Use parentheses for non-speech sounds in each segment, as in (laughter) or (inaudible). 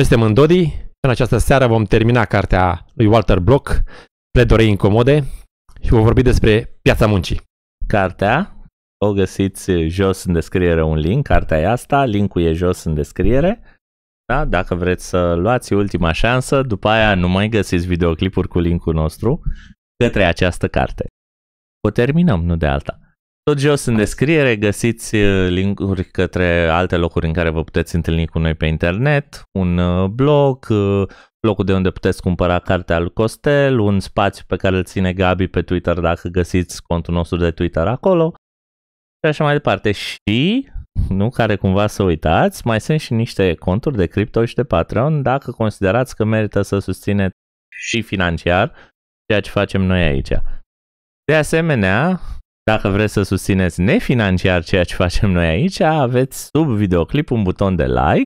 Noi suntem în Dodi. În această seară vom termina cartea lui Walter Block, Pledorei incomode, și vom vorbi despre piața muncii. Cartea o găsiți eh, jos în descriere un link, cartea e asta, linkul e jos în descriere. Da? Dacă vreți să luați ultima șansă, după aia nu mai găsiți videoclipuri cu linkul nostru către această carte. O terminăm, nu de alta. Tot jos în descriere găsiți uh, linkuri către alte locuri în care vă puteți întâlni cu noi pe internet, un uh, blog, uh, locul de unde puteți cumpăra cartea lui Costel, un spațiu pe care îl ține Gabi pe Twitter dacă găsiți contul nostru de Twitter acolo și așa mai departe. Și, nu care cumva să uitați, mai sunt și niște conturi de cripto și de Patreon dacă considerați că merită să susțineți și financiar ceea ce facem noi aici. De asemenea, dacă vreți să susțineți nefinanciar ceea ce facem noi aici, aveți sub videoclip un buton de like,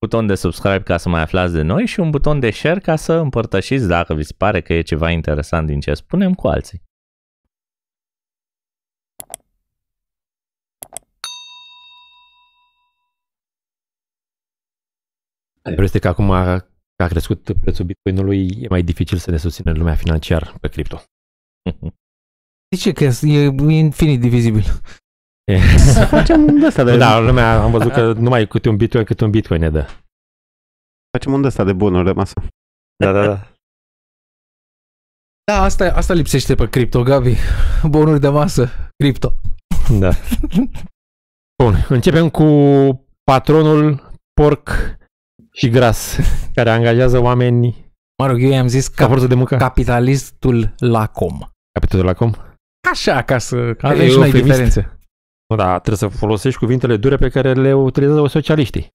buton de subscribe ca să mai aflați de noi și un buton de share ca să împărtășiți dacă vi se pare că e ceva interesant din ce spunem cu alții. Adevărul să că acum a, a crescut prețul bitcoinului, e mai dificil să ne susținem lumea financiară pe cripto. (laughs) De ce? Că e infinit divizibil. Să facem un ăsta de... Da, lumea am văzut că numai câte un bitcoin, cât un bitcoin ne dă. Facem un ăsta de bunuri de masă. Da, da, da. Da, asta, asta lipsește pe cripto, Gabi. Bonuri de masă, cripto. Da. Bun, începem cu patronul porc și gras, care angajează oameni... Mă rog, eu i-am zis ca, ca de muncă. capitalistul Lacom. Capitalistul Lacom? Așa, ca să... Avem și noi diferențe. Nu, da, trebuie să folosești cuvintele dure pe care le utilizează socialiștii.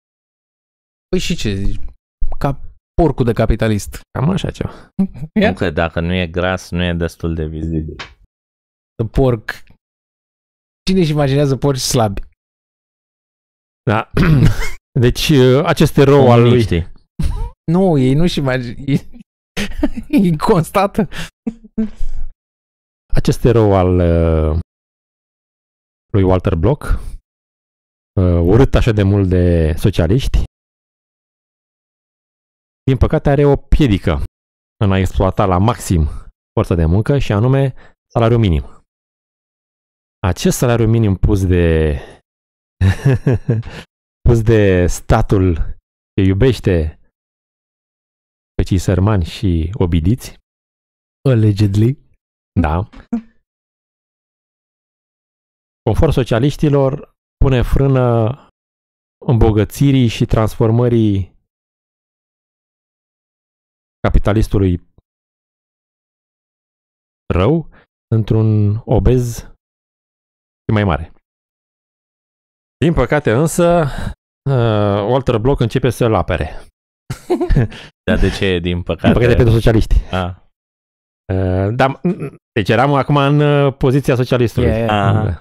Păi și ce zici? Ca porcul de capitalist. Cam așa ceva. (laughs) Nu că dacă nu e gras, nu e destul de vizibil. Porc. Cine își imaginează porci slabi? Da. (clears throat) Deci uh, acest erou al lui. Nu, ei nu-și imaginează. (laughs) Ei constată. Acest erou al uh, lui Walter Block, uh, urât așa de mult de socialiști, din păcate are o piedică în a exploata la maxim forța de muncă și anume salariul minim. Acest salariu minim pus de (laughs) pus de statul ce iubește pe cei sărmani și obidiți, allegedly, da. Conform socialiștilor, pune frână îmbogățirii și transformării capitalistului rău într-un obez și mai mare. Din păcate însă, uh, Walter Block începe să-l apere. (laughs) Dar de ce, din păcate? Din păcate pentru socialiști. A. Ah. Uh, dar deci eram acum în uh, poziția socialistului. Yeah, yeah.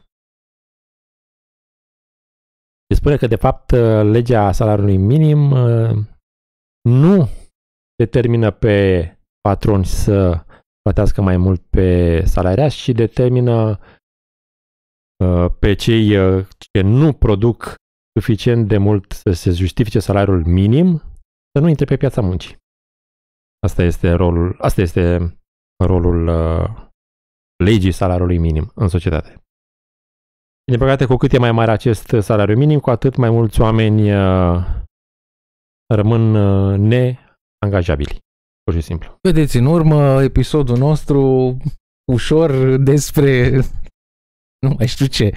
Se spune că, de fapt, uh, legea salariului minim uh, nu determină pe patroni să plătească mai mult pe salariați și determină pe cei ce nu produc suficient de mult să se justifice salariul minim, să nu intre pe piața muncii. Asta este rolul, asta este rolul uh, legii salariului minim în societate. Din păcate, cu cât e mai mare acest salariu minim, cu atât mai mulți oameni uh, rămân uh, neangajabili, pur și simplu. Vedeți, în urmă, episodul nostru ușor despre (laughs) nu mai știu ce.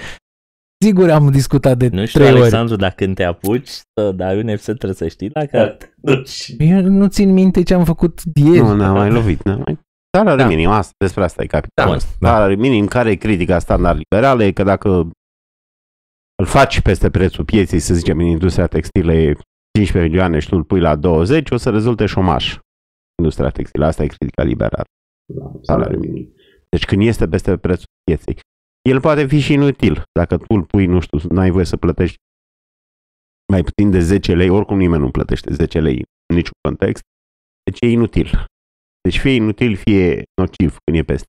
Sigur am discutat de Nu știu, trei Alexandru, ori. dacă când te apuci să dai un episod, trebuie să știi dacă... Eu nu țin minte ce am făcut ieri. Nu, n-am mai lovit, n-am mai... Salariul da. minim, asta, despre asta e capitalul. Da, da. Salariul minim, care e critica standard liberală, e că dacă îl faci peste prețul pieței, să zicem, în industria textilă e 15 milioane și tu îl pui la 20, o să rezulte șomaș. Industria textilă, asta e critica liberală. Da, salariul da. minim. Deci când este peste prețul pieței. El poate fi și inutil. Dacă tu îl pui, nu știu, n-ai voie să plătești mai puțin de 10 lei, oricum nimeni nu plătește 10 lei în niciun context, deci e inutil. Deci fie inutil, fie nociv când e peste.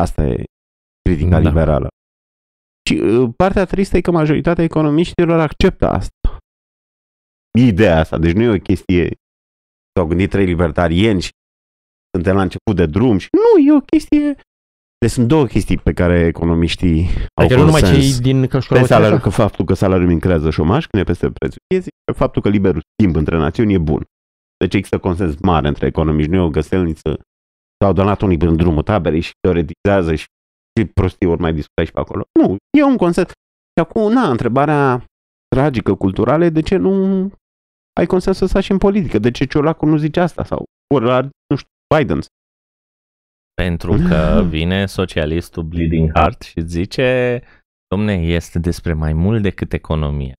Asta e critica da. liberală. Și uh, partea tristă e că majoritatea economiștilor acceptă asta. Ideea asta. Deci nu e o chestie s-au gândit trei libertarieni și suntem la început de drum și nu, e o chestie deci sunt două chestii pe care economiștii adică au nu consens. numai cei din pe salariu, că faptul că salariul micrează șomaș când e peste prețul pieții, faptul că liberul timp între națiuni e bun. Deci există consens mare între economiști. Nu e o găselniță. S-au donat unii în drumul taberei și teoretizează și ce prostii ori mai discuta și pe acolo. Nu, e un consens. Și acum, na, întrebarea tragică, culturală, de ce nu ai consensul ăsta și în politică? De ce Ciolacu nu zice asta? Sau ori la, nu știu, Biden? Pentru că (laughs) vine socialistul Bleeding Heart și zice, domne, este despre mai mult decât economie.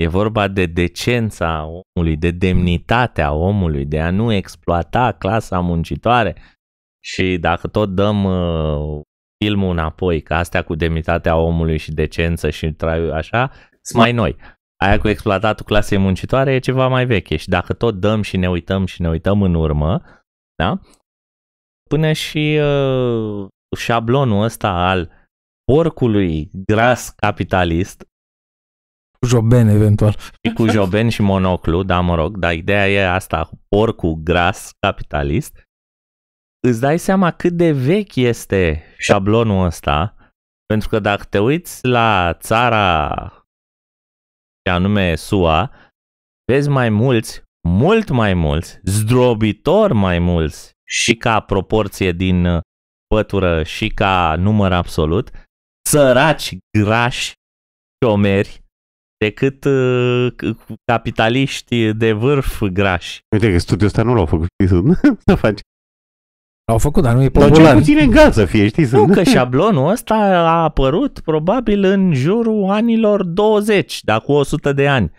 E vorba de decența omului, de demnitatea omului, de a nu exploata clasa muncitoare. Și dacă tot dăm uh, filmul înapoi, că astea cu demnitatea omului și decență și traiu așa, sunt mai noi. Aia cu exploatatul clasei muncitoare e ceva mai veche și dacă tot dăm și ne uităm și ne uităm în urmă, da? Până și uh, șablonul ăsta al porcului gras capitalist cu joben, eventual. Și cu joben și monoclu, da, mă rog, dar ideea e asta, porcul gras capitalist. Îți dai seama cât de vechi este șablonul ăsta, pentru că dacă te uiți la țara și anume SUA, vezi mai mulți, mult mai mulți, zdrobitor mai mulți și ca proporție din pătură și ca număr absolut, săraci, grași, șomeri, decât uh, capitaliști de vârf grași. Uite că studiul ăsta nu l-au făcut, știi, (laughs) să nu? faci. L-au făcut, dar nu e popular. Dar puțin în gază, fie, știi? Nu, că șablonul ăsta a apărut probabil în jurul anilor 20, dar cu 100 de ani.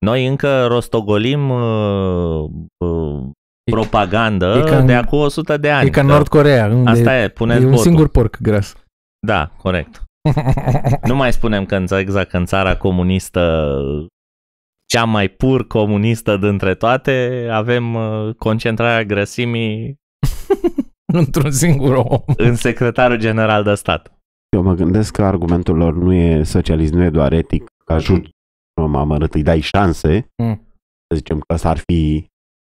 Noi încă rostogolim uh, uh, propagandă e ca de acum 100 de ani. E ca Nord Corea. asta e, puneți E un botul. singur porc gras. Da, corect. (laughs) nu mai spunem că exact că în țara comunistă, cea mai pur comunistă dintre toate, avem uh, concentrarea grăsimii (laughs) într-un singur om. În secretarul general de stat. Eu mă gândesc că argumentul lor nu e socialism, nu e doar etic, că ajungi om amărât, îi dai șanse, mm. să zicem că asta ar fi...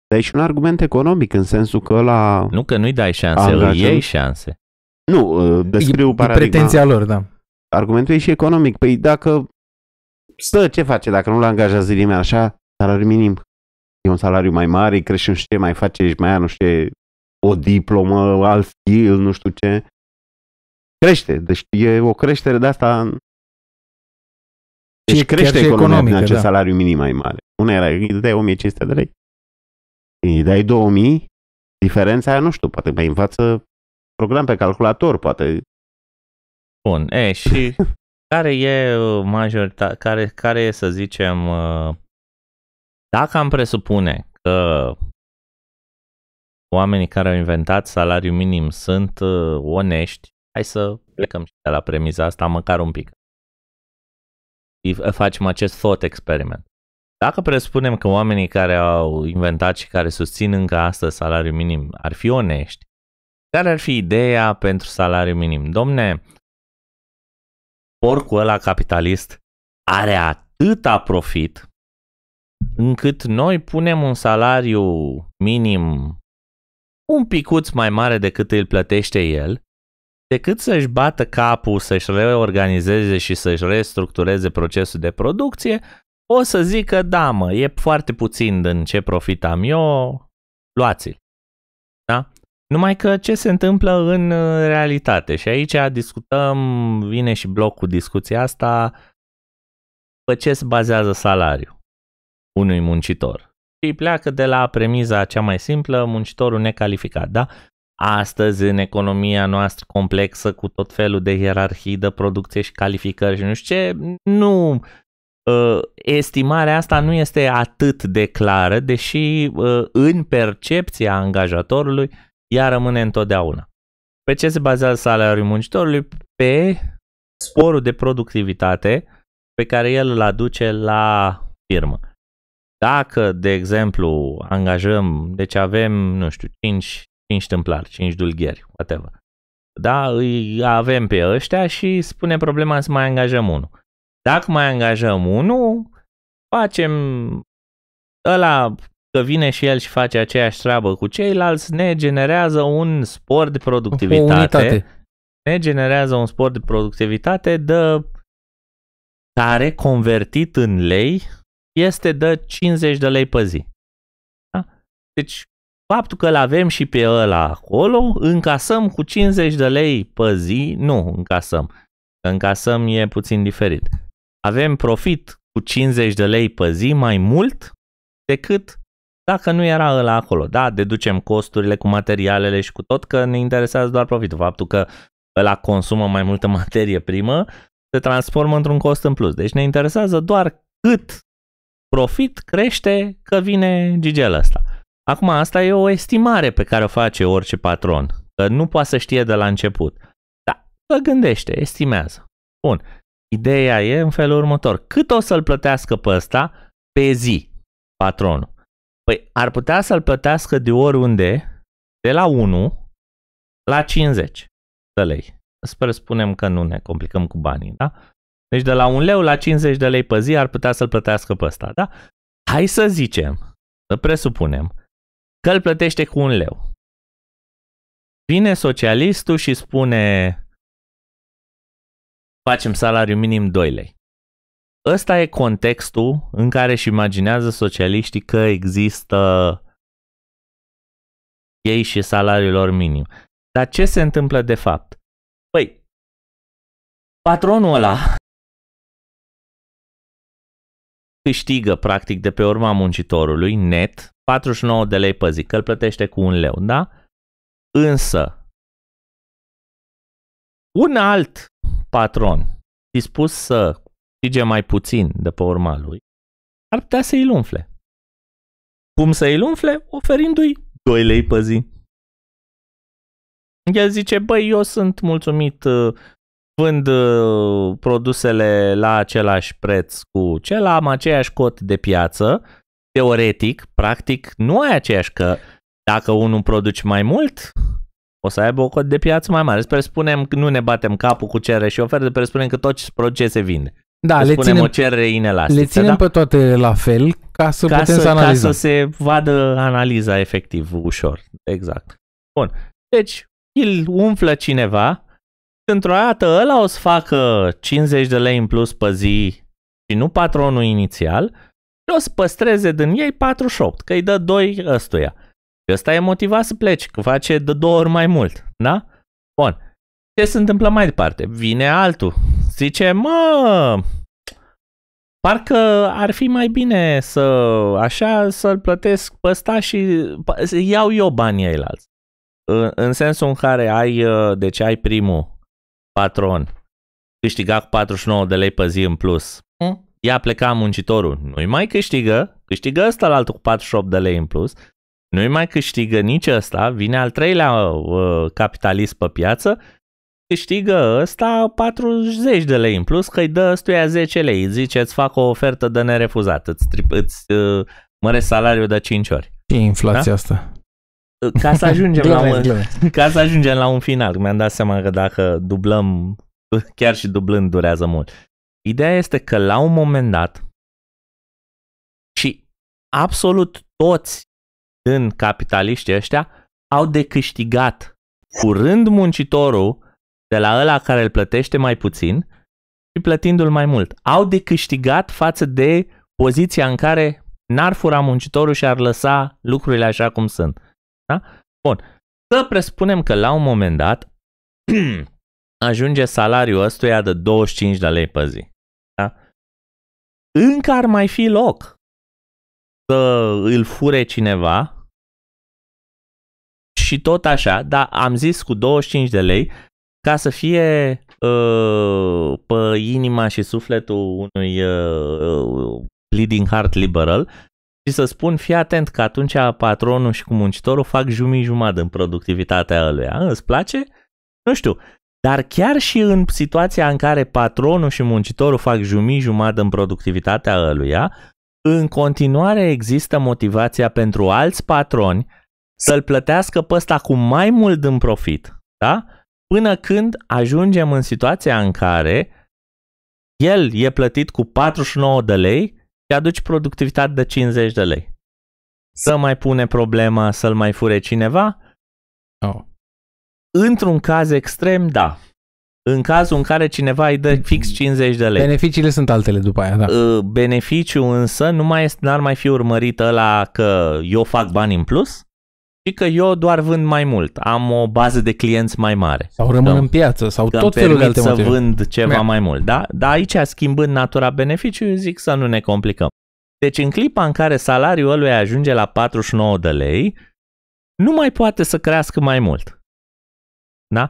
Dar e și un argument economic, în sensul că la... Nu că nu-i dai șanse, îi iei șanse. Nu, uh, descriu e, paradigma. E pretenția lor, da argumentul e și economic. Păi dacă stă, ce face dacă nu-l angajează nimeni așa? Salariu minim. E un salariu mai mare, crește nu știu ce, mai face, ești mai ia, nu știu ce, o diplomă, alt skill, nu știu ce. Crește. Deci e o creștere de asta deci și crește și economia economică, din acest da. salariu minim mai mare. Una era, îi dai 1500 de lei. Îi dai 2000, diferența aia, nu știu, poate mai învață program pe calculator, poate Bun, e, și (laughs) care e uh, majoritatea, care, care e să zicem, uh, dacă am presupune că oamenii care au inventat salariul minim sunt uh, onești, hai să plecăm și de la premiza asta măcar un pic. Facem acest thought experiment. Dacă presupunem că oamenii care au inventat și care susțin încă astăzi salariul minim ar fi onești, care ar fi ideea pentru salariul minim? Domne, porcul ăla capitalist are atâta profit încât noi punem un salariu minim un picuț mai mare decât îl plătește el, decât să-și bată capul, să-și reorganizeze și să-și restructureze procesul de producție, o să zică, da mă, e foarte puțin din ce profit am eu, luați-l. Numai că ce se întâmplă în uh, realitate și aici discutăm, vine și bloc cu discuția asta, pe ce se bazează salariul unui muncitor. Și pleacă de la premiza cea mai simplă, muncitorul necalificat, da? Astăzi, în economia noastră complexă, cu tot felul de ierarhii de producție și calificări și nu știu ce, nu uh, estimarea asta nu este atât de clară, deși uh, în percepția angajatorului ea rămâne întotdeauna. Pe ce se bazează salariul muncitorului? Pe sporul de productivitate pe care el îl aduce la firmă. Dacă, de exemplu, angajăm, deci avem, nu știu, 5, 5 tâmplari, 5 dulgheri, whatever. Da, îi avem pe ăștia și spune problema să mai angajăm unul. Dacă mai angajăm unul, facem ăla că vine și el și face aceeași treabă cu ceilalți, ne generează un spor de productivitate. Ne generează un spor de productivitate de care convertit în lei este de 50 de lei pe zi. Da? Deci faptul că îl avem și pe ăla acolo, încasăm cu 50 de lei pe zi, nu încasăm, încasăm e puțin diferit. Avem profit cu 50 de lei pe zi mai mult decât dacă nu era ăla acolo, da, deducem costurile cu materialele și cu tot, că ne interesează doar profitul. Faptul că ăla consumă mai multă (laughs) materie primă, se transformă într-un cost în plus. Deci ne interesează doar cât profit crește că vine gigel ăsta. Acum, asta e o estimare pe care o face orice patron, că nu poate să știe de la început. Da, să gândește, estimează. Bun. Ideea e în felul următor. Cât o să-l plătească pe ăsta pe zi patronul? Păi ar putea să-l plătească de oriunde, de la 1 la 50 de lei. Sper spunem că nu ne complicăm cu banii, da? Deci de la 1 leu la 50 de lei pe zi ar putea să-l plătească pe ăsta, da? Hai să zicem, să presupunem, că îl plătește cu 1 leu. Vine socialistul și spune facem salariu minim 2 lei. Ăsta e contextul în care își imaginează socialiștii că există ei și salariul lor minim. Dar ce se întâmplă de fapt? Păi, patronul ăla câștigă practic de pe urma muncitorului net 49 de lei pe zi, că îl plătește cu un leu, da? Însă, un alt patron dispus să câștige mai puțin de pe urma lui, ar putea să-i umfle. Cum să-i umfle? Oferindu-i 2 lei pe zi. El zice, băi, eu sunt mulțumit, uh, vând uh, produsele la același preț cu cel, am aceeași cot de piață, teoretic, practic, nu ai aceeași că dacă unul produce mai mult, o să aibă o cot de piață mai mare. spunem că nu ne batem capul cu cerere și oferte, spunem că tot ce se produce se vinde. Da, le spunem ținem, o cerere inelastică. Le ținem da? pe toate la fel ca să ca putem să, să analizăm. Ca să se vadă analiza efectiv ușor. Exact. Bun. Deci, îl umflă cineva, într-o dată ăla o să facă 50 de lei în plus pe zi și nu patronul inițial și o să păstreze din ei 48, că îi dă 2 ăstuia. Și ăsta e motivat să pleci, că face de două ori mai mult, da? Bun. Ce se întâmplă mai departe? Vine altul. Zice, mă, parcă ar fi mai bine să așa să-l plătesc pe ăsta și iau eu banii alți. În sensul în care ai, uh, deci ai primul patron câștiga cu 49 de lei pe zi în plus. Hm? Ia pleca muncitorul, nu-i mai câștigă, câștigă ăsta la altul cu 48 de lei în plus, nu-i mai câștigă nici ăsta, vine al treilea uh, capitalist pe piață câștigă ăsta 40 de lei în plus, că îi dă ăstuia 10 lei. Îi zice, îți fac o ofertă de nerefuzat, îți, îți uh, măresc salariul de 5 ori. E inflația da? asta. Uh, ca să, ajungem la un, (laughs) ca să ajungem la un final, mi-am dat seama că dacă dublăm, (laughs) chiar și dublând durează mult. Ideea este că la un moment dat și absolut toți din capitaliștii ăștia au de câștigat curând muncitorul de la ăla care îl plătește mai puțin și plătindu-l mai mult. Au de câștigat față de poziția în care n-ar fura muncitorul și ar lăsa lucrurile așa cum sunt. Da? Bun. Să presupunem că la un moment dat (clears throat) ajunge salariul ăstuia de 25 de lei pe zi. Da? Încă ar mai fi loc să îl fure cineva și tot așa, dar am zis cu 25 de lei ca să fie uh, pe inima și sufletul unui uh, uh leading heart liberal și să spun, fii atent că atunci patronul și cu muncitorul fac jumii jumătate în productivitatea lui, Îți place? Nu știu. Dar chiar și în situația în care patronul și muncitorul fac jumii jumătate în productivitatea lui, în continuare există motivația pentru alți patroni să-l plătească pe ăsta cu mai mult din profit, da? până când ajungem în situația în care el e plătit cu 49 de lei și aduci productivitate de 50 de lei. Să mai pune problema să-l mai fure cineva? Oh. Într-un caz extrem, da. În cazul în care cineva îi dă fix 50 de lei. Beneficiile sunt altele după aia, da. Uh, beneficiul însă nu mai este, n-ar mai fi urmărit ăla că eu fac bani în plus, și că eu doar vând mai mult, am o bază de clienți mai mare. Sau rămân că, în piață, sau că tot felul de alte să motive. vând ceva mai mult, da? Dar aici, schimbând natura beneficiului, zic să nu ne complicăm. Deci în clipa în care salariul ălui ajunge la 49 de lei, nu mai poate să crească mai mult. Da?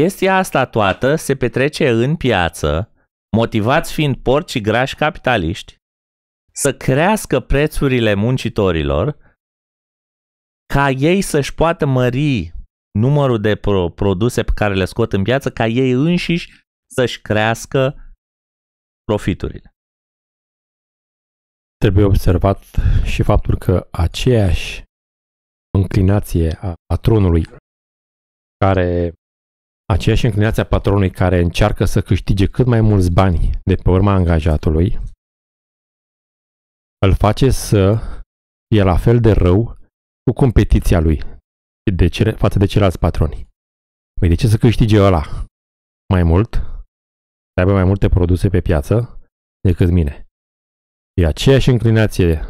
Chestia asta toată se petrece în piață, motivați fiind porci grași capitaliști, să crească prețurile muncitorilor, ca ei să-și poată mări numărul de pro- produse pe care le scot în piață, ca ei înșiși să-și crească profiturile. Trebuie observat și faptul că aceeași înclinație a patronului care aceeași înclinație a patronului care încearcă să câștige cât mai mulți bani de pe urma angajatului îl face să fie la fel de rău cu competiția lui de ce, față de ceilalți patroni. Păi de ce să câștige ăla mai mult, să aibă mai multe produse pe piață decât mine? E aceeași înclinație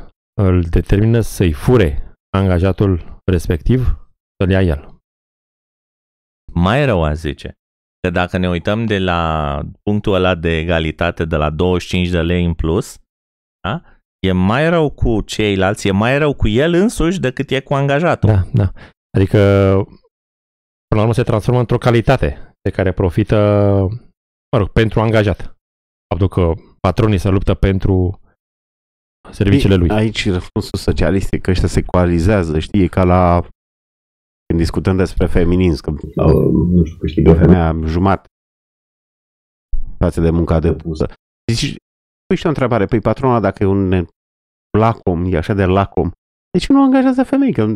îl determină să-i fure angajatul respectiv să-l ia el. Mai rău a zice că dacă ne uităm de la punctul ăla de egalitate de la 25 de lei în plus, da? e mai rău cu ceilalți, e mai rău cu el însuși decât e cu angajatul. Da, da. Adică, până la urmă, se transformă într-o calitate de care profită, mă rog, pentru angajat. Faptul că patronii se luptă pentru serviciile lui. Aici răspunsul socialist e că ăștia se coalizează, știi, e ca la când discutăm despre feminism, că uh, nu știu, câștigă femeia jumate față de munca depusă. Deci pui și o întrebare, păi patrona dacă e un lacom, e așa de lacom, de ce nu angajează femei? Că,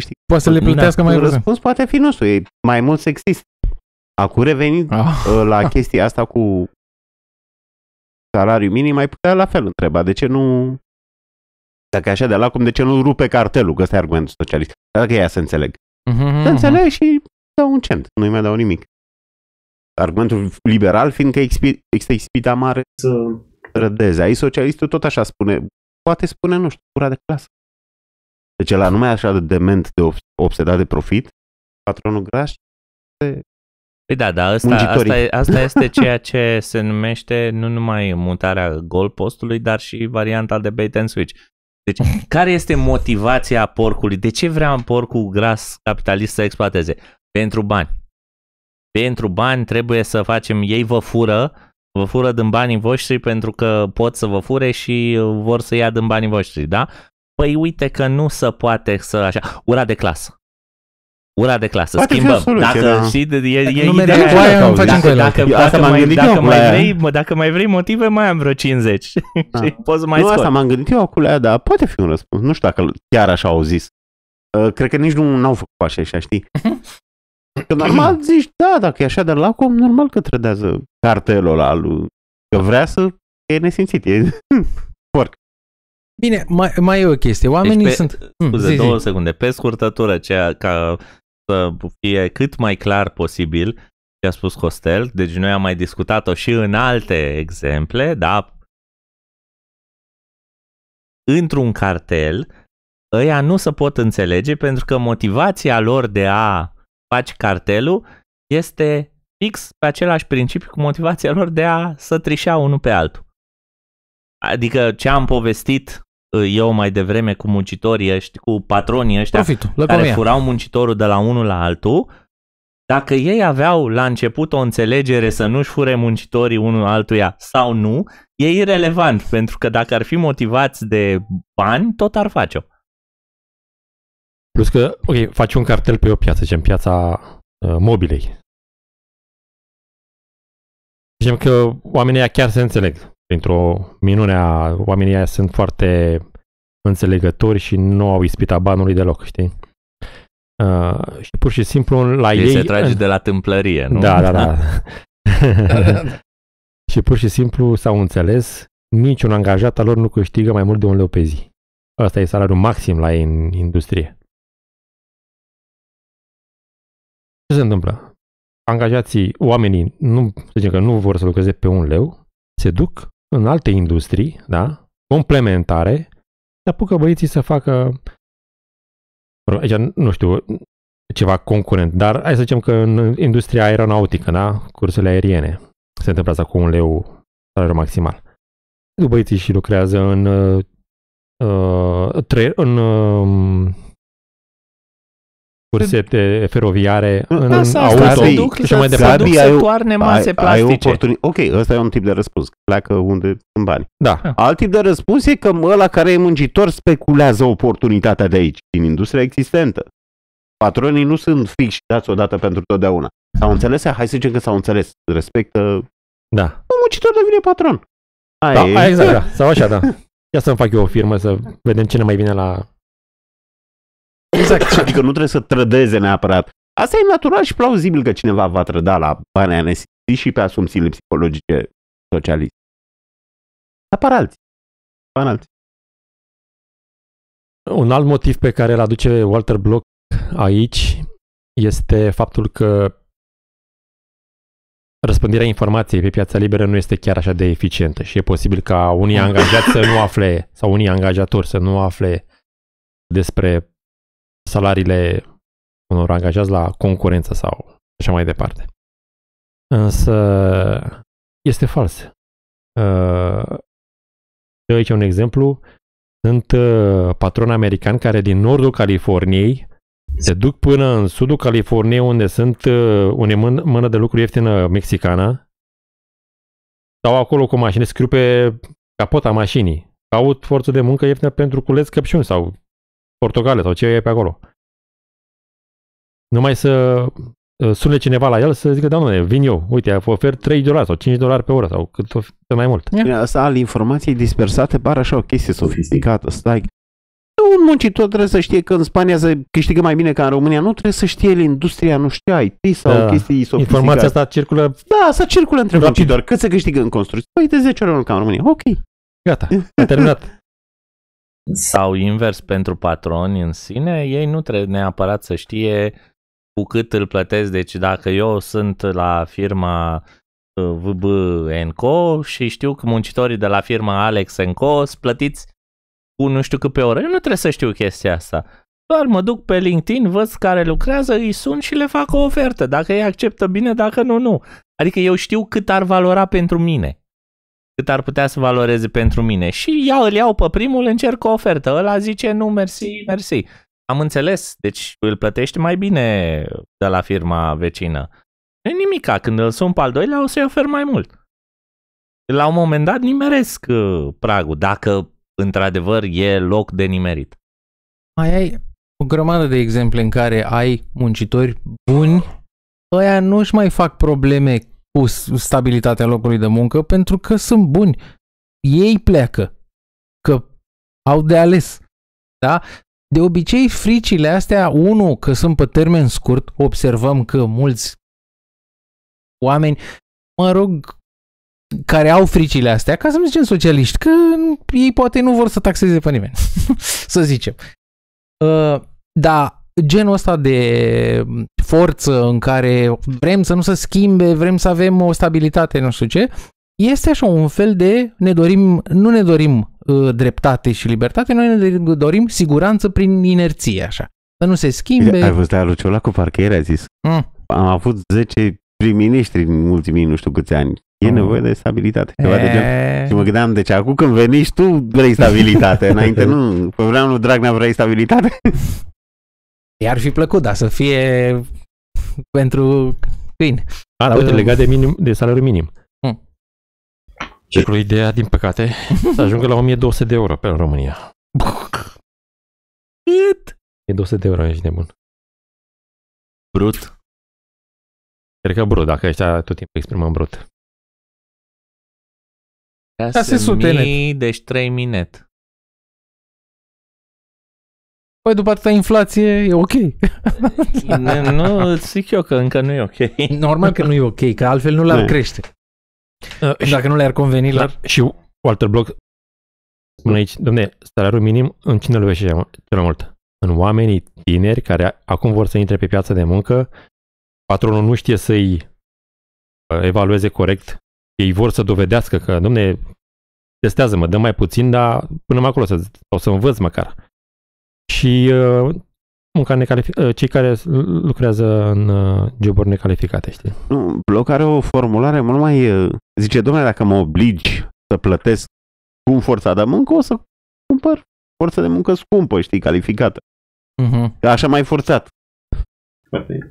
știi, poate să le plătească mai mult. răspuns poate fi nostru, e mai mult sexist. Acum revenit ah. Ă, la chestia asta cu salariul minim, mai putea la fel întreba, de ce nu dacă e așa de la cum, de ce nu rupe cartelul? Că ăsta e argumentul socialist. Dacă ea să înțeleg. Mm-hmm. Să mhm. înțeleg și dau un cent. Nu-i mai dau nimic. Argumentul liberal fiind că există ispita mare să trădeze. Aici socialistul tot așa spune, poate spune, nu știu, cura de clasă. Deci la numai așa de dement, de obsedat de profit, patronul graș se... Păi da, dar asta, asta, asta este (laughs) ceea ce se numește nu numai mutarea golpostului, dar și varianta de bait and switch. Deci, care este motivația porcului? De ce vrea un porcul gras capitalist să exploateze? Pentru bani. Pentru bani trebuie să facem, ei vă fură, vă fură din banii voștri pentru că pot să vă fure și vor să ia din banii voștri, da? Păi uite că nu se poate să așa, ura de clasă. Ura de clasă, Poate schimbăm. Soluție, dacă, da. și, e, e ideea aia, dacă, dacă, dacă, dacă, mai, dacă, mai vrei, dacă mai vrei motive, mai am vreo 50. Da. (laughs) și poți mai nu, scot. asta m-am gândit eu acolo, aia, dar poate fi un răspuns. Nu știu dacă chiar așa au zis. Uh, cred că nici nu au făcut așa, așa știi? (laughs) Că normal (clears throat) zici, da, dacă e așa, dar la cum, normal că trădează cartelul ăla lui, că vrea să e nesimțit, e (laughs) porc. Bine, mai, mai e o chestie. Oamenii deci pe, sunt... Scuze, mm, zi, două zi. secunde. Pe scurtătură, ceea, ca să fie cât mai clar posibil ce a spus Costel, deci noi am mai discutat-o și în alte exemple, da? Într-un cartel, ăia nu se pot înțelege pentru că motivația lor de a faci cartelul este fix pe același principiu cu motivația lor de a să trișea unul pe altul. Adică ce am povestit uh, eu mai devreme cu muncitorii ăștia, cu patronii ăștia Profitul, care lăcomia. furau muncitorul de la unul la altul, dacă ei aveau la început o înțelegere să nu-și fure muncitorii unul altuia sau nu, e irrelevant, pentru că dacă ar fi motivați de bani, tot ar face-o. Plus că, ok, faci un cartel pe o piață, zicem piața uh, mobilei. Zicem că oamenii aia chiar se înțeleg. Printr-o minune a oamenii aia sunt foarte înțelegători și nu au ispita banului deloc, știi? Uh, și pur și simplu la ei... ei se trage (laughs) de la tâmplărie, nu? Da, da, da. (laughs) și pur și simplu s-au înțeles, niciun angajat al lor nu câștigă mai mult de un leu pe zi. Asta e salariul maxim la ei în industrie. Ce se întâmplă? Angajații, oamenii, nu, să zicem că nu vor să lucreze pe un leu, se duc în alte industrii, da? complementare, se apucă băieții să facă, aici nu știu, ceva concurent, dar hai să zicem că în industria aeronautică, da? cursele aeriene, se întâmplă asta cu un leu salariu maximal. Băieții și lucrează în, uh, tre- în uh, cursete feroviare da, în Asta, auto se duc, și mai departe. Gabi, ai, toarne mase ai, plastice. Ai oportuni- ok, ăsta e un tip de răspuns. Pleacă unde sunt bani. Da. Ah. Alt tip de răspuns e că ăla care e muncitor speculează oportunitatea de aici, din industria existentă. Patronii nu sunt fiși dați odată pentru totdeauna. S-au înțeles? Hai să zicem că s-au înțeles. Respectă... Da. Un muncitor devine patron. Aia da, e. Aia exact, da. (laughs) Sau așa, da. Ia să-mi fac eu o firmă să vedem cine mai vine la Exact. (laughs) Adică nu trebuie să trădeze neapărat. Asta e natural și plauzibil că cineva va trăda la banii anesiti și pe asumțiile psihologice socialiste. Apar alții. Apar alții. Un alt motiv pe care îl aduce Walter Block aici este faptul că răspândirea informației pe piața liberă nu este chiar așa de eficientă și e posibil ca unii angajați să nu afle sau unii angajatori să nu afle despre salariile unor angajați la concurență sau așa mai departe. Însă este fals. Eu aici un exemplu. Sunt uh, patroni americani care din nordul Californiei se duc până în sudul Californiei unde sunt uh, une mână de lucru ieftină mexicană. Stau acolo cu mașini, scriu pe capota mașinii. Caut forță de muncă ieftină pentru culeți căpșuni sau Portugale sau ce e pe acolo. Numai să uh, sune cineva la el să zică, nu, vin eu, uite, ofer 3 dolari sau 5 dolari pe oră sau cât o mai mult. Bine, asta al informației dispersate pare așa o chestie sofisticată. Stai, da, un muncitor trebuie să știe că în Spania se câștigă mai bine ca în România. Nu trebuie să știe el industria, nu știe IT sau da. chestii sofisticate. Informația asta circulă... Da, asta circulă între muncitori. Cât se câștigă în construcții? Păi de 10 ori ca în România. Ok. Gata, (laughs) a terminat. Sau invers, pentru patroni în sine, ei nu trebuie neapărat să știe cu cât îl plătesc. Deci dacă eu sunt la firma uh, VB Enco și știu că muncitorii de la firma Alex Enco sunt plătiți cu nu știu cât pe oră. Eu nu trebuie să știu chestia asta. Doar mă duc pe LinkedIn, văd care lucrează, îi sun și le fac o ofertă. Dacă ei acceptă bine, dacă nu, nu. Adică eu știu cât ar valora pentru mine cât ar putea să valoreze pentru mine. Și ia, îl iau pe primul, încerc o ofertă. Ăla zice nu, mersi, mersi. Am înțeles, deci îl plătești mai bine de la firma vecină. Nu nimica, când îl sun pe al doilea o să-i ofer mai mult. La un moment dat nimeresc uh, pragul, dacă într-adevăr e loc de nimerit. Mai ai o grămadă de exemple în care ai muncitori buni, ăia nu-și mai fac probleme cu stabilitatea locului de muncă pentru că sunt buni. Ei pleacă, că au de ales. Da? De obicei, fricile astea, unu, că sunt pe termen scurt, observăm că mulți oameni, mă rog, care au fricile astea, ca să nu zicem socialiști, că ei poate nu vor să taxeze pe nimeni, (laughs) să zicem. Uh, dar genul ăsta de forță în care vrem să nu se schimbe, vrem să avem o stabilitate, nu știu ce, este așa un fel de ne dorim, nu ne dorim uh, dreptate și libertate, noi ne dorim siguranță prin inerție, așa. Să nu se schimbe. Ai văzut aia la cu parcă ieri a zis. Mm. Am avut 10 prim-ministri în ultimii nu știu câți ani. E mm. nevoie de stabilitate. Ceva e... de gen. Eh. Și mă gândeam, deci acum când veniști tu vrei stabilitate. (laughs) Înainte nu. Pe vremea lui Dragnea vrei stabilitate. (laughs) I-ar fi plăcut, dar să fie pentru câini. A, dar uite, uh. legat de, minim, de salariu minim. Hmm. Ce? Cu ideea, din păcate, (laughs) să ajungă la 1200 de euro pe România. Cât? 1200 de euro, ești nebun. Brut? Cred că brut, dacă ăștia tot timpul exprimăm brut. 6.000, deci 3.000 net. Păi după atâta inflație e ok. (laughs) nu, zic eu că încă nu e ok. Normal că nu e ok, că altfel nu l-ar crește. Uh, Dacă nu le-ar conveni la... Și Walter Block spune aici, domne, salariul minim în cine lovește cel mai mult? În oamenii tineri care acum vor să intre pe piața de muncă, patronul nu știe să-i uh, evalueze corect, ei vor să dovedească că, domne, testează-mă, dă mai puțin, dar până acolo să, o să învăț măcar și uh, munca necalific- uh, cei care lucrează în uh, joburi necalificate, știi? Nu, Bloc are o formulare mult mai... Zice, domnule, dacă mă obligi să plătesc cu forța de muncă, o să cumpăr forță de muncă scumpă, știi, calificată. Uh-huh. Așa mai forțat.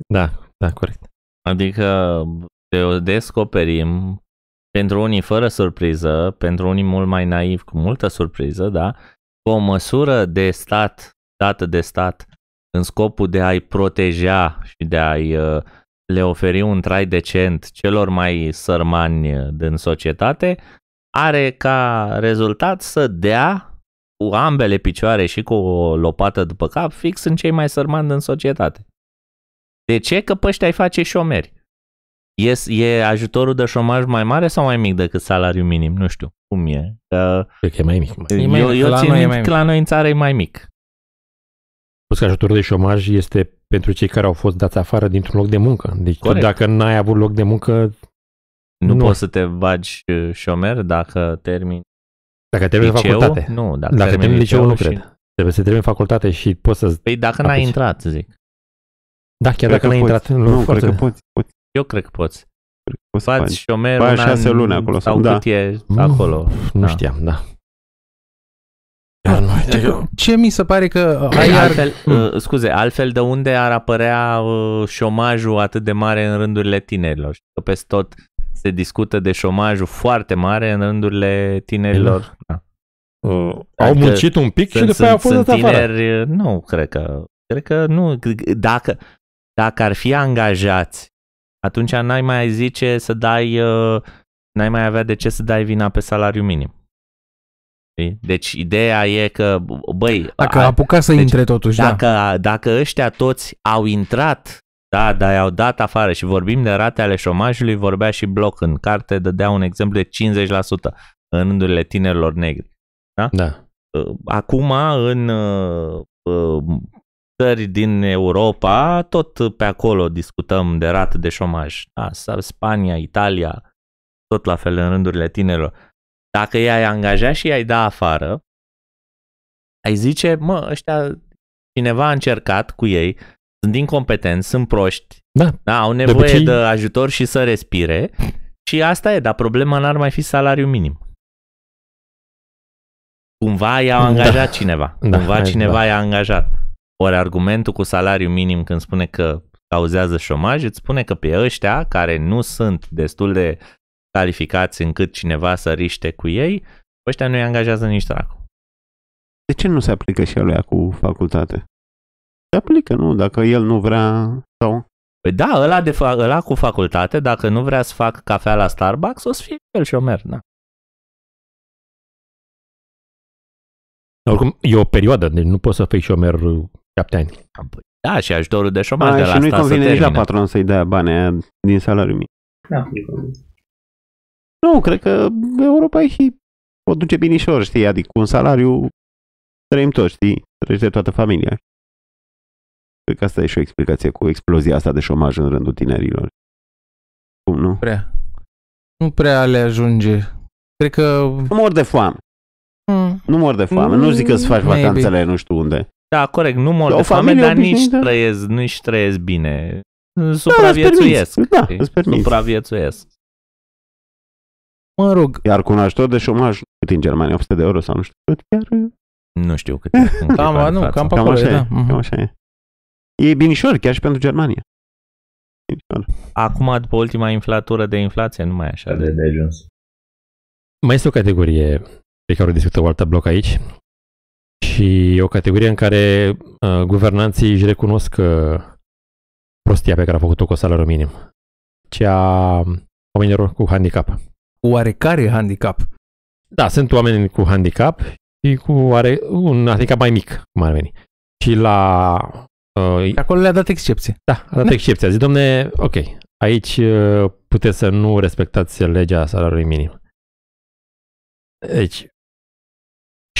Da, da, corect. Adică de descoperim pentru unii fără surpriză, pentru unii mult mai naiv cu multă surpriză, da, cu o măsură de stat dată de stat în scopul de a-i proteja și de a-i uh, le oferi un trai decent celor mai sărmani uh, din societate, are ca rezultat să dea cu ambele picioare și cu o lopată după cap fix în cei mai sărmani din societate. De ce? Că pe ăștia face șomeri. E, e ajutorul de șomaj mai mare sau mai mic decât salariul minim? Nu știu. Cum e? Că că e mai mic. Eu, eu, la țin noi e mai mic. că la noi în țară e mai mic. Plus că ajutorul de șomaj este pentru cei care au fost dați afară dintr-un loc de muncă. Deci tu, dacă n-ai avut loc de muncă... Nu, nu poți să te bagi uh, șomer dacă termini dacă termini liceu, facultate. Nu, dacă, dacă termini liceu, liceu nu și... cred. Trebuie să termini facultate și poți să... Păi dacă n-ai intrat, zic. Da, chiar cred dacă n-ai poți. intrat. Nu, nu cred că poți, poți. Eu cred că poți. Cred că poți Faci șomer un an, șase luni acolo. Sau da. cât e mm, acolo. Nu da. știam, da. Iar noi, ce, Ce mi se pare că... Uh, ai altfel, ar... Mm. Uh, scuze, altfel de unde ar apărea uh, șomajul atât de mare în rândurile tinerilor? Că peste tot se discută de șomajul foarte mare în rândurile tinerilor. Mm. Da. Uh, au adică muncit un pic sunt, și după aia au fost sunt tineri, afară. Nu, cred că, cred că nu. Dacă, dacă ar fi angajați, atunci n-ai mai zice să dai, n-ai mai avea de ce să dai vina pe salariu minim. Deci ideea e că, băi... Dacă a apucat să deci, intre totuși, dacă, da. Dacă ăștia toți au intrat, da, dar i-au dat afară și vorbim de rate ale șomajului, vorbea și Bloc în carte, dădea un exemplu de 50% în rândurile tinerilor negri. Da? da. Uh, acum, în uh, uh, țări din Europa, tot pe acolo discutăm de rate de șomaj. Da? Spania, Italia, tot la fel în rândurile tinerilor dacă i-ai angaja și i-ai da afară, ai zice, mă, ăștia, cineva a încercat cu ei, sunt incompetenți, sunt proști, da. Da, au nevoie de, de ajutor și să respire și asta e, dar problema n-ar mai fi salariul minim. Cumva i a da. angajat da. cineva, da, cumva hai, cineva da. i-a angajat. Ori argumentul cu salariul minim când spune că cauzează șomaj, îți spune că pe ăștia care nu sunt destul de calificați încât cineva să riște cu ei, ăștia nu-i angajează nici dracu. De ce nu se aplică și aluia cu facultate? Se aplică, nu? Dacă el nu vrea sau... Păi da, ăla, de fa- ăla cu facultate, dacă nu vrea să fac cafea la Starbucks, o să fie el șomer, da. Oricum, e o perioadă, deci nu poți să fii șomer șapte ani. Păi da, și ajutorul de șomer de la și nu-i convine nici la patron să-i dea banii din salariul mic. Da. Nu, cred că Europa e și o duce binișor, știi, adică cu un salariu trăim toți, știi, trăiește toată familia. Cred că asta e și o explicație cu explozia asta de șomaj în rândul tinerilor. Cum, nu? Prea. Nu prea le ajunge. Cred că... Nu mor de foame. Mm. Nu mor de foame. Mm, nu zic că să faci Maybe. vacanțele nu știu unde. Da, corect. Nu mor de, de foame, dar nici trăiesc, nici trăiesc bine. Da, Supraviețuiesc. Da, îți permis. Supraviețuiesc. Mă rog. Iar cu un ajutor de șomaj cât în Germania, 800 de euro sau nu știu cât, chiar... Uh, nu știu cât. (laughs) Da, cam, nu, cam cam acolo, așa da. e, da. Cam mhm. așa e. E binișor, chiar și pentru Germania. Binișor. Acum, după ultima inflatură de inflație, nu mai așa de, de ajuns. Mai este o categorie pe care o discută o altă bloc aici și o categorie în care uh, guvernanții își recunosc că uh, prostia pe care a făcut-o cu salariul minim, cea oamenilor cu handicap cu oarecare handicap. Da, sunt oameni cu handicap și cu are un handicap mai mic, cum ar veni. Și la... Uh, acolo le-a dat excepție. Da, a dat da. excepția. Zic, domne, ok, aici uh, puteți să nu respectați legea salariului minim. Deci,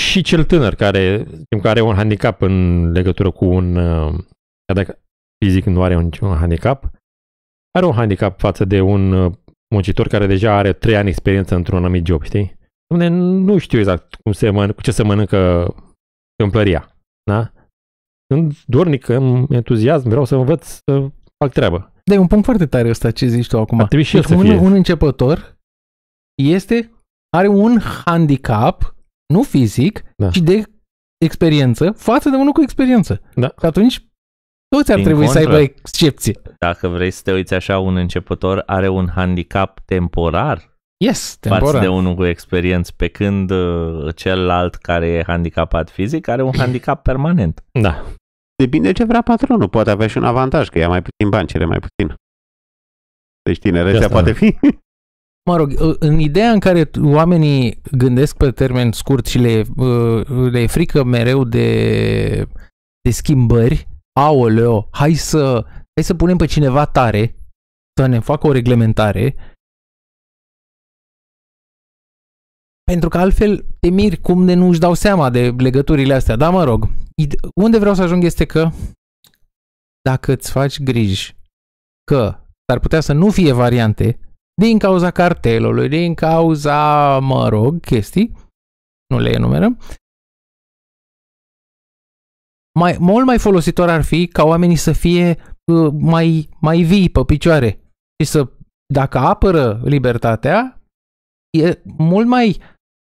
și cel tânăr care, care are un handicap în legătură cu un... Uh, dacă fizic nu are un, un handicap, are un handicap față de un uh, muncitor care deja are 3 ani experiență într-un anumit job, știi? Dom'le, nu știu exact cum se mănâncă, cu ce se mănâncă tâmplăria, da? Sunt dornic, am entuziasm, vreau să învăț să fac treabă. Da, e un punct foarte tare ăsta ce zici tu acum. Ar și deci un, un începător este, are un handicap, nu fizic, da. ci de experiență, față de unul cu experiență. Da. Și atunci toți ar trebui contră, să aibă excepție. Dacă vrei să te uiți așa, un începător are un handicap temporar Yes, temporar. Față de unul cu experiență, pe când uh, celălalt care e handicapat fizic are un handicap permanent. Da. Depinde ce vrea patronul. Poate avea și un avantaj, că ia mai puțin bani, cere mai puțin. Deci tinerețea poate da. fi. (laughs) Mă rog, uh, în ideea în care oamenii gândesc pe termen scurt și le, uh, le e frică mereu de, de schimbări, aoleo, hai să, hai să punem pe cineva tare să ne facă o reglementare pentru că altfel te miri cum de nu își dau seama de legăturile astea. Dar mă rog, unde vreau să ajung este că dacă îți faci griji că s-ar putea să nu fie variante din cauza cartelului, din cauza, mă rog, chestii, nu le enumerăm, mai, mult mai folositor ar fi ca oamenii să fie uh, mai, mai vii pe picioare și să, dacă apără libertatea, e mult mai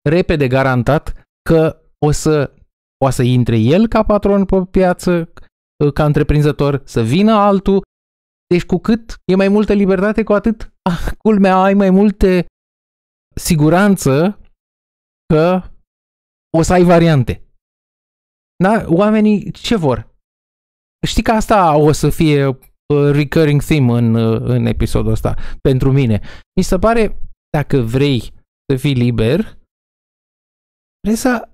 repede garantat că o să o să intre el ca patron pe piață, uh, ca întreprinzător, să vină altul. Deci cu cât e mai multă libertate, cu atât, ah, culmea, ai mai multe siguranță că o să ai variante. Da? Oamenii ce vor? Știi că asta o să fie uh, recurring theme în, uh, în episodul ăsta pentru mine. Mi se pare, dacă vrei să fii liber, trebuie să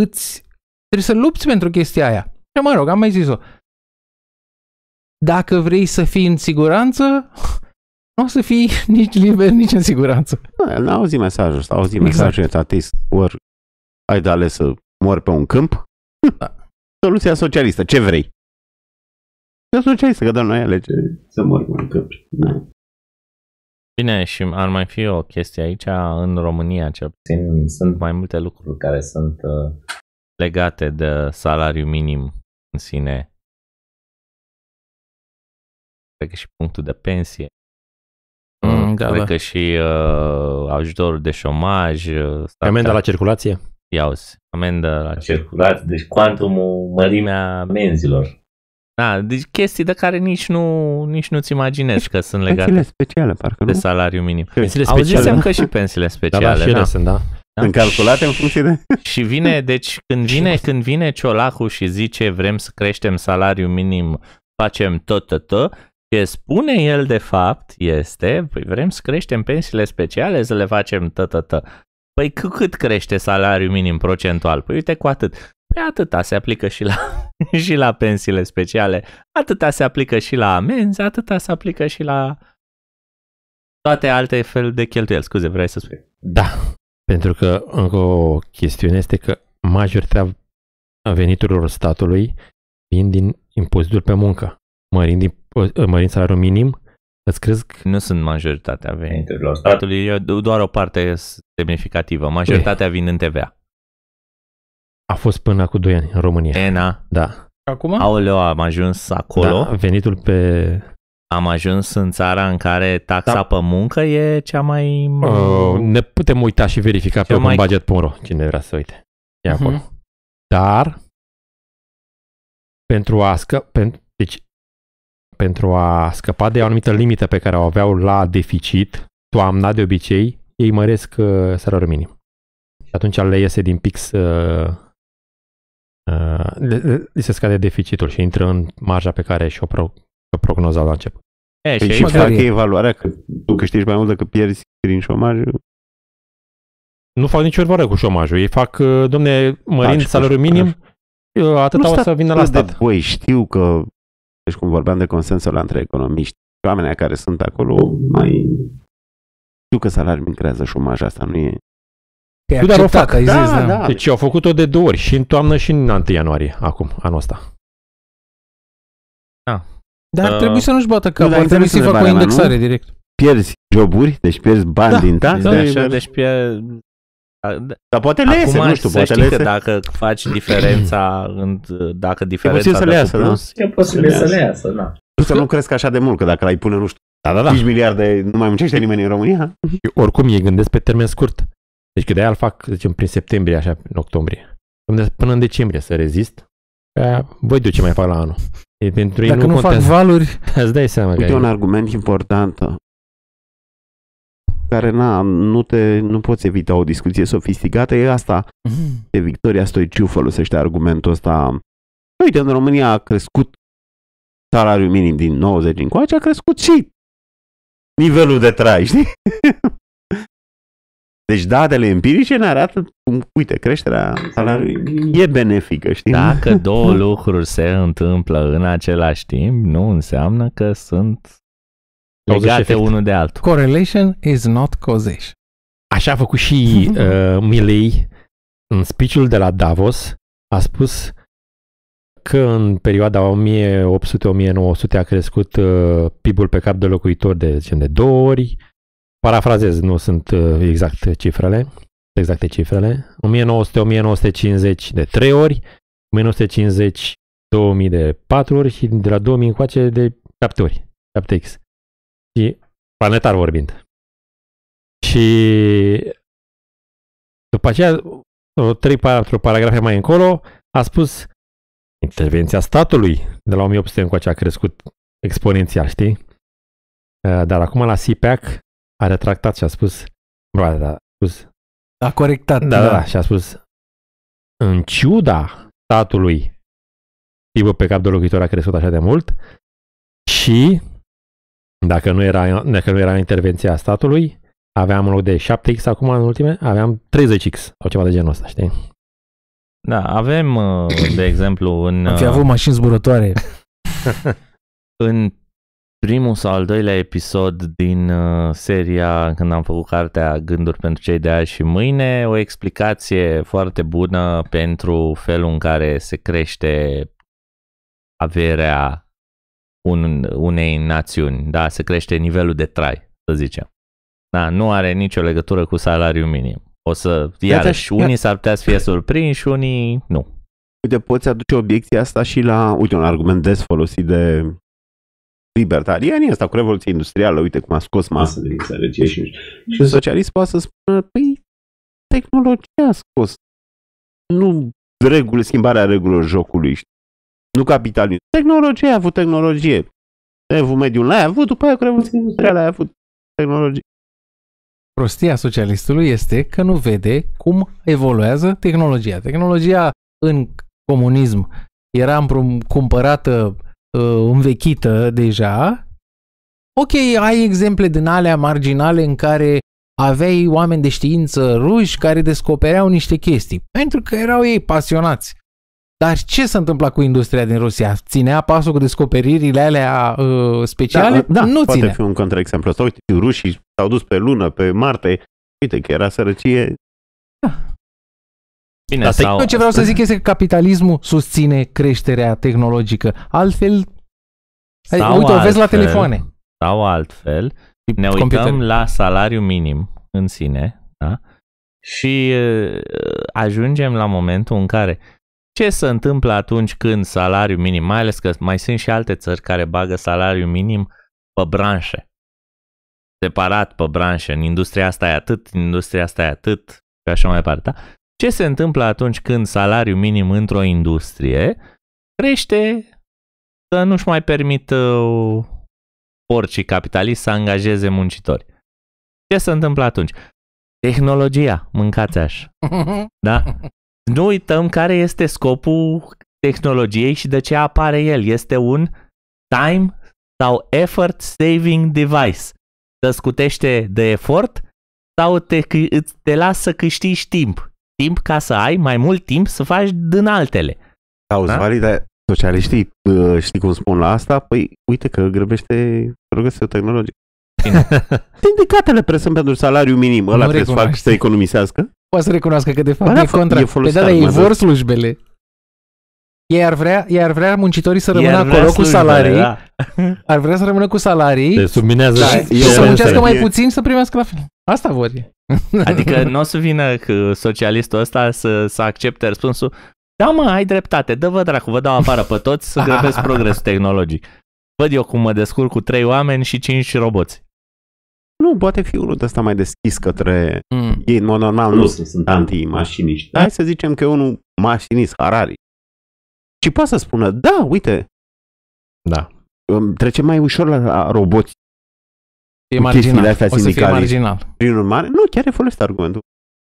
îți trebuie să lupți pentru chestia aia. Și mă rog, am mai zis-o. Dacă vrei să fii în siguranță, (laughs) nu o să fii (laughs) nici liber, nici în siguranță. Da, nu, auzi mesajul ăsta, auzi exact. mesajul ăsta, ori ai de ales să mori pe un câmp, da. Soluția socialistă, ce vrei? Soluția socialistă, că noi alege să mor în câmp. Da. Bine, și ar mai fi o chestie aici, în România cel puțin, sunt mai multe lucruri care sunt uh, legate de salariu minim în sine. Cred că și punctul de pensie. Mm, da, cred da. că și uh, ajutorul de șomaj. Uh, Amenda la circulație. Iauzi, amendă la circulat, deci cuantumul, mărimea menzilor. Da, deci chestii de care nici nu, nici nu-ți imaginezi că sunt legate. Pensiile speciale, parcă, nu? De salariu minim. Pensiile speciale. Auzisem da? că și pensiile speciale, da. da, și da. sunt, da. Da. Sunt calculate în funcție de... (laughs) Și vine, deci când vine, când vine Ciolacu și zice vrem să creștem salariul minim, facem tot, tot, tot, ce spune el de fapt este, păi vrem să creștem pensiile speciale, să le facem tot, tot, tot. Păi cu cât crește salariul minim procentual? Păi uite cu atât. Pe păi atâta se aplică și la, (laughs) și la pensiile speciale, atâta se aplică și la amenzi, atâta se aplică și la toate alte fel de cheltuieli. Scuze, vrei să spui? Da, pentru că încă o chestiune este că majoritatea veniturilor statului vin din impozitul pe muncă, mărind, mărind salariul minim Îți crezi? Nu sunt majoritatea veniturilor statului, doar o parte semnificativă. Majoritatea păi. vin în TVA. A fost până cu 2 ani în România. ENA. Da. Acum? Aoleo, am ajuns acolo. Da, venitul pe... Am ajuns în țara în care taxa da. pe muncă e cea mai... Uh, ne putem uita și verifica cea pe mai... budget.ro, cine vrea să uite. E acolo. Uh-huh. Dar, pentru a scă... Pentru... Deci, pentru a scăpa de o anumită limită pe care o aveau la deficit, toamna de obicei, ei măresc uh, salariul minim. Și atunci le iese din pix, uh, uh, le, le se scade deficitul și intră în marja pe care și-o, pro, și-o prognozau la început. E, păi și fac e valoarea că tu câștigi mai mult decât pierzi prin șomaj, nu fac nicio valoare cu șomajul. Ei fac, uh, domne, mărind da, salariul minim, da. Uh, atâta nu o să vină la stat. Băi, știu că deci cum vorbeam de consensul între economiști, oamenii care sunt acolo mai știu că salariul mic creează șomaj, asta nu e Că ai dar o fac, ai da, zis, da. da. Deci au făcut-o de două ori, și în toamnă și în 1 ianuarie, acum, anul ăsta. Da. Dar uh, trebuie să nu-și bată capul, ar trebui să-i facă o indexare nu? direct. Pierzi joburi, deci pierzi bani da, din da, taxe. Da, deci, deci pierzi da. Dar poate le iese, nu știu, poate le iese. dacă faci diferența, în, dacă diferența da? e să le iasă, da? E posibil să le iasă, da. Tu să nu crezi așa de mult, că dacă l-ai pune, nu știu, da, da, da. 5 miliarde, nu mai muncește nimeni în România. Eu, oricum, ei gândesc pe termen scurt. Deci că de-aia îl fac, zicem, prin septembrie, așa, în octombrie. Până în decembrie să rezist. Că voi duce mai fac la anul. E pentru Dacă ei nu, nu fac valuri... Îți dai seama Uite că un e... argument important care na, nu, te, nu poți evita o discuție sofisticată, e asta mm-hmm. de Victoria Stoiciu folosește argumentul ăsta. Uite, în România a crescut salariul minim din 90 încoace, a crescut și nivelul de trai, știi? (laughs) Deci datele empirice ne arată cum, uite, creșterea salariului e benefică, știi? Dacă două (laughs) lucruri se întâmplă în același timp, nu înseamnă că sunt legate unul de altul. Correlation is not causation. Așa a făcut și (laughs) uh, Milley în speech de la Davos. A spus că în perioada 1800-1900 a crescut uh, PIB-ul pe cap de locuitor de, zicem, de două ori. Parafrazez, nu sunt uh, exact cifrele, exacte cifrele. 1900-1950 de trei ori, 1950 2000 de patru ori și de la 2000 încoace de 7 ori, 7x și planetar vorbind. Și după aceea, trei, patru paragrafe mai încolo, a spus intervenția statului de la 1800 încoace a crescut exponențial, știi? Eh, dar acum la CPAC a retractat și a spus, bă, da, da a spus, a corectat. Da, da, da, da, și a spus, în ciuda statului, PIB pe cap de locuitor a crescut așa de mult și dacă nu era, dacă nu era intervenția statului, aveam în loc de 7X acum în ultime, aveam 30X sau ceva de genul ăsta, știi? Da, avem, uh, (clears throat) de exemplu, în... Am fi uh, avut mașini zburătoare. (laughs) în primul sau al doilea episod din uh, seria când am făcut cartea Gânduri pentru cei de azi și mâine, o explicație foarte bună pentru felul în care se crește averea un, unei națiuni, da, se crește nivelul de trai, să zicem. Da, nu are nicio legătură cu salariul minim. O să, iarăși, unii s-ar putea să fie surprinși, unii nu. Uite, poți aduce obiecția asta și la, uite, un argument des folosit de libertarianii ăsta cu revoluția industrială, uite cum a scos masă din sărăcie și, și un socialist poate să spună, păi, tehnologia a scos, nu reguli, schimbarea regulilor jocului, nu capitalism. Tehnologia a avut tehnologie. Evul mediul l-a avut, după aia cu Revoluția Industrială a avut tehnologie. Prostia socialistului este că nu vede cum evoluează tehnologia. Tehnologia în comunism era cumpărată, uh, învechită deja. Ok, ai exemple din alea marginale în care aveai oameni de știință ruși care descopereau niște chestii, pentru că erau ei pasionați. Dar ce se întâmplat cu industria din Rusia? Ținea pasul cu descoperirile alea uh, speciale? Da, da nu poate ține. fi un contraexemplu ăsta. Uite, rușii s-au dus pe lună, pe Marte. Uite că era sărăcie. Da. Bine, Asta sau... ce vreau să zic este că capitalismul susține creșterea tehnologică. Altfel, sau hai, uite, altfel, o vezi la telefoane. Sau altfel, ne uităm computer. la salariu minim în sine da? și uh, ajungem la momentul în care ce se întâmplă atunci când salariul minim, mai ales că mai sunt și alte țări care bagă salariul minim pe branșe. Separat pe branșe, în industria asta e atât, în industria asta e atât și așa mai departe. Da? Ce se întâmplă atunci când salariul minim într-o industrie crește să nu-și mai permită orice capitalist să angajeze muncitori? Ce se întâmplă atunci? Tehnologia, mâncați aș. (laughs) Da? nu uităm care este scopul tehnologiei și de ce apare el. Este un time sau effort saving device. Te scutește de efort sau te, te lasă să câștigi timp. Timp ca să ai mai mult timp să faci din altele. Auzi, da? valide, socialiștii uh, știi cum spun la asta? Păi uite că grăbește progresul tehnologic. (laughs) Sindicatele presăm pentru salariu minim, ăla trebuie să, fac, să economisească poate să recunoască că de fapt Bă, e contra. E pe păi da, da ei vor slujbele. Ei ar vrea, ei ar vrea muncitorii să rămână acolo slujbele, cu salarii. Da. Ar vrea să rămână cu salarii. Te subminează. Da, și să muncească mai puțin să primească la fel. Asta vor (laughs) Adică nu o să vină socialistul ăsta să, să accepte răspunsul da mă, ai dreptate, dă-vă dracu, vă dau afară pe toți să grăbesc (laughs) progresul tehnologic. Văd eu cum mă descurc cu trei oameni și cinci roboți. Nu, poate fi unul de ăsta mai deschis către mm. ei, în mod normal, nu, nu sunt anti-mașiniști. Hai să zicem că e unul mașinist, Harari. Și poate să spună, da, uite, da. trecem mai ușor la, roboți. E marginal. Astea o să fie marginal. Prin urmare, nu, chiar e folosit argumentul.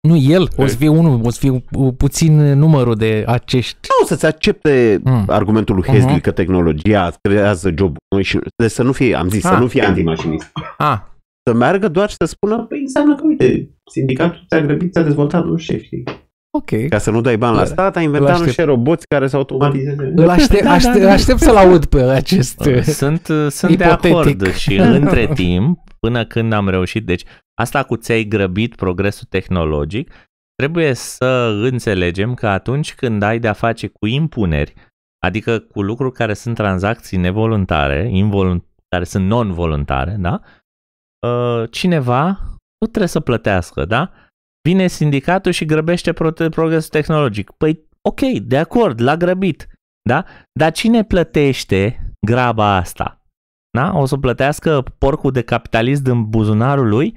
Nu el, o să păi- fie unul, o să fie puțin numărul de acești. Nu, să-ți accepte mm. argumentul lui mhm. Hesli uh-huh. că tehnologia creează job și să nu fie, am zis, ah. să nu fie antimașinist. Ah, să meargă doar și să spună, păi înseamnă că, uite, sindicatul ți-a grăbit, ți-a dezvoltat un șef, știi? Ok. Ca să nu dai bani la stat, a inventat niște roboți care să automatizeze. Îl aștept, da, aștept, da, da, da. aștept să-l aud pe acest uh, Sunt, uh, sunt ipotetic. de acord și (laughs) între timp, până când am reușit, deci asta cu ți-ai grăbit progresul tehnologic, trebuie să înțelegem că atunci când ai de-a face cu impuneri, adică cu lucruri care sunt tranzacții nevoluntare, involunt- care sunt non-voluntare, da? Uh, cineva nu trebuie să plătească, da? Vine sindicatul și grăbește progresul tehnologic. Păi, ok, de acord, l-a grăbit, da? Dar cine plătește graba asta? Da? O să plătească porcul de capitalist din buzunarul lui?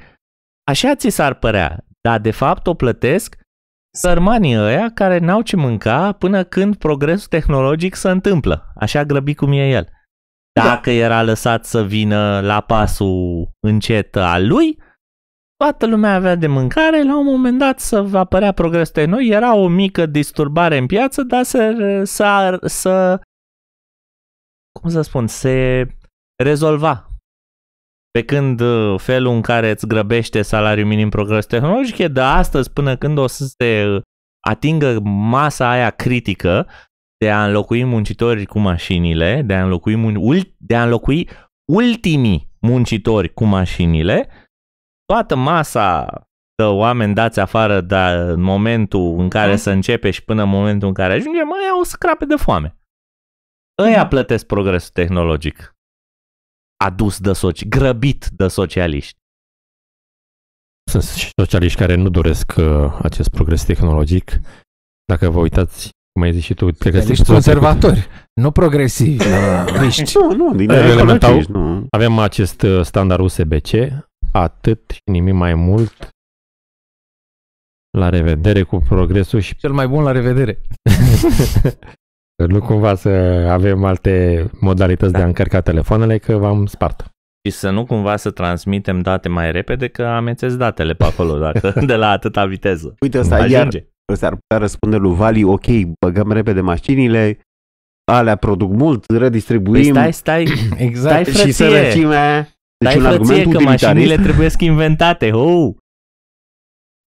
Așa ți s-ar părea, dar de fapt o plătesc sărmanii ăia care n-au ce mânca până când progresul tehnologic se întâmplă, așa grăbi cum e el. Da. Dacă da. era lăsat să vină la pasul încet al lui, toată lumea avea de mâncare, la un moment dat să apărea progres de noi, era o mică disturbare în piață, dar să, să, să cum să spun, se rezolva. Pe când uh, felul în care îți grăbește salariul minim progres tehnologic e de astăzi până când o să se atingă masa aia critică de a înlocui muncitori cu mașinile, de a înlocui, mun- de a înlocui ultimii muncitori cu mașinile, toată masa de oameni dați afară de momentul în care să începe și până în momentul în care ajunge, mai o să crape de foame. Ăia mm. plătesc progresul tehnologic adus de soci, grăbit de socialiști. Sunt și socialiști care nu doresc uh, acest progres tehnologic. Dacă vă uitați cum ai zis și tu, cred că ești conservatori, nu progresivi. (laughs) nu, nu, din elemental, nu. Avem acest uh, standard USB-C, atât și nimic mai mult. La revedere cu progresul și... Cel mai bun la revedere. (laughs) nu cumva să avem alte modalități da. de a da. încărca telefoanele, că v-am spart. Și să nu cumva să transmitem date mai repede, că amețesc datele pe acolo, dacă (laughs) de la atâta viteză. Uite, asta Ajunge. iar, s-ar putea răspunde lui Vali, ok, băgăm repede mașinile, alea produc mult, redistribuim. Păi stai, stai, (clears throat) exact. Stai, frăție. și sărăcimea. Deci stai, un frăție, argument că mașinile trebuie inventate. Oh!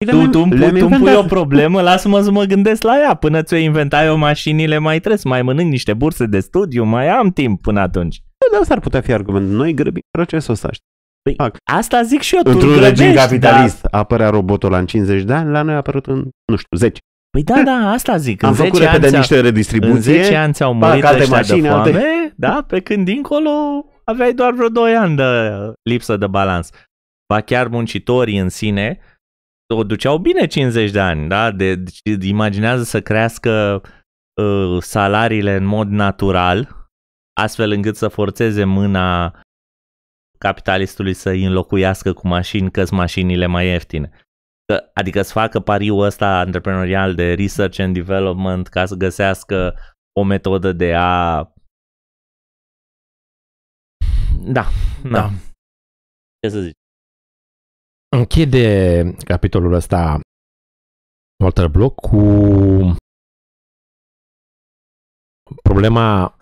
Tu, tu, le tu pui o problemă, lasă-mă să mă gândesc la ea. Până ți-o inventai eu mașinile, mai trebuie să mai mănânc niște burse de studiu, mai am timp până atunci. Da, s-ar putea fi argument. Noi grăbim procesul ăsta. Păi, asta zic și eu. Într-un regim capitalist da. apărea robotul la în 50 de ani, la noi a apărut în, nu știu, 10. Păi da, da, asta zic. (laughs) Am în făcut repede niște redistribuție. În 10 ani ți-au murit alte mașini, de foame, alte... (laughs) da, pe când dincolo aveai doar vreo 2 ani de lipsă de balans. Ba chiar muncitorii în sine o duceau bine 50 de ani, da? De, deci imaginează să crească uh, salariile în mod natural, astfel încât să forțeze mâna capitalistului să îi înlocuiască cu mașini că mașinile mai ieftine. Că, adică să facă pariul ăsta antreprenorial de research and development ca să găsească o metodă de a... Da, da. da. Ce să zic? Închide capitolul ăsta Walter Block cu problema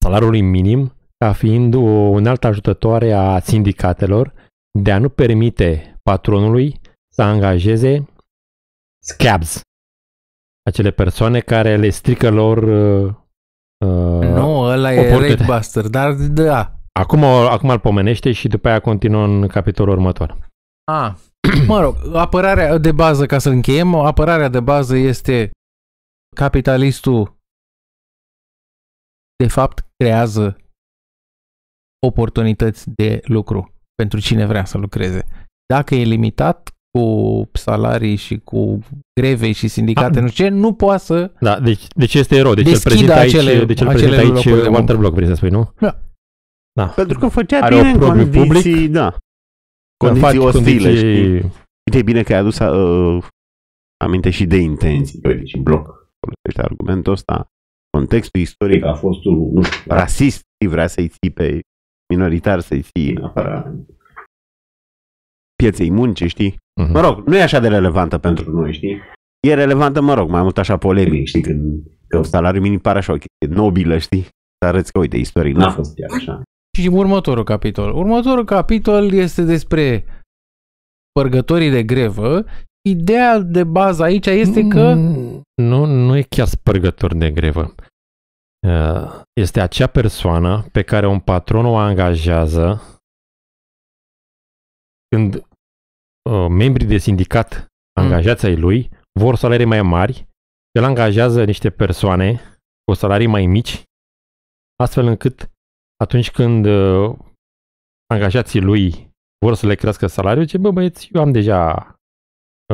salariului minim ca fiind o înaltă ajutătoare a sindicatelor de a nu permite patronului să angajeze scabs, acele persoane care le strică lor uh, uh Nu, ăla e Buster, dar da. Acum, acum îl pomenește și după aia continuă în capitolul următor. A, mă rog, apărarea de bază, ca să încheiem, apărarea de bază este capitalistul de fapt creează oportunități de lucru pentru cine vrea să lucreze. Dacă e limitat cu salarii și cu greve și sindicate, A, da. nu știu ce, nu poate să Da, deci, deci este erou. Deci îl prezintă aici, acele, deci îl prezintă aici Walter Block, vrei să spui, nu? Da. da. Pentru că făcea Are bine în condiții, public, da. da condiții ostile, condiții... știi? E bine că ai adus uh, aminte și de intenții, păi, deci Bloc folosește argumentul ăsta. Contextul istoric a fost un rasist, vrea să-i ții pe minoritar să-i fii în da. pieței muncii, știi? Uh-huh. Mă rog, nu e așa de relevantă pentru noi, știi? E relevantă, mă rog, mai mult așa polemic, știi? Când că salariul minim pare așa o chestie nobilă, știi? Să arăți că, uite, istoria n-a fost chiar așa. Și următorul capitol. Următorul capitol este despre spărgătorii de grevă. Ideea de bază aici este că... Mm, nu, nu e chiar spărgător de grevă. Uh, este acea persoană pe care un patron o angajează când uh, membrii de sindicat mm. angajați ai lui vor salarii mai mari, el angajează niște persoane cu salarii mai mici, astfel încât atunci când uh, angajații lui vor să le crească salariul, ce bă băieți, eu am deja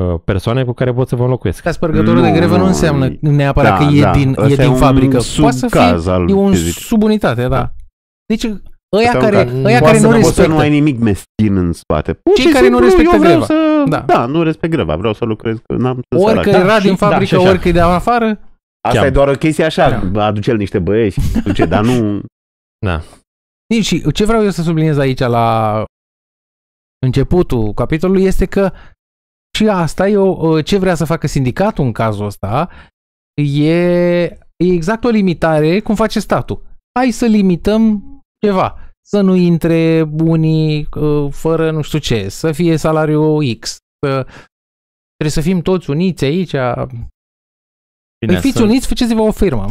Uh, persoane cu care pot să vă înlocuiesc. spărgătorul nu, de grevă nu înseamnă neapărat da, că e da. din, e din fabrică. Poate să fie al, e un subunitate, da. Deci ăia Puteam care, ca, ăia care nu respectă. nu ai nimic mestin în spate. Pur Cei care nu respectă greva. Să, da. da, nu respect greva, vreau să lucrez. N-am orică era da, din da, fabrică, da, orică de afară. Asta Cheam. e doar o chestie așa, da. aduce el niște băieți, duce, dar nu... Da. Deci, ce vreau eu să subliniez aici la începutul capitolului este că și asta e o, ă, ce vrea să facă sindicatul în cazul ăsta, e, e exact o limitare cum face statul. Hai să limităm ceva, să nu intre unii ă, fără nu știu ce, să fie salariu X, să trebuie să fim toți uniți aici. Bine, păi fiți să... uniți, faceți-vă o firmă.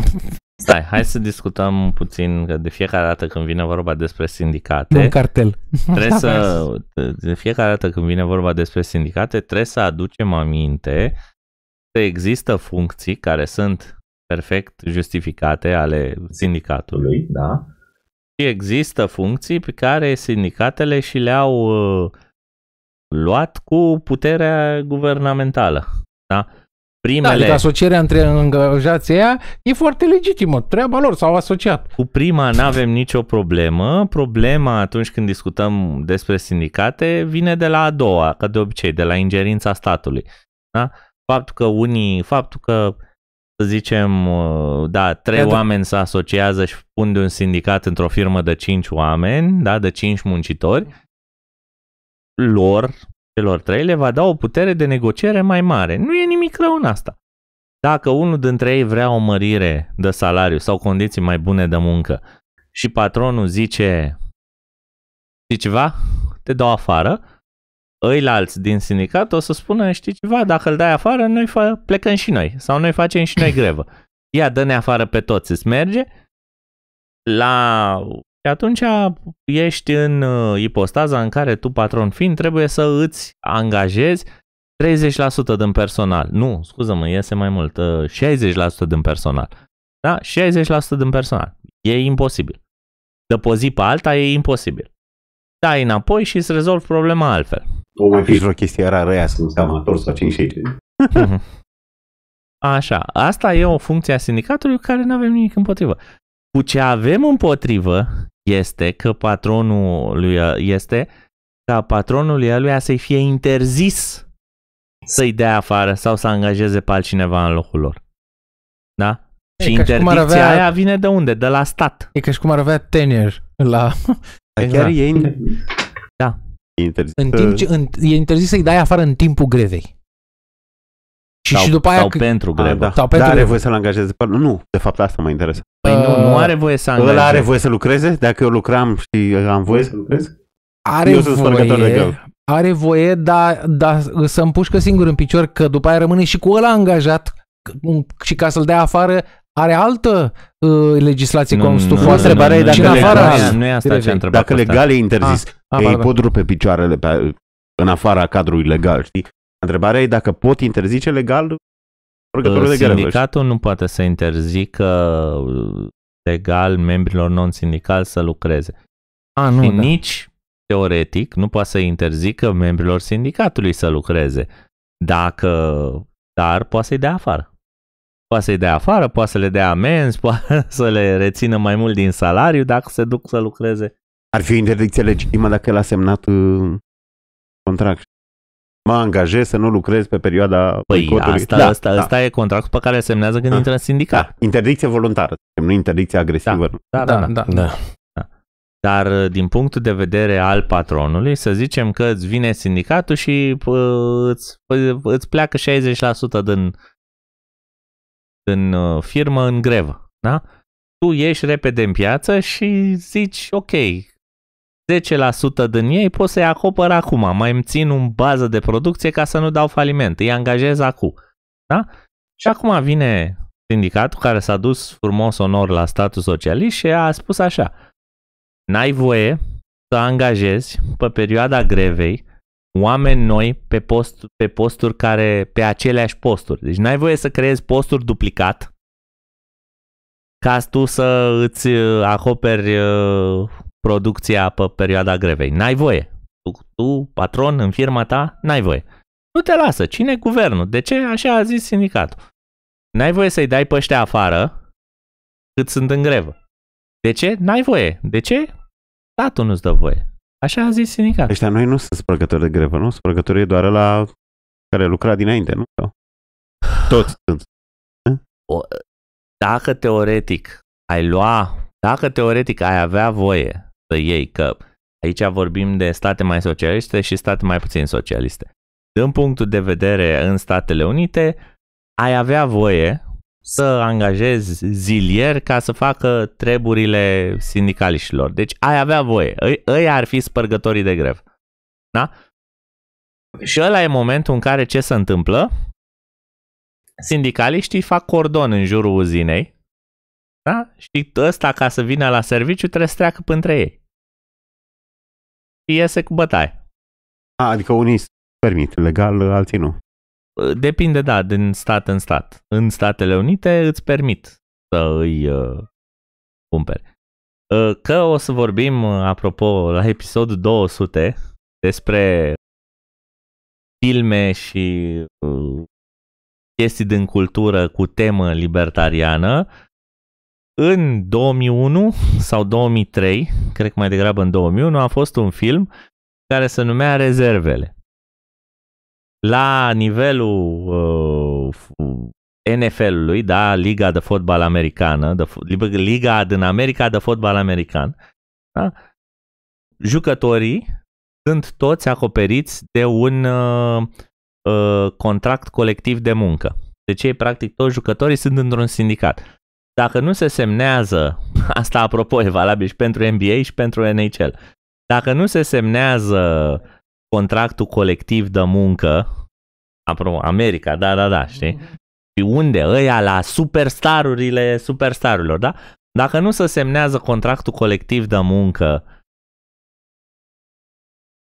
Stai, hai să discutăm puțin, că de fiecare dată când vine vorba despre sindicate... Un cartel. Trebuie da, să, da. de fiecare dată când vine vorba despre sindicate, trebuie să aducem aminte că există funcții care sunt perfect justificate ale sindicatului, da? Și există funcții pe care sindicatele și le-au uh, luat cu puterea guvernamentală, da? primele... Da, adică asocierea între angajații aia e foarte legitimă, treaba lor, s-au asociat. Cu prima nu avem nicio problemă, problema atunci când discutăm despre sindicate vine de la a doua, ca de obicei, de la ingerința statului. Da? Faptul că unii, faptul că să zicem, uh, da, trei oameni se asociază și pun de un sindicat într-o firmă de cinci oameni, da, de cinci muncitori, lor celor trei le va da o putere de negociere mai mare. Nu e nimic rău în asta. Dacă unul dintre ei vrea o mărire de salariu sau condiții mai bune de muncă și patronul zice știi ceva, te dau afară, alți din sindicat o să spună știi ceva, dacă îl dai afară, noi fa- plecăm și noi sau noi facem și noi grevă. Ia dă-ne afară pe toți, îți merge? La și atunci ești în uh, ipostaza în care tu, patron fiind, trebuie să îți angajezi 30% din personal. Nu, scuză-mă, iese mai mult, 60% uh, din personal. Da? 60% din personal. E imposibil. De pe zi pe alta e imposibil. Dai înapoi și îți rezolvi problema altfel. O mai fi o chestie rară aia, să amator sau întors și mhm. Așa, asta e o funcție a sindicatului care nu avem nimic împotrivă. Cu ce avem împotrivă este că patronul lui este ca patronul lui să-i fie interzis să-i dea afară sau să angajeze pe altcineva în locul lor. Da? E și interdicția și avea... aia vine de unde? De la stat. E ca și cum ar avea tenier la... Păi chiar exact. e in... Da. E interzis, în uh, timp ce, în, e interzis să-i dai afară în timpul grevei. Și, sau, și după aia... Sau că... pentru ah, grevă. da. Sau pentru Dar are voie să-l angajeze pe... Nu, de fapt asta mă interesează. Păi nu, nu uh, are voie să angajeze. Ăla are voie să lucreze? Dacă eu lucram și am voie să lucrez? Are eu sunt voie, de are voie, dar da, să împușcă singur în picior, că după aia rămâne și cu ăla angajat și ca să-l dea afară, are altă uh, legislație Cum constufoasă. întrebarea e dacă legal, afara, nu e asta ce întrebat Dacă legal e interzis, ah, a, ei pot rupe picioarele pe, în afara cadrului legal, știi? Întrebarea e dacă pot interzice legal Producătorul de grevă. Sindicatul nu poate să interzică legal membrilor non-sindicali să lucreze. A, nu, și da. nici teoretic nu poate să interzică membrilor sindicatului să lucreze. Dacă, dar poate să-i dea afară. Poate să-i dea afară, poate să le dea amenzi, (laughs) poate să le rețină mai mult din salariu dacă se duc să lucreze. Ar fi interdicție legitimă dacă el a semnat uh, contract mă angajez să nu lucrez pe perioada păi, Asta, da, asta, da. asta e contractul pe care semnează când da. intră în sindicat. Da. Interdicție voluntară, nu interdicție agresivă. Da, da, da. da, da. da. da. Dar uh, din punctul de vedere al patronului, să zicem că îți vine sindicatul și uh, pă, îți, îți pleacă 60% din, din uh, firmă în grevă. Da? Tu ieși repede în piață și zici, ok, 10% din ei pot să-i acopăr acum, mai îmi țin un bază de producție ca să nu dau faliment, îi angajez acum. Da? Și acum vine sindicatul care s-a dus frumos onor la statul socialist și a spus așa, n-ai voie să angajezi pe perioada grevei oameni noi pe, post, pe posturi care, pe aceleași posturi. Deci n-ai voie să creezi posturi duplicat ca tu să îți uh, acoperi uh, producția pe perioada grevei. N-ai voie. Tu, tu, patron, în firma ta, n-ai voie. Nu te lasă. Cine? Guvernul. De ce? Așa a zis sindicatul. N-ai voie să-i dai pe ăștia afară cât sunt în grevă. De ce? N-ai voie. De ce? Statul nu-ți dă voie. Așa a zis sindicatul. Ăștia noi nu sunt spărgători de grevă, nu? Spărgătorii doar la care lucra dinainte, nu? Toți sunt. O, dacă teoretic ai lua, dacă teoretic ai avea voie să ei, că aici vorbim de state mai socialiste și state mai puțin socialiste. Din punctul de vedere în Statele Unite, ai avea voie să angajezi zilier ca să facă treburile sindicaliștilor. Deci ai avea voie. Ei ar fi spărgătorii de grev. Da? Și ăla e momentul în care ce se întâmplă? Sindicaliștii fac cordon în jurul uzinei da? și ăsta ca să vină la serviciu trebuie să treacă pântre ei iese cu bătaie. A, adică unii permit legal, alții nu. Depinde, da, din stat în stat. În Statele Unite îți permit să îi uh, cumperi. Uh, că o să vorbim, uh, apropo, la episodul 200 despre filme și uh, chestii din cultură cu temă libertariană, în 2001 sau 2003, cred că mai degrabă în 2001, a fost un film care se numea Rezervele. La nivelul uh, NFL-ului, da, Liga de Fotbal Americană, de, Liga din America de Fotbal American, da, jucătorii sunt toți acoperiți de un uh, uh, contract colectiv de muncă. Deci ei, practic, toți jucătorii sunt într-un sindicat dacă nu se semnează, (laughs) asta apropo e valabil și pentru NBA și pentru NHL, dacă nu se semnează contractul colectiv de muncă, apropo, America, da, da, da, știi? Mhm. Și unde? Ăia la superstarurile superstarurilor, da? Dacă nu se semnează contractul colectiv de muncă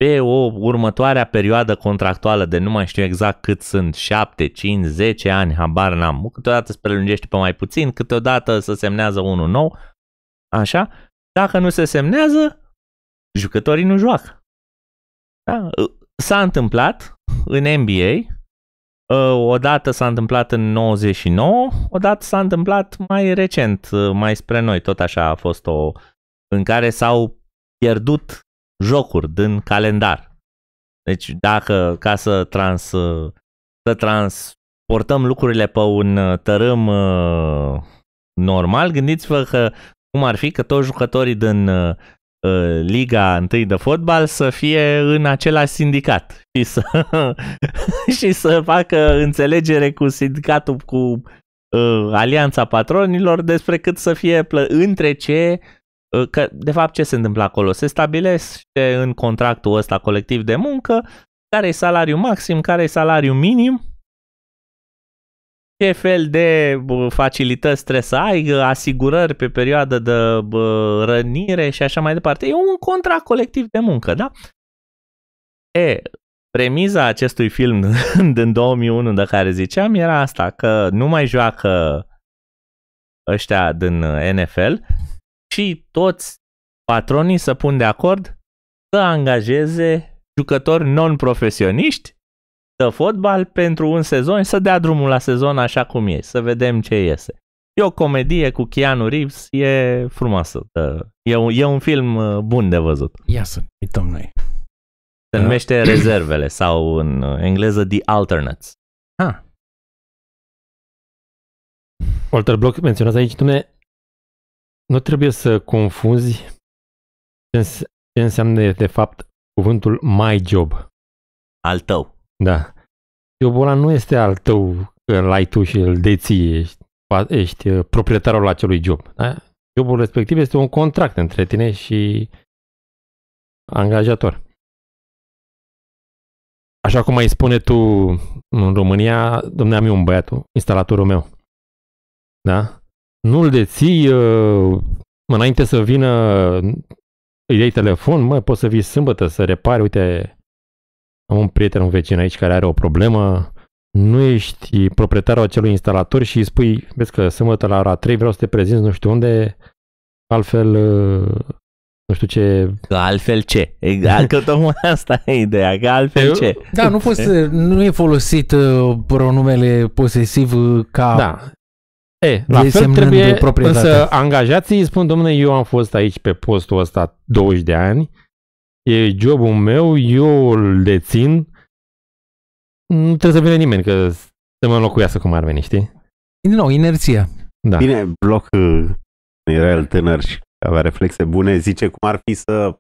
pe o următoarea perioadă contractuală de nu mai știu exact cât sunt, 7, 5, 10 ani, habar n-am, câteodată se prelungește pe mai puțin, câteodată se semnează unul nou, așa, dacă nu se semnează, jucătorii nu joacă. Da? S-a întâmplat în NBA, uh, odată s-a întâmplat în 99, odată s-a întâmplat mai recent, uh, mai spre noi, tot așa a fost o, în care s-au pierdut jocuri din calendar. Deci dacă ca să trans să transportăm lucrurile pe un uh, tărâm uh, normal, gândiți-vă că cum ar fi că toți jucătorii din uh, uh Liga 1 de fotbal să fie în același sindicat și să, (laughs) și să facă înțelegere cu sindicatul, cu uh, Alianța Patronilor despre cât să fie plă- între ce că de fapt ce se întâmplă acolo? Se stabilește în contractul ăsta colectiv de muncă care e salariul maxim, care e salariul minim, ce fel de facilități trebuie să ai, asigurări pe perioadă de rănire și așa mai departe. E un contract colectiv de muncă, da? E, premiza acestui film (laughs) din 2001 de care ziceam era asta, că nu mai joacă ăștia din NFL, și toți patronii să pun de acord să angajeze jucători non-profesioniști de fotbal pentru un sezon și să dea drumul la sezon așa cum e, să vedem ce iese. E o comedie cu Keanu Reeves, e frumoasă. E un, e un film uh, bun de văzut. Ia să uităm noi. Se da. numește (clears throat) Rezervele sau în engleză The Alternates. Ha. Ah. Walter Block menționat aici, domne, nu trebuie să confunzi ce înseamnă de fapt cuvântul my job. Al tău. Da. Jobul ăla nu este al tău, că îl ai tu și îl deții, ești, ești uh, proprietarul acelui job. Da? Jobul respectiv este un contract între tine și angajator. Așa cum mai spune tu în România, domne, am eu un băiat, instalatorul meu. Da? nu-l deții uh, înainte să vină, îi dai telefon, mă, poți să vii sâmbătă să repari, uite, am un prieten, un vecin aici care are o problemă, nu ești proprietarul acelui instalator și îi spui, vezi că sâmbătă la ora 3 vreau să te prezint, nu știu unde, altfel uh, nu știu ce... Că altfel ce? Exact, că tocmai asta e ideea, că altfel Eu? ce? Da, nu, fost, nu e folosit uh, pronumele posesiv uh, ca da. E, la fel trebuie însă angajații îi spun, domnule, eu am fost aici pe postul ăsta 20 de ani, e jobul meu, eu îl dețin, nu trebuie să vină nimeni că să mă înlocuiască cum ar veni, știi? Din nou, inerția. Da. Bine, bloc era uh, el tânăr și avea reflexe bune, zice cum ar fi să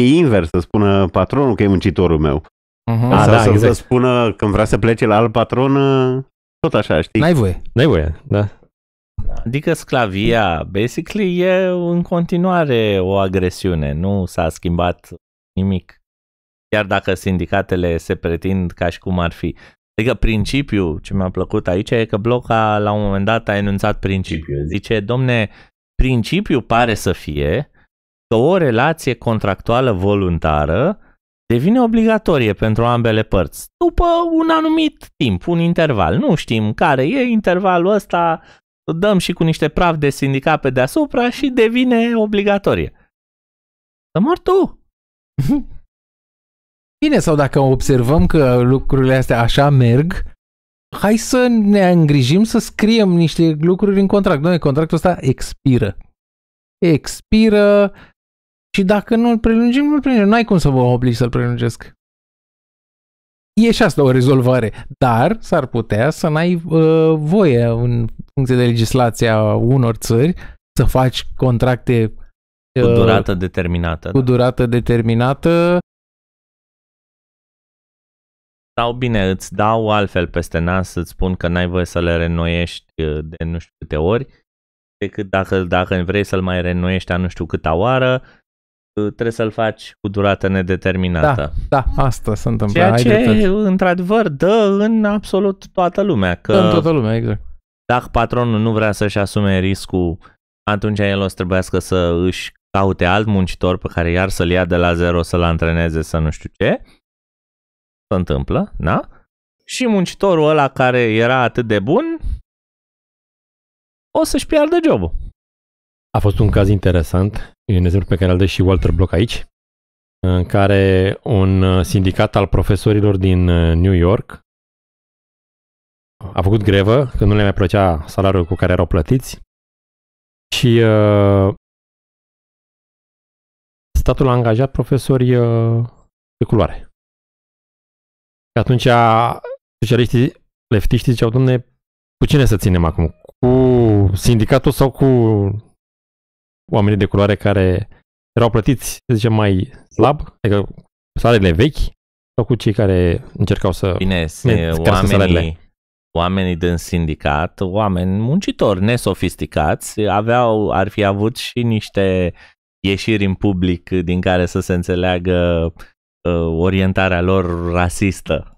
e invers, să spună patronul că e muncitorul meu. Uh-huh. Mhm. Ah, A, da, să exact. spună când vrea să plece la alt patron, uh, tot așa, știi? N-ai voie. N-ai voie, da. Da. Adică sclavia, basically, e în continuare o agresiune, nu s-a schimbat nimic, chiar dacă sindicatele se pretind ca și cum ar fi. Adică principiul ce mi-a plăcut aici e că Bloca la un moment dat a enunțat principiul. Zice, domne, principiul pare să fie că o relație contractuală voluntară devine obligatorie pentru ambele părți după un anumit timp, un interval. Nu știm care e intervalul ăsta, dăm și cu niște praf de sindicat pe deasupra și devine obligatorie. Să mor tu! (laughs) Bine, sau dacă observăm că lucrurile astea așa merg, hai să ne îngrijim să scriem niște lucruri în contract. Noi, contractul ăsta expiră. Expiră și dacă nu îl prelungim, nu îl prelungim. N-ai cum să vă oblig să-l prelungesc e și asta o rezolvare, dar s-ar putea să n-ai uh, voie în funcție de legislația unor țări să faci contracte uh, cu durată determinată. Cu da. durată determinată. Sau bine, îți dau altfel peste nas, să ți spun că n-ai voie să le renoiești uh, de nu știu câte ori, decât dacă, dacă vrei să-l mai renoiești a nu știu câta oară, Uh, trebuie să-l faci cu durată nedeterminată. Da, da asta se întâmplă. Ceea ce, într-adevăr, dă în absolut toată lumea. Că în toată lumea, exact. Dacă patronul nu vrea să-și asume riscul, atunci el o să trebuiască să își caute alt muncitor pe care iar să-l ia de la zero, să-l antreneze, să nu știu ce. Se întâmplă, da? Și muncitorul ăla care era atât de bun, o să-și piardă jobul. A fost un caz interesant, e un exemplu pe care îl dă și Walter Block aici, în care un uh, sindicat al profesorilor din uh, New York a făcut grevă, că nu le mai plăcea salariul cu care erau plătiți și uh, statul a angajat profesori uh, de culoare. Și atunci socialiștii leftiștii ziceau, domne, cu cine să ținem acum? Cu sindicatul sau cu oamenii de culoare care erau plătiți, să zicem, mai slab, adică salariile vechi, sau cu cei care încercau să Bine, oamenii, oamenii din sindicat, oameni muncitori nesofisticați, aveau, ar fi avut și niște ieșiri în public din care să se înțeleagă uh, orientarea lor rasistă.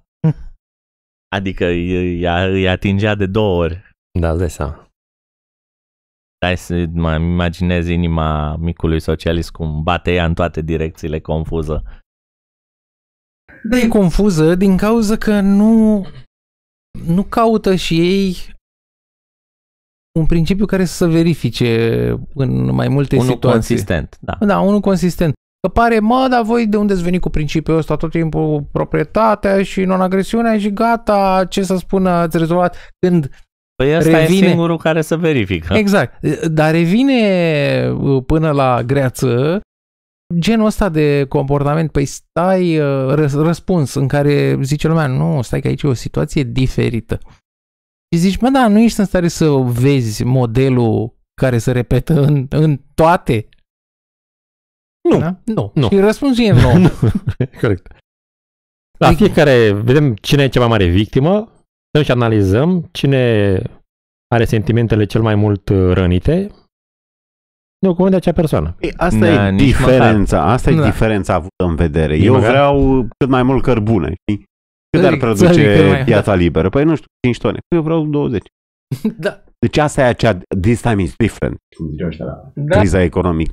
(laughs) Adică îi, îi atingea de două ori. Da, îți dai seama. Hai să mă imaginez inima micului socialist cum bate ea în toate direcțiile confuză. Da, e confuză din cauza că nu, nu caută și ei un principiu care să se verifice în mai multe unul situații. Unul consistent, da. Da, unul consistent. Că pare, mă, dar voi de unde ați venit cu principiul ăsta tot timpul? Proprietatea și non-agresiunea și gata, ce să spună, ați rezolvat. Când Păi ăsta revine... e singurul care să verifică. Exact. Dar revine uh, până la greață genul ăsta de comportament, păi stai uh, răspuns în care zice lumea, nu, stai că aici e o situație diferită. Și zici, mă, da, nu ești în stare să vezi modelul care se repetă în, în toate. Nu. Da? Nu. nu. Și răspunsul e nu. (laughs) Corect. La adică- fiecare, vedem cine e cea mai mare victimă stăm și analizăm cine are sentimentele cel mai mult uh, rănite, ne ocupăm de acea persoană. Ei, păi, asta da, e diferența, măcar. asta e da. diferența avută în vedere. Nici Eu măcar. vreau cât mai mult cărbune, Cât Cât ar produce piața liberă? Păi nu știu, 5 tone. Păi, eu vreau 20. da. Deci asta e acea, this time is different, da. criza economică.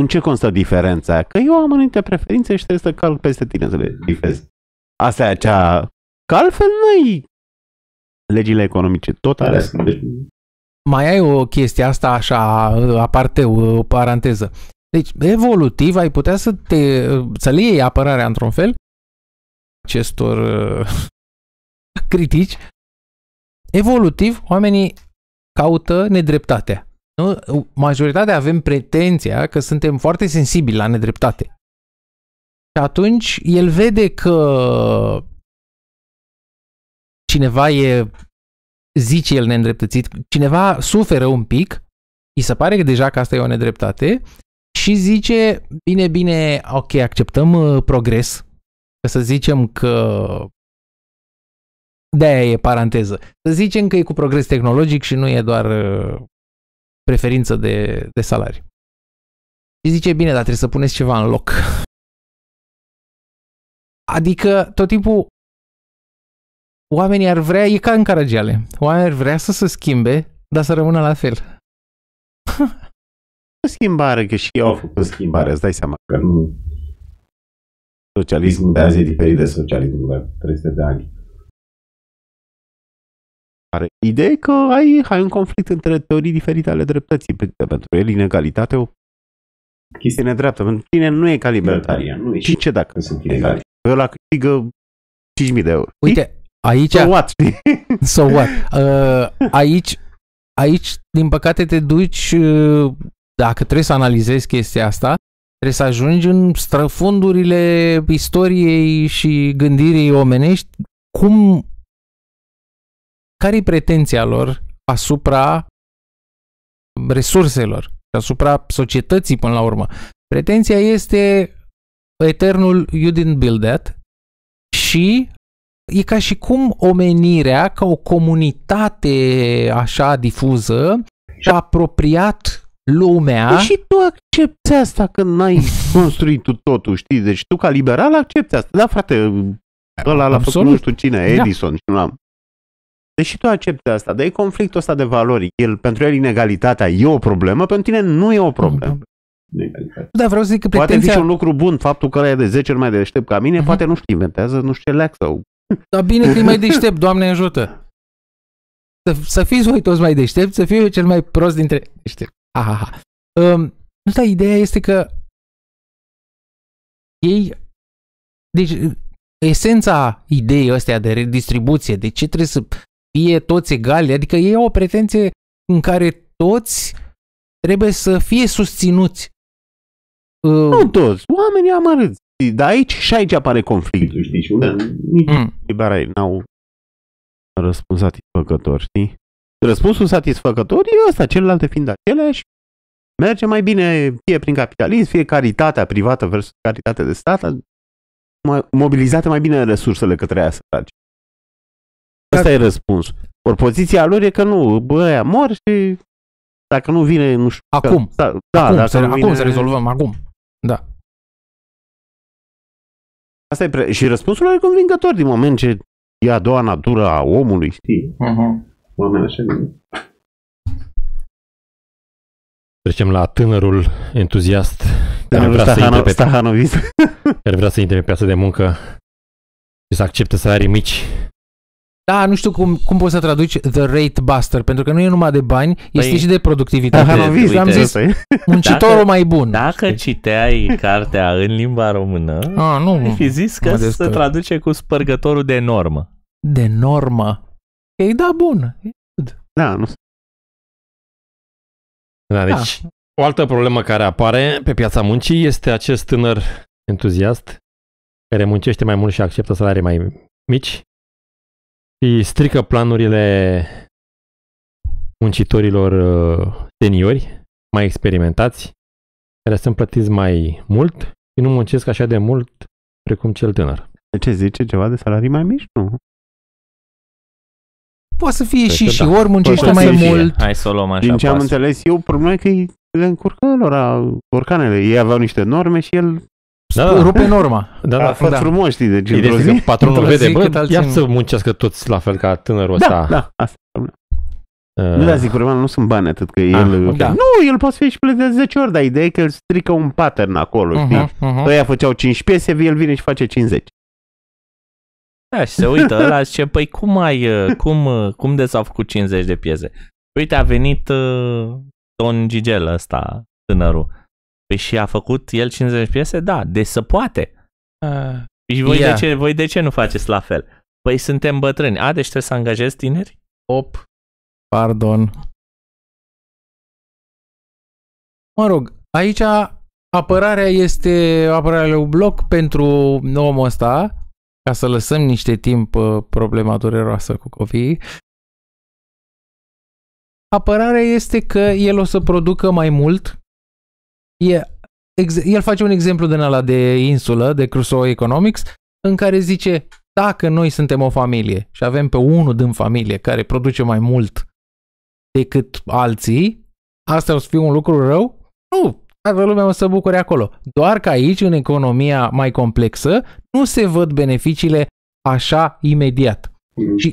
În ce constă diferența? Că eu am anumite preferințe și trebuie să calc peste tine, să le bifez. Asta e acea... Că altfel nu-i legile economice, tot are deci- Mai ai o chestie asta așa, aparte, o paranteză. Deci, evolutiv, ai putea să te, să le iei apărarea într-un fel acestor uh, (laughs) critici. Evolutiv, oamenii caută nedreptatea. Nu? Majoritatea avem pretenția că suntem foarte sensibili la nedreptate. Și atunci el vede că cineva e, zice el neîndreptățit, cineva suferă un pic, îi se pare că deja că asta e o nedreptate și zice, bine, bine, ok, acceptăm uh, progres, că să zicem că de-aia e paranteză. Să zicem că e cu progres tehnologic și nu e doar uh, preferință de, de salari. Și zice, bine, dar trebuie să puneți ceva în loc. Adică tot timpul oamenii ar vrea, e ca în Caragiale, oamenii ar vrea să se schimbe, dar să rămână la fel. (laughs) schimbare, că și eu au făcut schimbare, îți dai seama că nu... Socialismul de azi e diferit de socialismul de 300 de ani. Ideea că ai, ai un conflict între teorii diferite ale dreptății, pentru el inegalitate o chestie nedreaptă, pentru tine nu e ca Nu e și ce dacă sunt Eu la câștigă 5.000 de euro. Uite, Aici, so what? (laughs) so what? Uh, aici, aici, din păcate, te duci, uh, dacă trebuie să analizezi chestia asta, trebuie să ajungi în străfundurile istoriei și gândirii omenești, cum, care-i pretenția lor asupra resurselor asupra societății până la urmă. Pretenția este eternul you didn't build that și e ca și cum omenirea, ca o comunitate așa difuză, și-a apropiat lumea. Păi și tu accepti asta când n-ai (laughs) construit tu totul, știi? Deci tu ca liberal accepti asta. Da, frate, ăla l-a făcut nu știu cine, da. Edison, da. nu am. Deci tu accepti asta, dar e conflictul ăsta de valori. El, pentru el inegalitatea e o problemă, pentru tine nu e o problemă. Da, vreau să zic că pretenția... Poate fi un lucru bun, faptul că ăla e de 10 ori mai deștept ca mine, uh-huh. poate nu știu, inventează, nu știu ce leac sau dar bine că e mai deștept, Doamne ajută. Să, să fiți voi toți mai deștepți, să fiu eu cel mai prost dintre... Deștept. Ha, ha, ha. Um, nu, dar ideea este că ei... Deci, esența ideii astea de redistribuție, de ce trebuie să fie toți egali, adică ei au o pretenție în care toți trebuie să fie susținuți. Nu um, toți, oamenii amărâți. Dar aici și aici apare conflictul, știi? Și unde da. nici mm. n-au răspuns satisfăcător, știi? Răspunsul satisfăcător e ăsta, celelalte fiind aceleași, merge mai bine fie prin capitalism, fie caritatea privată versus caritatea de stat, mobilizate mai bine resursele către aia săraci. Asta e răspunsul. Ori poziția lor e că nu, bă, mor și dacă nu vine, nu știu... Acum. Că, da, acum, dacă se, nu vine... acum se rezolvăm, acum. Da. Asta e pre... Și răspunsul e convingător din moment ce e a doua natură a omului, știi? Uh-huh. Mhm. Oamenii așa Trecem la tânărul entuziast care vrea, să să pe, care vrea să intre pe piața de muncă și să accepte salarii mici da, nu știu cum, cum poți să traduci The Rate Buster, pentru că nu e numai de bani, păi, este și de productivitate. Am uite, am zis, (laughs) muncitorul mai bun. Dacă știi? citeai cartea în limba română, A, nu, ai fi zis că se traduce cu spărgătorul de normă. De normă? Ei, da, bun. Da, nu da, da, deci, da. o altă problemă care apare pe piața muncii este acest tânăr entuziast care muncește mai mult și acceptă salarii mai mici și strică planurile muncitorilor uh, seniori, mai experimentați, care sunt plătiți mai mult și nu muncesc așa de mult precum cel tânăr. De ce zice ceva de salarii mai mici? Nu. Poate să fie Cred și, și da. ori muncește Poate mai mult. Hai să o luăm așa Din ce am înțeles eu, problema e că le încurcă lor orcanele. Ei aveau niște norme și el da, da. rupe norma. Da, da. da. frumos, știi, deci într-o zi, patronul vede, bă, ia să muncească toți la fel ca tânărul da, ăsta. Da, asta. Uh... Nu, da, zic, problema nu sunt bani atât că ah, el... Okay. Da. Nu, el poate să fie și plătit de 10 ori, dar ideea e că el strică un pattern acolo, uh-huh, știi? Uh-huh. Ăia făceau 5 piese, el vine și face 50. Da, și se uită ăla zice, păi cum ai, uh, cum, uh, cum de s-au făcut 50 de piese? Uite, a venit uh, Don Gigel ăsta, tânărul Păi și a făcut el 50 piese? Da, de să poate. Uh, și voi, yeah. de ce, voi de ce nu faceți la fel? Păi suntem bătrâni. A, deci trebuie să angajezi tineri? Op. Pardon. Mă rog, aici apărarea este apărarea lui bloc pentru omul ăsta, ca să lăsăm niște timp uh, problema dureroasă cu copiii. Apărarea este că el o să producă mai mult E, ex, el face un exemplu din ăla de insulă, de Crusoe Economics, în care zice, dacă noi suntem o familie și avem pe unul din familie care produce mai mult decât alții, asta o să fie un lucru rău? Nu, toată lumea o să bucure acolo. Doar că aici, în economia mai complexă, nu se văd beneficiile așa imediat. Mm. Și,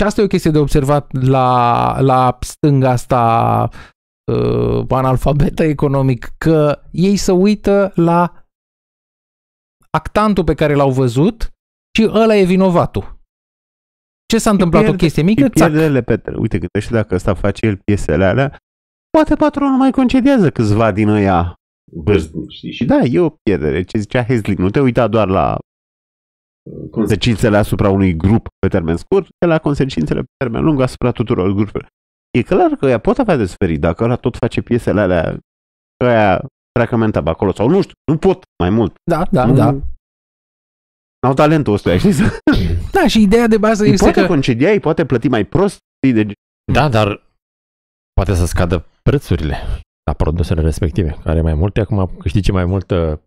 și asta e o chestie de observat la, la stânga asta uh, analfabetă economic, că ei se uită la actantul pe care l-au văzut și ăla e vinovatul. Ce s-a întâmplat? Pierde, o chestie mică? Pierdele, Peter. Uite, și dacă ăsta face el piesele alea, poate patronul mai concediază câțiva din ăia bârzni, Și da, e o pierdere. Ce zicea Hezlin? nu te uita doar la uh, consecințele asupra unui grup pe termen scurt, de la consecințele pe termen lung asupra tuturor grupurilor e clar că ea pot avea de suferit dacă ăla tot face piesele alea ăia pe acolo sau nu știu, nu pot mai mult. Da, da, nu, da. au talentul ăsta, știi? (laughs) da, și ideea de bază îi este poate că... concedia, îi poate plăti mai prost. De... Da, dar poate să scadă prețurile la produsele respective, care mai multe acum câștige mai mult mai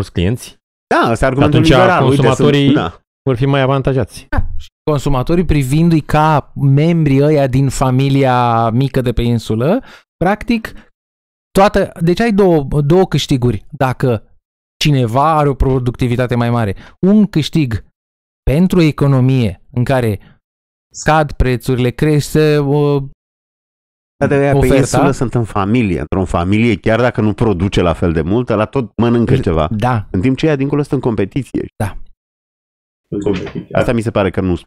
mulți clienți. Da, ăsta argumentul Atunci liberal. consumatorii Uite, sunt, da vor fi mai avantajați. Da. Și consumatorii privindu-i ca membrii ăia din familia mică de pe insulă, practic, toată, deci ai două, două câștiguri dacă cineva are o productivitate mai mare. Un câștig pentru economie în care scad prețurile, crește uh, o, de oferta. Pe insulă sunt în familie, într-o familie, chiar dacă nu produce la fel de mult, la tot mănâncă deci, ceva. Da. În timp ce ea dincolo sunt în competiție. Da competiție. Asta mi se pare că nu și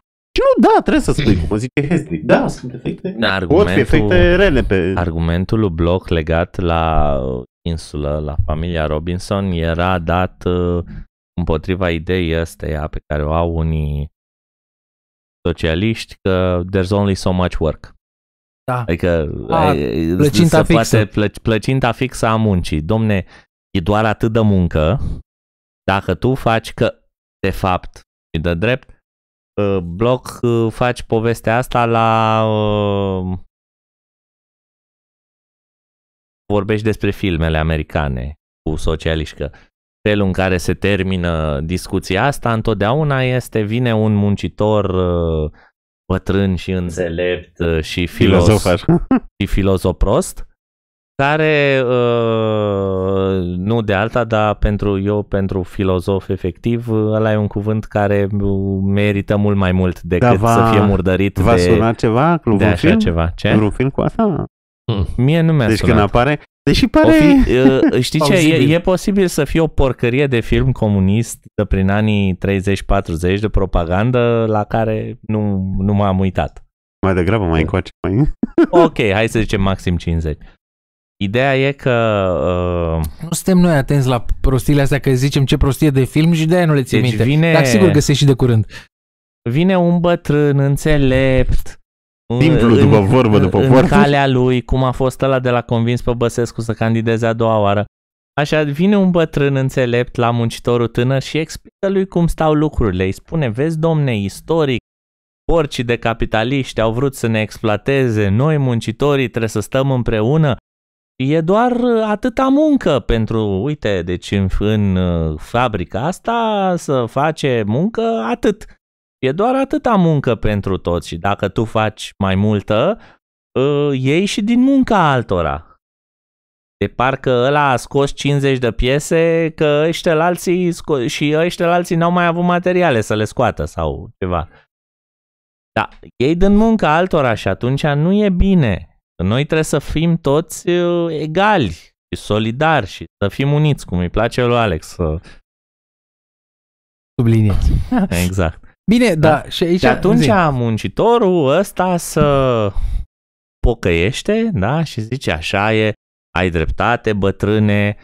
nu, da, trebuie să spui, cum zice Hestrick. Da, da, sunt efecte. Da, pot fi efecte rele pe... Argumentul lui Bloch legat la insulă, la familia Robinson, era dat uh, împotriva ideii ăsteia pe care o au unii socialiști că there's only so much work. Da. Adică a, plăcinta fixă. Poate plă, plăcinta fixă a muncii. Domne, e doar atât de muncă. Dacă tu faci că, de fapt, îi dă drept. Uh, Bloc, uh, faci povestea asta la... Uh, vorbești despre filmele americane cu socialiști, felul în care se termină discuția asta întotdeauna este vine un muncitor bătrân și înțelept și filozof, și filozof prost care uh, nu de alta, dar pentru eu, pentru filozof efectiv, ăla e un cuvânt care merită mult mai mult decât da, să fie murdărit va de, suna ceva cu de așa film? ceva. Ce? Vreun film cu asta? Mm. Mie nu mi-a Deci sunat. când apare, Deși deci pare... Fi, uh, (laughs) știi ce, e, e posibil să fie o porcărie de film comunist de prin anii 30-40 de propagandă la care nu, nu m-am uitat. Mai degrabă mai încoace. Mai... ok, hai să zicem maxim 50. Ideea e că... Uh, nu suntem noi atenți la prostiile astea că zicem ce prostie de film și de aia nu le ții deci minte. Vine, Dar sigur găsești și de curând. Vine un bătrân înțelept, Simplu în, după vorbă, după în vorbă. calea lui, cum a fost ăla de la convins pe Băsescu să candideze a doua oară. Așa, vine un bătrân înțelept la muncitorul tânăr și explică lui cum stau lucrurile. Îi spune, vezi domne, istoric, porcii de capitaliști au vrut să ne exploateze, noi muncitorii trebuie să stăm împreună, E doar uh, atâta muncă pentru, uite, deci în, în uh, fabrica asta să face muncă atât. E doar atâta muncă pentru toți și dacă tu faci mai multă, uh, iei și din munca altora. De parcă ăla a scos 50 de piese, că ăștia alții sco- și ăștia alții n-au mai avut materiale să le scoată sau ceva. Da, ei din munca altora și atunci nu e bine. Noi trebuie să fim toți uh, egali și solidari și să fim uniți, cum îi place lui Alex să... Subliniați. (laughs) Exact. Bine, da, da și aici... Și atunci zi. muncitorul ăsta să pocăiește, da, și zice așa e, ai dreptate, bătrâne,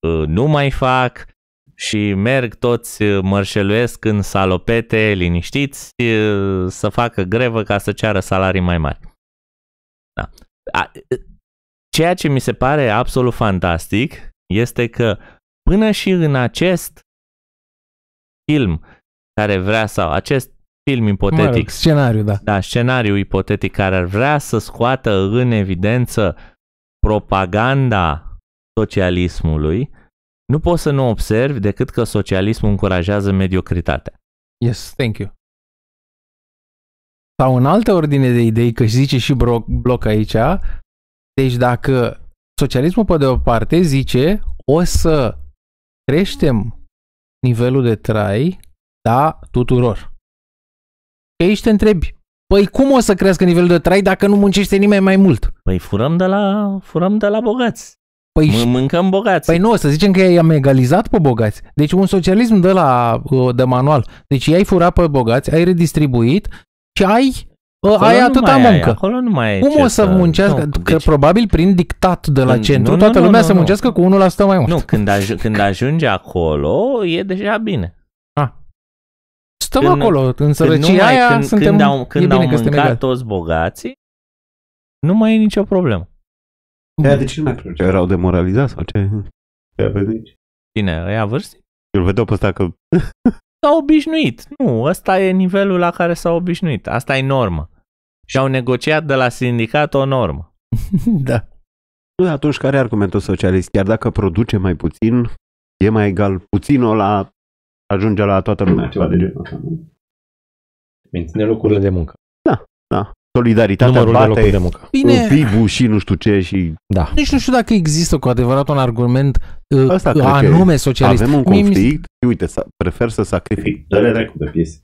uh, nu mai fac și merg toți uh, mărșeluiesc în salopete, liniștiți, să facă grevă ca să ceară salarii mai mari. Da. Ceea ce mi se pare absolut fantastic este că până și în acest film care vrea sau acest film ipotetic. Mă rog, scenariu, da. Da, scenariu ipotetic care ar vrea să scoată în evidență propaganda socialismului, nu poți să nu observi decât că socialismul încurajează mediocritatea. Yes, thank you. Sau în altă ordine de idei, că zice și bloc, Bloc aici, deci dacă socialismul pe de o parte zice o să creștem nivelul de trai, da, tuturor. Că aici te întrebi, păi cum o să crească nivelul de trai dacă nu muncește nimeni mai mult? Păi furăm de la, furăm de la bogați. Păi M- mâncăm bogați. Păi nu, să zicem că i-am egalizat pe bogați. Deci un socialism de la uh, de manual. Deci i-ai furat pe bogați, ai redistribuit și ai Acolo ai atâta muncă. Ai, acolo nu mai Cum o să, muncească? Nu, că deci... probabil prin dictat de la când, centru nu, toată nu, lumea nu, să nu. muncească cu 1% mai mult. Nu, când, aj- când ajunge acolo e deja bine. A. Stăm când, acolo, în sărăcia aia când, suntem, când au, când bine au că mâncat toți bogații, nu mai e nicio problemă. Ea, de ce nu mai plânge? Erau demoralizați sau ce? Cine? Ea vârstii? Îl vedeau pe ăsta că s-au obișnuit. Nu, ăsta e nivelul la care s-au obișnuit. Asta e normă. Și au negociat de la sindicat o normă. (laughs) da. Nu, atunci care e argumentul socialist? Chiar dacă produce mai puțin, e mai egal puținul la ajunge la toată lumea, ceva de genul ăsta. Menține locurile de muncă. Da, da solidaritatea Numărul bate, de de muncă. Bine. PIB-ul și nu știu ce și... Da. Nici nu știu dacă există cu adevărat un argument uh, Asta uh, anume socialist. Avem un conflict și uite, să, prefer să sacrific. Dar le cu pe piese.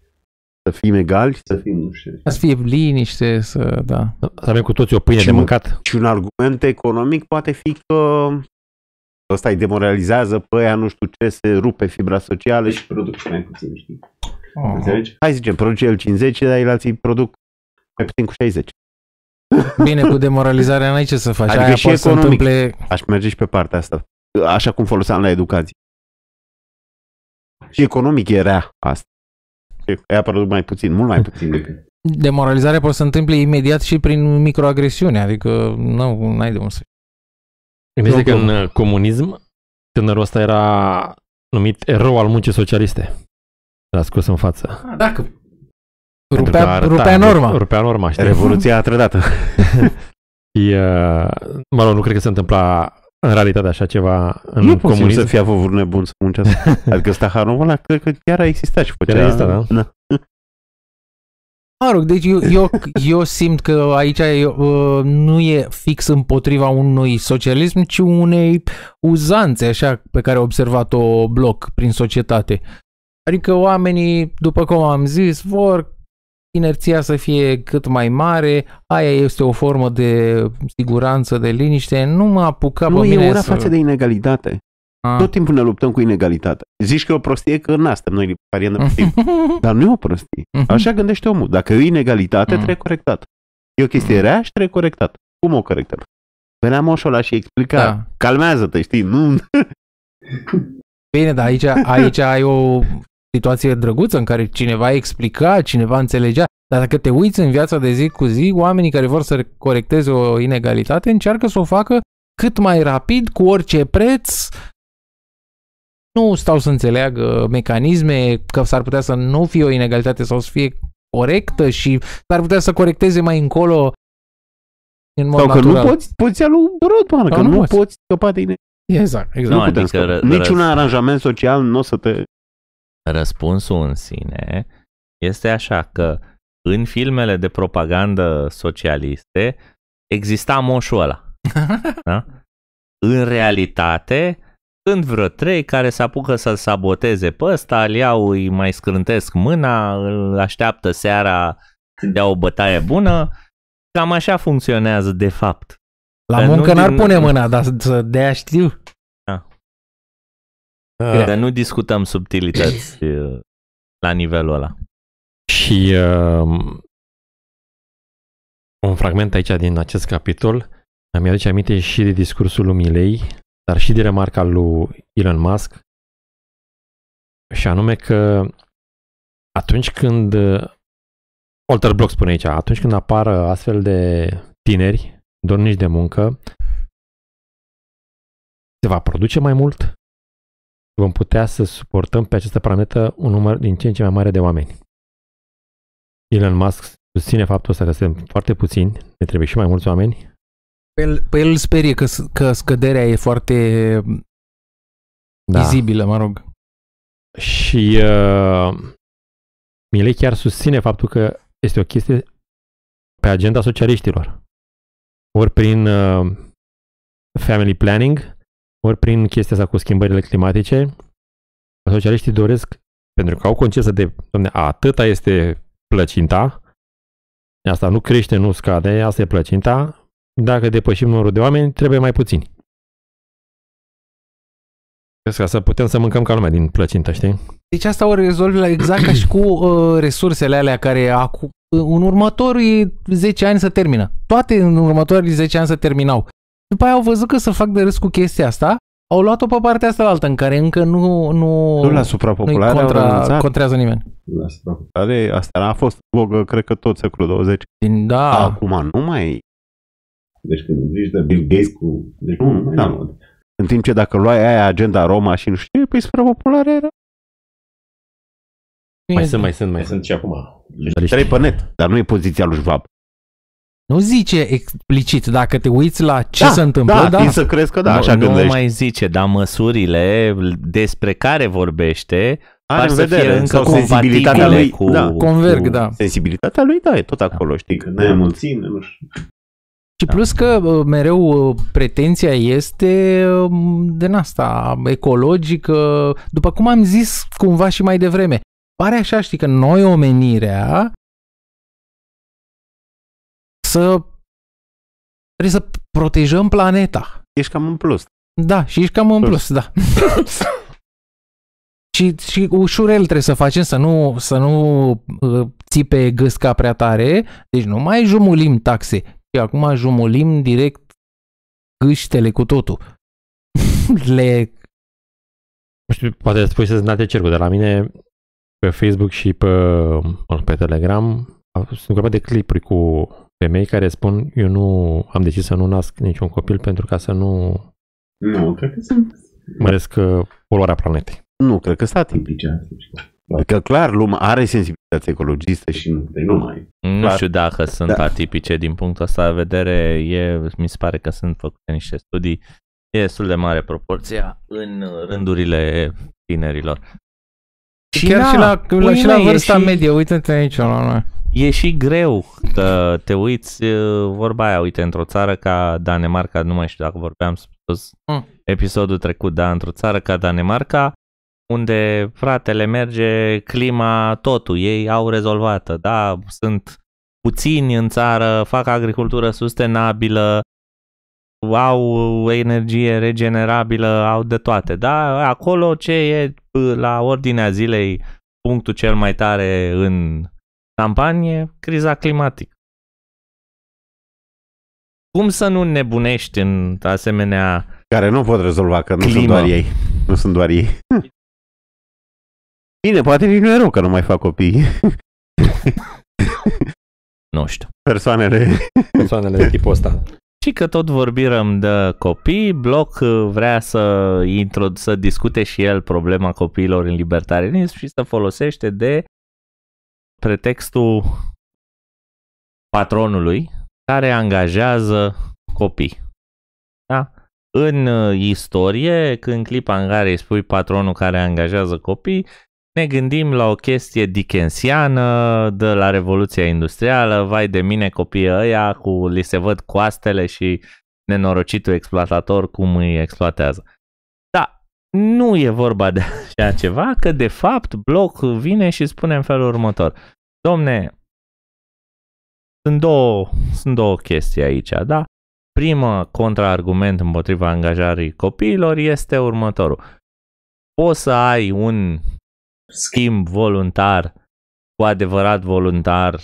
Să fim egali să fim, nu știu. Să fie liniște, să, da. Să avem cu toți o pâine și de mâncat. Și un argument economic poate fi că ăsta îi demoralizează pe aia, nu știu ce, se rupe fibra socială deci și produc mai puțin, știi? Oh. Înțelegi? Hai zicem, produce el 50, dar ei alții produc mai puțin cu 60. Bine, cu demoralizarea n-ai ce să faci. Adică Aia și economic. Să întâmple... Aș merge și pe partea asta. Așa cum foloseam la educație. Și economic era asta. Aia a apărut mai puțin, mult mai puțin decât. Demoralizarea poate să întâmple imediat și prin microagresiune, adică nu, n-ai de unde să... Vezi că în uh, comunism tânărul ăsta era numit erou al muncii socialiste. L-a scos în față. A, dacă Rupea, rupea deci norma. Rupea norma. Știi? Revoluția a trădată. e, (laughs) (laughs) uh, mă rog, nu cred că se întâmpla în realitate așa ceva în nu comunism. Nu să fie avut vreun nebun să muncească. (laughs) adică staharul ăla cred că chiar a existat și făcea... Chiar a existat, da? da. Mă rog, deci eu, eu, eu simt că aici eu, uh, nu e fix împotriva unui socialism, ci unei uzanțe așa pe care a observat-o Bloc prin societate. Adică oamenii, după cum am zis, vor inerția să fie cât mai mare, aia este o formă de siguranță, de liniște, nu mă apuca nu, pe mine e ura să... față de inegalitate. A. Tot timpul ne luptăm cu inegalitatea. Zici că e o prostie că naștem noi timp. (laughs) dar nu e o prostie. Mhm. Așa gândește omul. Dacă e inegalitate, mhm. trebuie corectat. E o chestie rea și trebuie corectat. Cum o corectăm? Venea moșul ăla și explica, da. calmează-te, știi, nu... Bine, dar aici, aici ai o situație drăguță în care cineva explica, cineva înțelegea, dar dacă te uiți în viața de zi cu zi, oamenii care vor să corecteze o inegalitate încearcă să o facă cât mai rapid, cu orice preț, nu stau să înțeleagă mecanisme, că s-ar putea să nu fie o inegalitate sau să fie corectă și s-ar putea să corecteze mai încolo în mod sau natural. că natural. nu poți poziția lui Rodman, că nu, nu poți scăpa de inegalitate. Exact, exact. Nu, nu adică putem adică Niciun aranjament social nu o să te Răspunsul în sine este așa că în filmele de propagandă socialiste exista moșul ăla. (laughs) da? În realitate, sunt vreo trei care se apucă să-l saboteze pe ăsta, îl iau, îi mai scrântesc mâna, îl așteaptă seara, de o bătaie bună. Cam așa funcționează de fapt. La că muncă n-ar din... pune mâna, dar de știu. Uh, Dar nu discutăm subtilități (coughs) uh, la nivelul ăla. Și uh, un fragment aici din acest capitol îmi aduce aminte și de discursul lui Milei, dar și de remarca lui Elon Musk, și anume că atunci când uh, Walter Block spune aici, atunci când apar astfel de tineri dornici de muncă, se va produce mai mult, vom putea să suportăm pe această planetă un număr din ce în ce mai mare de oameni. Elon Musk susține faptul ăsta că suntem foarte puțini, ne trebuie și mai mulți oameni. Pe el, pe el sperie că, că scăderea e foarte da. vizibilă, mă rog. Și uh, Milei chiar susține faptul că este o chestie pe agenda socialiștilor. Ori prin uh, family planning, ori prin chestia asta cu schimbările climatice, socialiștii doresc, pentru că au concesă de, domne, atâta este plăcinta, asta nu crește, nu scade, asta e plăcinta, dacă depășim numărul de oameni, trebuie mai puțini. ca să putem să mâncăm ca lumea din plăcintă, știi? Deci asta o rezolvi la exact ca și cu uh, resursele alea care acu- în următorii 10 ani să termină. Toate în următorii 10 ani să terminau. După aia au văzut că să fac de râs cu chestia asta, au luat-o pe partea asta altă, în care încă nu... Nu, nu la suprapopulare contra, contrează nimeni. La suprapopulare, asta a fost vogă, cred că tot secolul 20. Din, da. Acum nu mai deci când zici de Bill Gates cu... Deci nu, nu mai da. mod. În timp ce dacă luai aia agenda Roma și nu știu, păi suprapopulare era. Mai sunt, mai sunt, mai sunt și acum. Deci trei pe net, dar nu e poziția lui Schwab. Nu zice explicit, dacă te uiți la ce da, se întâmplă, da, da. să crezi că da, nu, așa Nu gândești. mai zice, dar măsurile despre care vorbește are în vedere să încă sensibilitatea lui. Cu, da, converg, cu, da. Sensibilitatea lui, da, e tot da. acolo, da. știi. Că adică ne mulțim, nu știu. Și plus că mereu pretenția este de asta, ecologică, după cum am zis cumva și mai devreme. Pare așa, știi, că noi omenirea să trebuie să protejăm planeta. Ești cam în plus. Da, și ești cam în plus, plus da. (coughs) și, și ușurel trebuie să facem să nu, să nu uh, țipe gâsca prea tare, deci nu mai jumulim taxe, Și acum jumulim direct gâștele cu totul. (laughs) Le... Nu știu, poate spui să-ți nate cercul, dar la mine pe Facebook și pe, pe Telegram sunt grămadă de clipuri cu femei care spun eu nu am decis să nu nasc niciun copil pentru ca să nu... Nu, cred că sunt... Măresc uh, poluarea planetei. Nu, cred că stat implice Adică clar, lumea are sensibilitate ecologistă și nu, nu mai. Nu clar. știu dacă sunt da. atipice din punctul ăsta de vedere, e, mi se pare că sunt făcute niște studii, e destul de mare proporția în rândurile tinerilor. Și Chiar da, și la, la, și la păi, vârsta și... medie, uite-te aici la noi e și greu că te uiți vorba aia, uite, într-o țară ca Danemarca, nu mai știu dacă vorbeam spus mm. episodul trecut, da, într-o țară ca Danemarca, unde fratele merge, clima, totul, ei au rezolvată, da, sunt puțini în țară, fac agricultură sustenabilă, au energie regenerabilă, au de toate, da, acolo ce e la ordinea zilei punctul cel mai tare în campanie, criza climatică. Cum să nu nebunești în asemenea Care nu pot rezolva, că nu climă. sunt doar ei. Nu sunt doar ei. Bine, poate nici nu e rău că nu mai fac copii. nu știu. Persoanele. Persoanele de tipul ăsta. Și că tot vorbim de copii, Bloc vrea să, intro, să discute și el problema copiilor în libertarianism și să folosește de pretextul patronului care angajează copii. Da? În uh, istorie, când clipa în care îi spui patronul care angajează copii, ne gândim la o chestie dickensiană de la Revoluția Industrială, vai de mine copiii ăia cu li se văd coastele și nenorocitul exploatator cum îi exploatează. Da, nu e vorba de (laughs) așa ceva, că de fapt Bloc vine și spune în felul următor – Domne, sunt două, sunt două chestii aici, da? Prima contraargument împotriva angajării copiilor este următorul. Poți să ai un schimb voluntar, cu adevărat voluntar,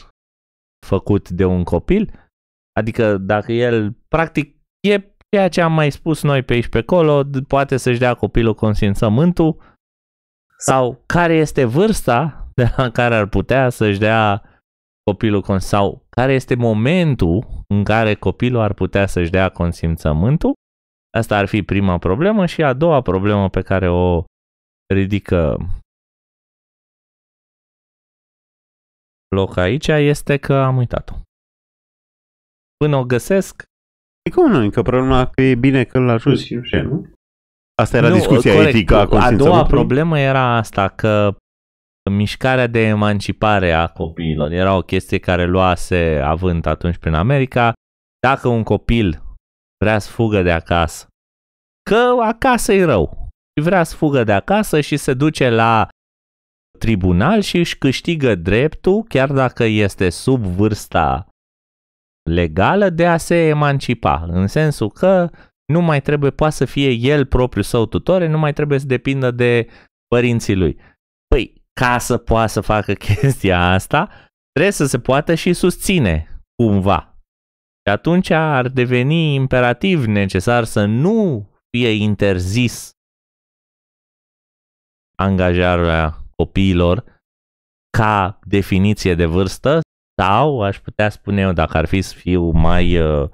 făcut de un copil? Adică dacă el, practic, e ceea ce am mai spus noi pe aici pe acolo, poate să-și dea copilul consimțământul, sau care este vârsta de la care ar putea să-și dea copilul cons- sau care este momentul în care copilul ar putea să-și dea consimțământul. Asta ar fi prima problemă și a doua problemă pe care o ridică loc aici este că am uitat-o. Până o găsesc... E cum nu? Că problema că e bine că îl ajuns și nu? Asta era nu, discuția corect. etică a A doua problemă era asta, că mișcarea de emancipare a copiilor. Era o chestie care luase avânt atunci prin America. Dacă un copil vrea să fugă de acasă, că acasă e rău și vrea să fugă de acasă și se duce la tribunal și își câștigă dreptul, chiar dacă este sub vârsta legală, de a se emancipa. În sensul că nu mai trebuie, poate să fie el propriu său tutore, nu mai trebuie să depindă de părinții lui ca să poată să facă (laughs) chestia asta, trebuie să se poată și susține cumva. Și atunci ar deveni imperativ necesar să nu fie interzis angajarea copiilor ca definiție de vârstă sau, aș putea spune eu, dacă ar fi să fiu mai uh,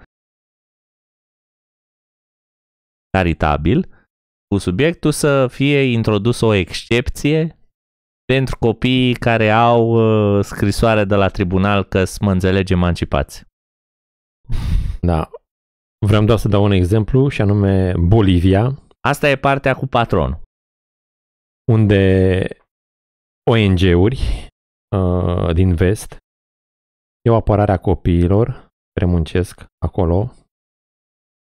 caritabil, cu subiectul să fie introdus o excepție pentru copiii care au uh, scrisoare de la tribunal că mă înțelege emancipați. Da. Vreau doar să dau un exemplu și anume Bolivia. Asta e partea cu patron. Unde ONG-uri uh, din vest iau apărarea copiilor care muncesc acolo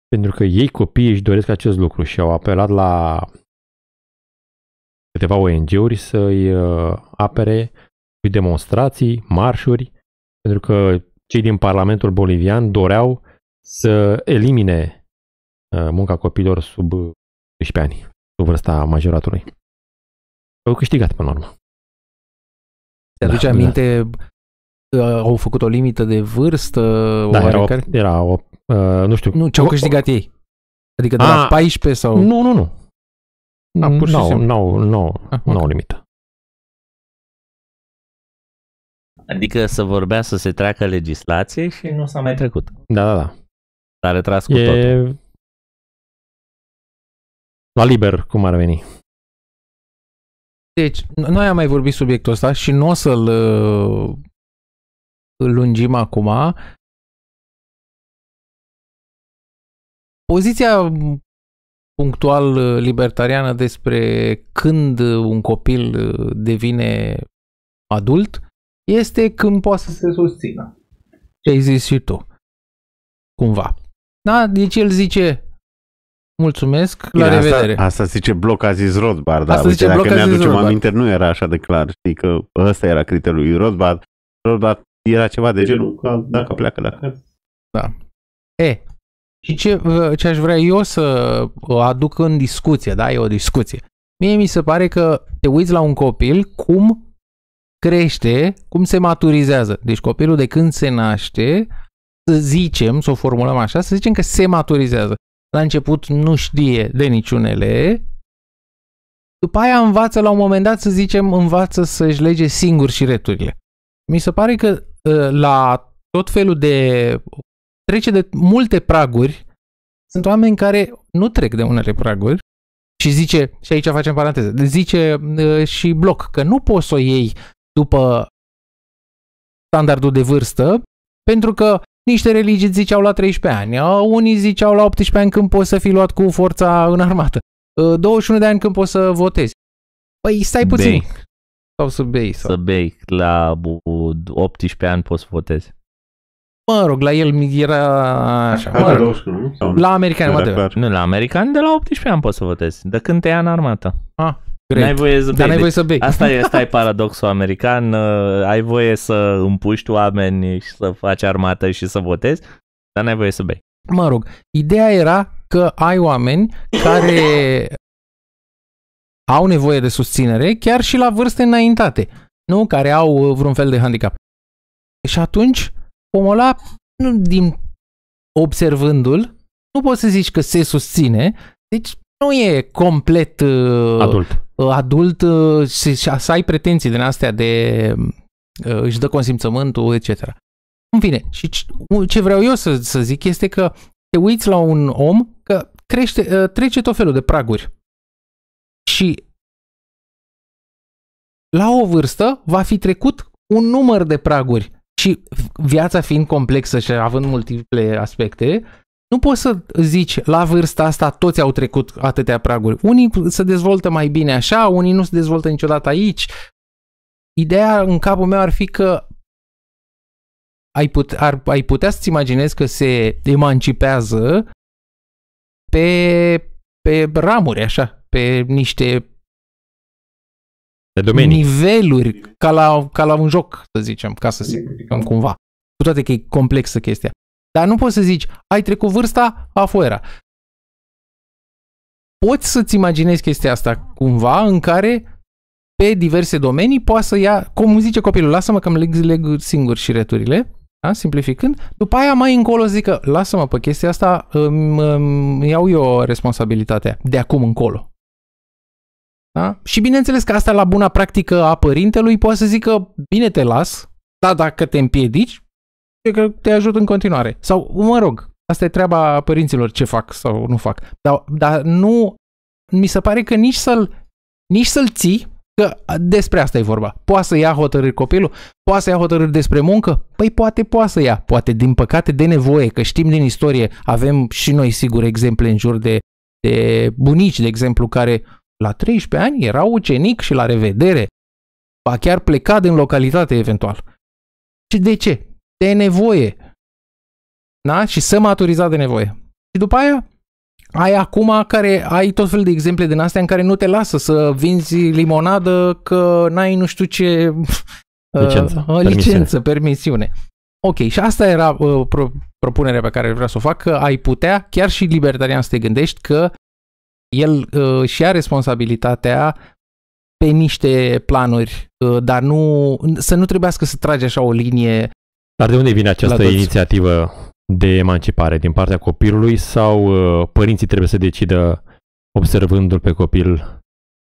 pentru că ei copiii își doresc acest lucru și au apelat la câteva ONG-uri să-i uh, apere cu demonstrații, marșuri, pentru că cei din Parlamentul Bolivian doreau să elimine uh, munca copiilor sub 12 uh, ani, sub vârsta majoratului. Au câștigat până la urmă. Te aduce da, da. aminte, da. au făcut o limită de vârstă? Da, era, o, era o, uh, nu știu. Nu, ce au câștigat o, ei? Adică de a, la 14 ah. sau... Nu, nu, nu. Da, pur și nu n au limită. Adică să vorbea să se treacă legislație și nu s-a mai trecut. Da, da, da. S-a retras cu e... totul. La liber, cum ar veni. Deci, noi am mai vorbit subiectul ăsta și nu o să-l uh, îl lungim acum. Poziția punctual uh, libertariană despre când uh, un copil uh, devine adult este când poate să se susțină. Ce ai zis și tu. Cumva. Da? Deci el zice mulțumesc, la Bine, revedere. Asta, asta zice bloc a zis Rothbard, da. Asta uite, zice dacă bloc ne aducem Rothbard. aminte, nu era așa de clar. Știi că ăsta era criteriul lui Rothbard. Rothbard era ceva de genul că dacă da, pleacă, dacă... Da. da. E, și ce, ce aș vrea eu să aduc în discuție, da, e o discuție. Mie mi se pare că te uiți la un copil cum crește, cum se maturizează. Deci copilul de când se naște, să zicem, să o formulăm așa, să zicem că se maturizează. La început nu știe de niciunele, după aia învață la un moment dat, să zicem, învață să-și lege singur și returile. Mi se pare că ă, la tot felul de trece de multe praguri. Sunt oameni care nu trec de unele praguri și zice, și aici facem paranteză, zice și bloc că nu poți să o iei după standardul de vârstă, pentru că niște religii ziceau la 13 ani, unii ziceau la 18 ani când poți să fii luat cu forța în armată, 21 de ani când poți să votezi. Păi stai puțin. Bei. Sau să bei. Sau... Să bei. La 18 ani poți să votezi. Mă rog, la el era așa. Mă rog. nu? La american, mă Nu, la american, de la 18 ani poți să votezi. De când te ia în armată. Ah. Great. N-ai voie să bei. Dar n-ai voie deci să bei. Asta e, asta e paradoxul american. Uh, ai voie să împuști oameni și să faci armată și să votezi, dar n-ai voie să bei. Mă rog, ideea era că ai oameni care (coughs) au nevoie de susținere chiar și la vârste înaintate, nu? Care au uh, vreun fel de handicap. Și atunci omul ăla, din observându-l, nu poți să zici că se susține, deci nu e complet uh, adult, uh, adult uh, și, și să ai pretenții din astea de își dă consimțământul, etc. În fine, și ce vreau eu să, să zic este că te uiți la un om că crește, trece tot felul de praguri. Și la o vârstă va fi trecut un număr de praguri și viața fiind complexă și având multiple aspecte, nu poți să zici la vârsta asta toți au trecut atâtea praguri. Unii se dezvoltă mai bine așa, unii nu se dezvoltă niciodată aici. Ideea în capul meu ar fi că ai, put, ar, ai putea să-ți imaginezi că se emancipează pe, pe ramuri, așa, pe niște de domenii. niveluri, ca la, ca la un joc, să zicem, ca să simplificăm cumva. Cu toate că e complexă chestia. Dar nu poți să zici, ai trecut vârsta, afuera. Poți să-ți imaginezi chestia asta cumva în care pe diverse domenii poate să ia, cum zice copilul, lasă-mă că îmi leg, leg singur și returile, da? simplificând, după aia mai încolo zic că lasă-mă pe chestia asta, îmi, îmi iau eu responsabilitatea de acum încolo. Da? Și bineînțeles că asta la buna practică a părintelui poate să zică, bine te las, dar dacă te împiedici, eu că te ajut în continuare. Sau, mă rog, asta e treaba părinților ce fac sau nu fac. Dar, dar nu, mi se pare că nici să-l, nici să-l ții, că despre asta e vorba. Poate să ia hotărâri copilul? Poate să ia hotărâri despre muncă? Păi poate poate să ia. Poate, din păcate, de nevoie, că știm din istorie, avem și noi, sigur, exemple în jur de, de bunici, de exemplu, care la 13 ani era ucenic și la revedere. Ba chiar pleca din localitate eventual. Și de ce? De nevoie. Da? Și să maturiza de nevoie. Și după aia, ai acum care ai tot fel de exemple din astea în care nu te lasă să vinzi limonadă că n-ai nu știu ce (laughs) licență, uh, licență permisiune. permisiune. Ok, și asta era uh, pro- propunerea pe care vreau să o fac, că ai putea, chiar și libertarian să te gândești că el uh, și-a responsabilitatea pe niște planuri, uh, dar nu, să nu trebuiască să trage așa o linie. Dar de unde vine această inițiativă de emancipare? Din partea copilului sau uh, părinții trebuie să decidă observându-l pe copil,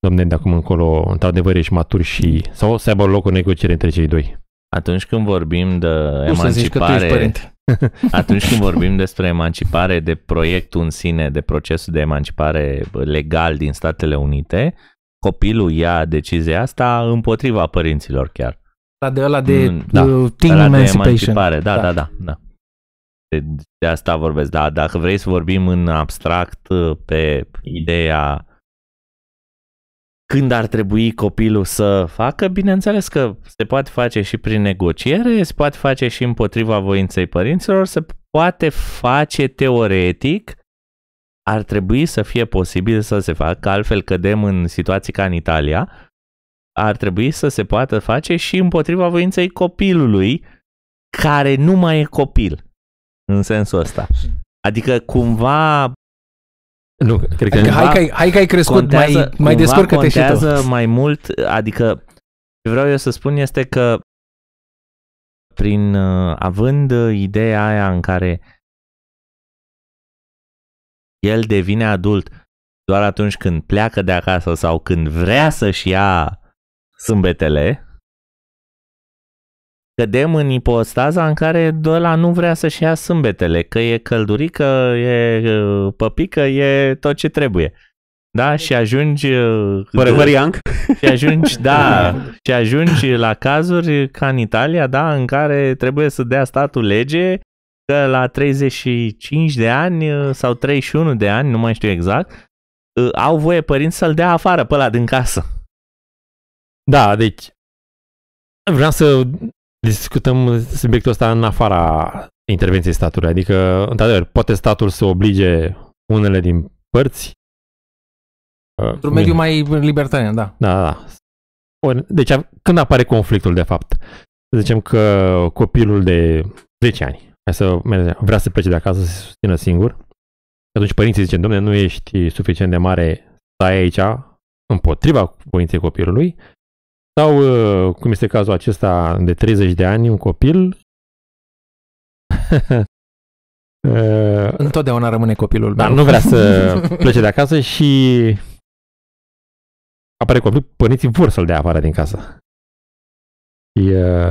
domne, de acum încolo, într-adevăr ești matur și... sau să aibă loc o negociere între cei doi? Atunci când vorbim de nu emancipare... Să zici că tu ești părinte. (laughs) Atunci când vorbim despre emancipare, de proiectul în sine, de procesul de emancipare legal din Statele Unite, copilul ia decizia asta împotriva părinților chiar. La da, de ăla de mm, da, uh, teen ăla emancipation. De emancipare. Da, da, da. da, da. De, de asta vorbesc. Da, dacă vrei să vorbim în abstract uh, pe ideea când ar trebui copilul să facă, bineînțeles că se poate face și prin negociere, se poate face și împotriva voinței părinților, se poate face teoretic, ar trebui să fie posibil să se facă, altfel cădem în situații ca în Italia, ar trebui să se poată face și împotriva voinței copilului, care nu mai e copil, în sensul ăsta. Adică cumva nu, cred că adică hai, că ai, hai că ai crescut, contează, mai, mai descurcă-te și tu. mai mult, adică ce vreau eu să spun este că prin uh, având uh, ideea aia în care el devine adult doar atunci când pleacă de acasă sau când vrea să-și ia sâmbetele, cădem în ipostaza în care ăla nu vrea să-și ia sâmbetele, că e căldurică, e păpică, e tot ce trebuie. Da? Deci- și ajungi... Fără variang. Și ajungi, da, (laughs) și ajungi la cazuri ca în Italia, da, în care trebuie să dea statul lege că la 35 de ani sau 31 de ani, nu mai știu exact, au voie părinți să-l dea afară pe la din casă. Da, deci vreau să discutăm subiectul ăsta în afara intervenției statului. Adică, într-adevăr, poate statul să oblige unele din părți. Uh, Într-un mediu mai libertarian, da. Da, da. da. deci, când apare conflictul, de fapt? Să zicem că copilul de 10 ani hai să vrea să plece de acasă să se susțină singur. Atunci părinții zice, domnule, nu ești suficient de mare, să ai aici, împotriva voinței copilului sau, uh, cum este cazul acesta de 30 de ani, un copil. (laughs) Uh, Întotdeauna rămâne copilul Dar nu vrea să (laughs) plece de acasă și apare copilul, părinții vor să-l dea afară din casă. E...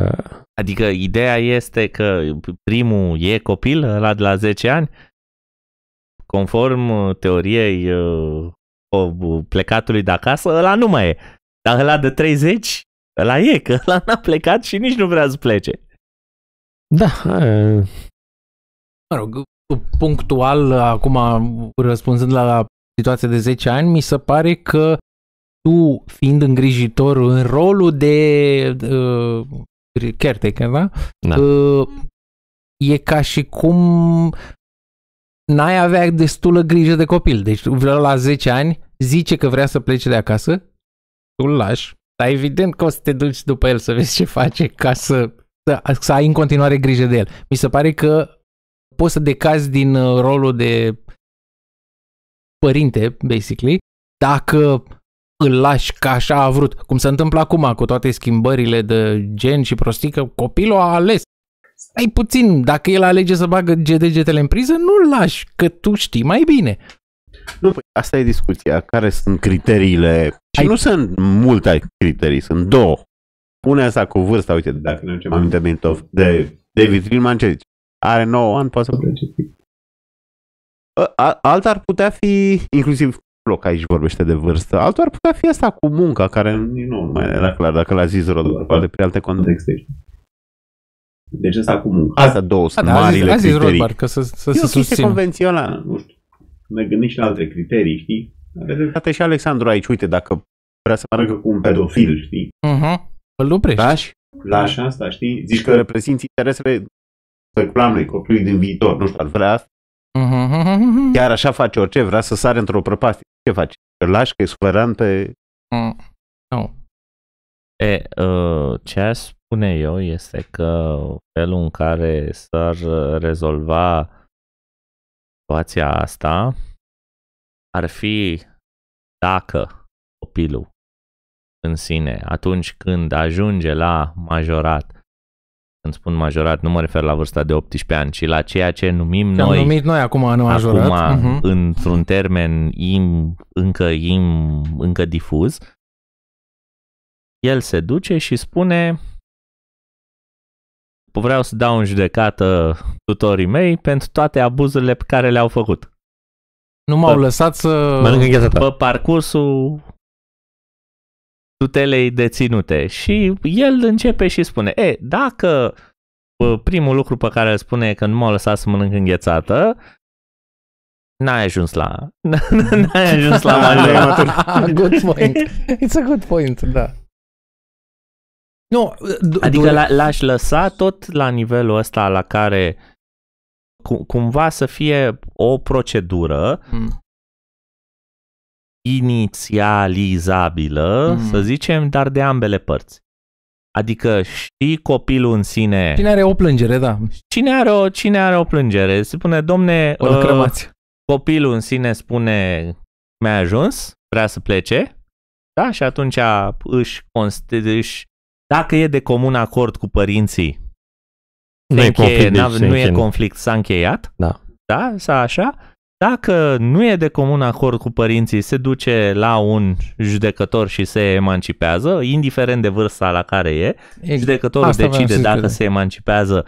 Adică ideea este că primul e copil, ăla de la 10 ani, conform uh, teoriei plecatului de acasă, ăla nu mai e. Dar ăla de 30, ăla e, că ăla n-a plecat și nici nu vrea să plece. Da, mă rog, punctual, acum răspunzând la situația de 10 ani, mi se pare că tu, fiind îngrijitor în rolul de uh, caretaker, da? da. Uh, e ca și cum n-ai avea destulă grijă de copil. Deci vreau la 10 ani, zice că vrea să plece de acasă, tu îl lași, dar evident că o să te duci după el să vezi ce face ca să, să, să ai în continuare grijă de el. Mi se pare că poți să decazi din uh, rolul de părinte, basically, dacă îl lași ca așa a vrut. Cum se întâmplă acum cu toate schimbările de gen și prostică, copilul a ales. Stai puțin, dacă el alege să bagă degetele în priză, nu-l lași, că tu știi mai bine. Nu, păi, asta e discuția. Care sunt criteriile și ai... nu sunt multe criterii, sunt două. Pune asta cu vârsta, uite, dacă nu am aminte de David Gilman ce zice? Are 9 ani, poate să plece. ar putea fi, inclusiv loc aici vorbește de vârstă, altul ar putea fi asta cu munca, care nu mai era clar dacă l-a zis Rod, da. poate pe alte contexte. Deci asta cu munca. Asta două sunt da, marile a zis, criterii. A zis Rodbar, că să, să e o convențională. Nu știu. Ne gândim și la alte criterii, știi? Are dreptate și Alexandru aici, uite, dacă vrea să meargă cu un pedofil, știi? Uh-huh. Îl oprești. Lași, lași asta, știi? Zici că reprezinți interesele speculamului copilului din viitor, nu știu, ar vrea asta. Uh-huh. Chiar așa face orice, vrea să sare într-o prăpastie. Ce faci? Îl lași că e suferant pe... Mm. Nu. E, uh, ce aș spune eu este că felul în care s-ar rezolva situația asta ar fi dacă copilul în sine, atunci când ajunge la majorat, când spun majorat, nu mă refer la vârsta de 18 ani, ci la ceea ce numim ce noi. Am numit noi acum majorat. Acum, uh-huh. într-un termen im, încă im, încă difuz, el se duce și spune vreau să dau în judecată tutorii mei pentru toate abuzurile pe care le-au făcut. Nu m-au pe, lăsat să... Mănâncă ghețata. Pe parcursul tutelei deținute. Și el începe și spune, e, dacă primul lucru pe care îl spune e că nu m-au lăsat să mănânc înghețată, n-ai ajuns la... (laughs) n-ai ajuns la (laughs) mai Good point. (laughs) It's a good point, da. Nu, d- adică l-aș lăsa tot la nivelul ăsta la care cumva să fie o procedură mm. inițializabilă, mm. să zicem, dar de ambele părți. Adică și copilul în sine... Cine are o plângere, da. Cine are o, cine are o plângere? Se spune, domne, uh, copilul în sine spune, mi-a ajuns, vrea să plece, da? Și atunci își, const- își dacă e de comun acord cu părinții nu, e conflict, deci nu e conflict, s-a încheiat, da. da, s-a așa. Dacă nu e de comun acord cu părinții, se duce la un judecător și se emancipează, indiferent de vârsta la care e, exact. judecătorul Asta decide dacă se emancipează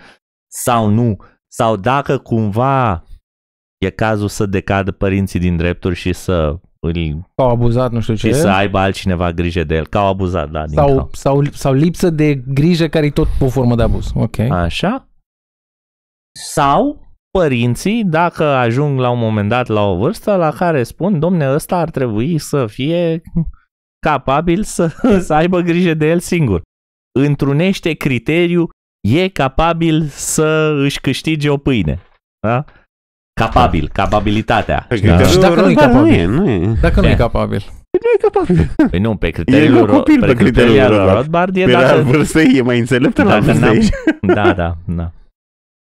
sau nu, sau dacă cumva e cazul să decadă părinții din drepturi și să îl... au abuzat, nu știu ce. Și să aibă altcineva grijă de el, că au abuzat, da, din sau, sau, sau lipsă de grijă care e tot o formă de abuz. Ok. Așa? Sau părinții, dacă ajung la un moment dat la o vârstă la care spun, domne, ăsta ar trebui să fie capabil să, (laughs) să aibă grijă de el singur. Întrunește criteriu, e capabil să își câștige o pâine. Da? Capabil, capabilitatea. Păi da. Și dacă nu e capabil. Nu e. Dacă nu e capabil. Păi nu e capabil. Păi nu, pe criteriul, e copil, pe criteriul, criteriul Rothbard e dacă... Pe vârstă e mai înțelept la vârstă Da, da, da.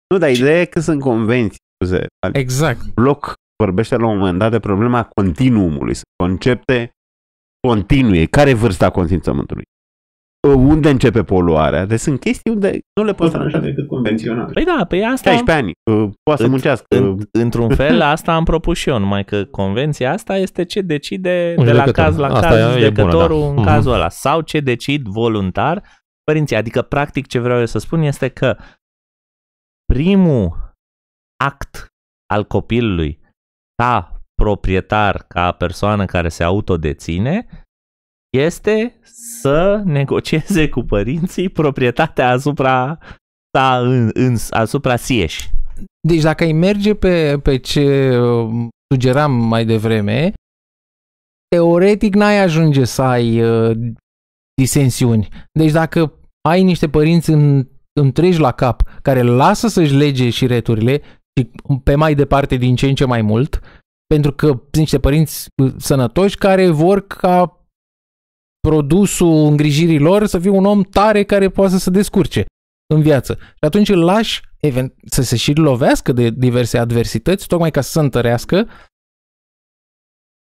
Nu, dar ideea e că sunt convenții. Scuze. Exact. Bloc vorbește la un moment dat de problema continuumului. Sunt concepte continue. Care e vârsta consimțământului? Unde începe poluarea? Deci sunt chestii unde nu le poți aranja decât convențional. Păi da, pe păi asta... 16 ani, uh, poate să muncească. În, într-un fel, asta am propus și eu, numai că convenția asta este ce decide de la caz la caz judecătorul da. în mhm. cazul ăla. Sau ce decid voluntar părinții. Adică, practic, ce vreau eu să spun este că primul act al copilului ca proprietar, ca persoană care se autodeține, este să negocieze cu părinții proprietatea asupra ta în, în, asupra sieși. Deci dacă îi merge pe, pe ce uh, sugeram mai devreme, teoretic n-ai ajunge să ai uh, disensiuni. Deci dacă ai niște părinți în întregi la cap care lasă să-și lege și returile și pe mai departe din ce în ce mai mult, pentru că sunt niște părinți sănătoși care vor ca produsul îngrijirii lor să fie un om tare care poate să se descurce în viață. Și atunci îl lași event, să se și lovească de diverse adversități, tocmai ca să se întărească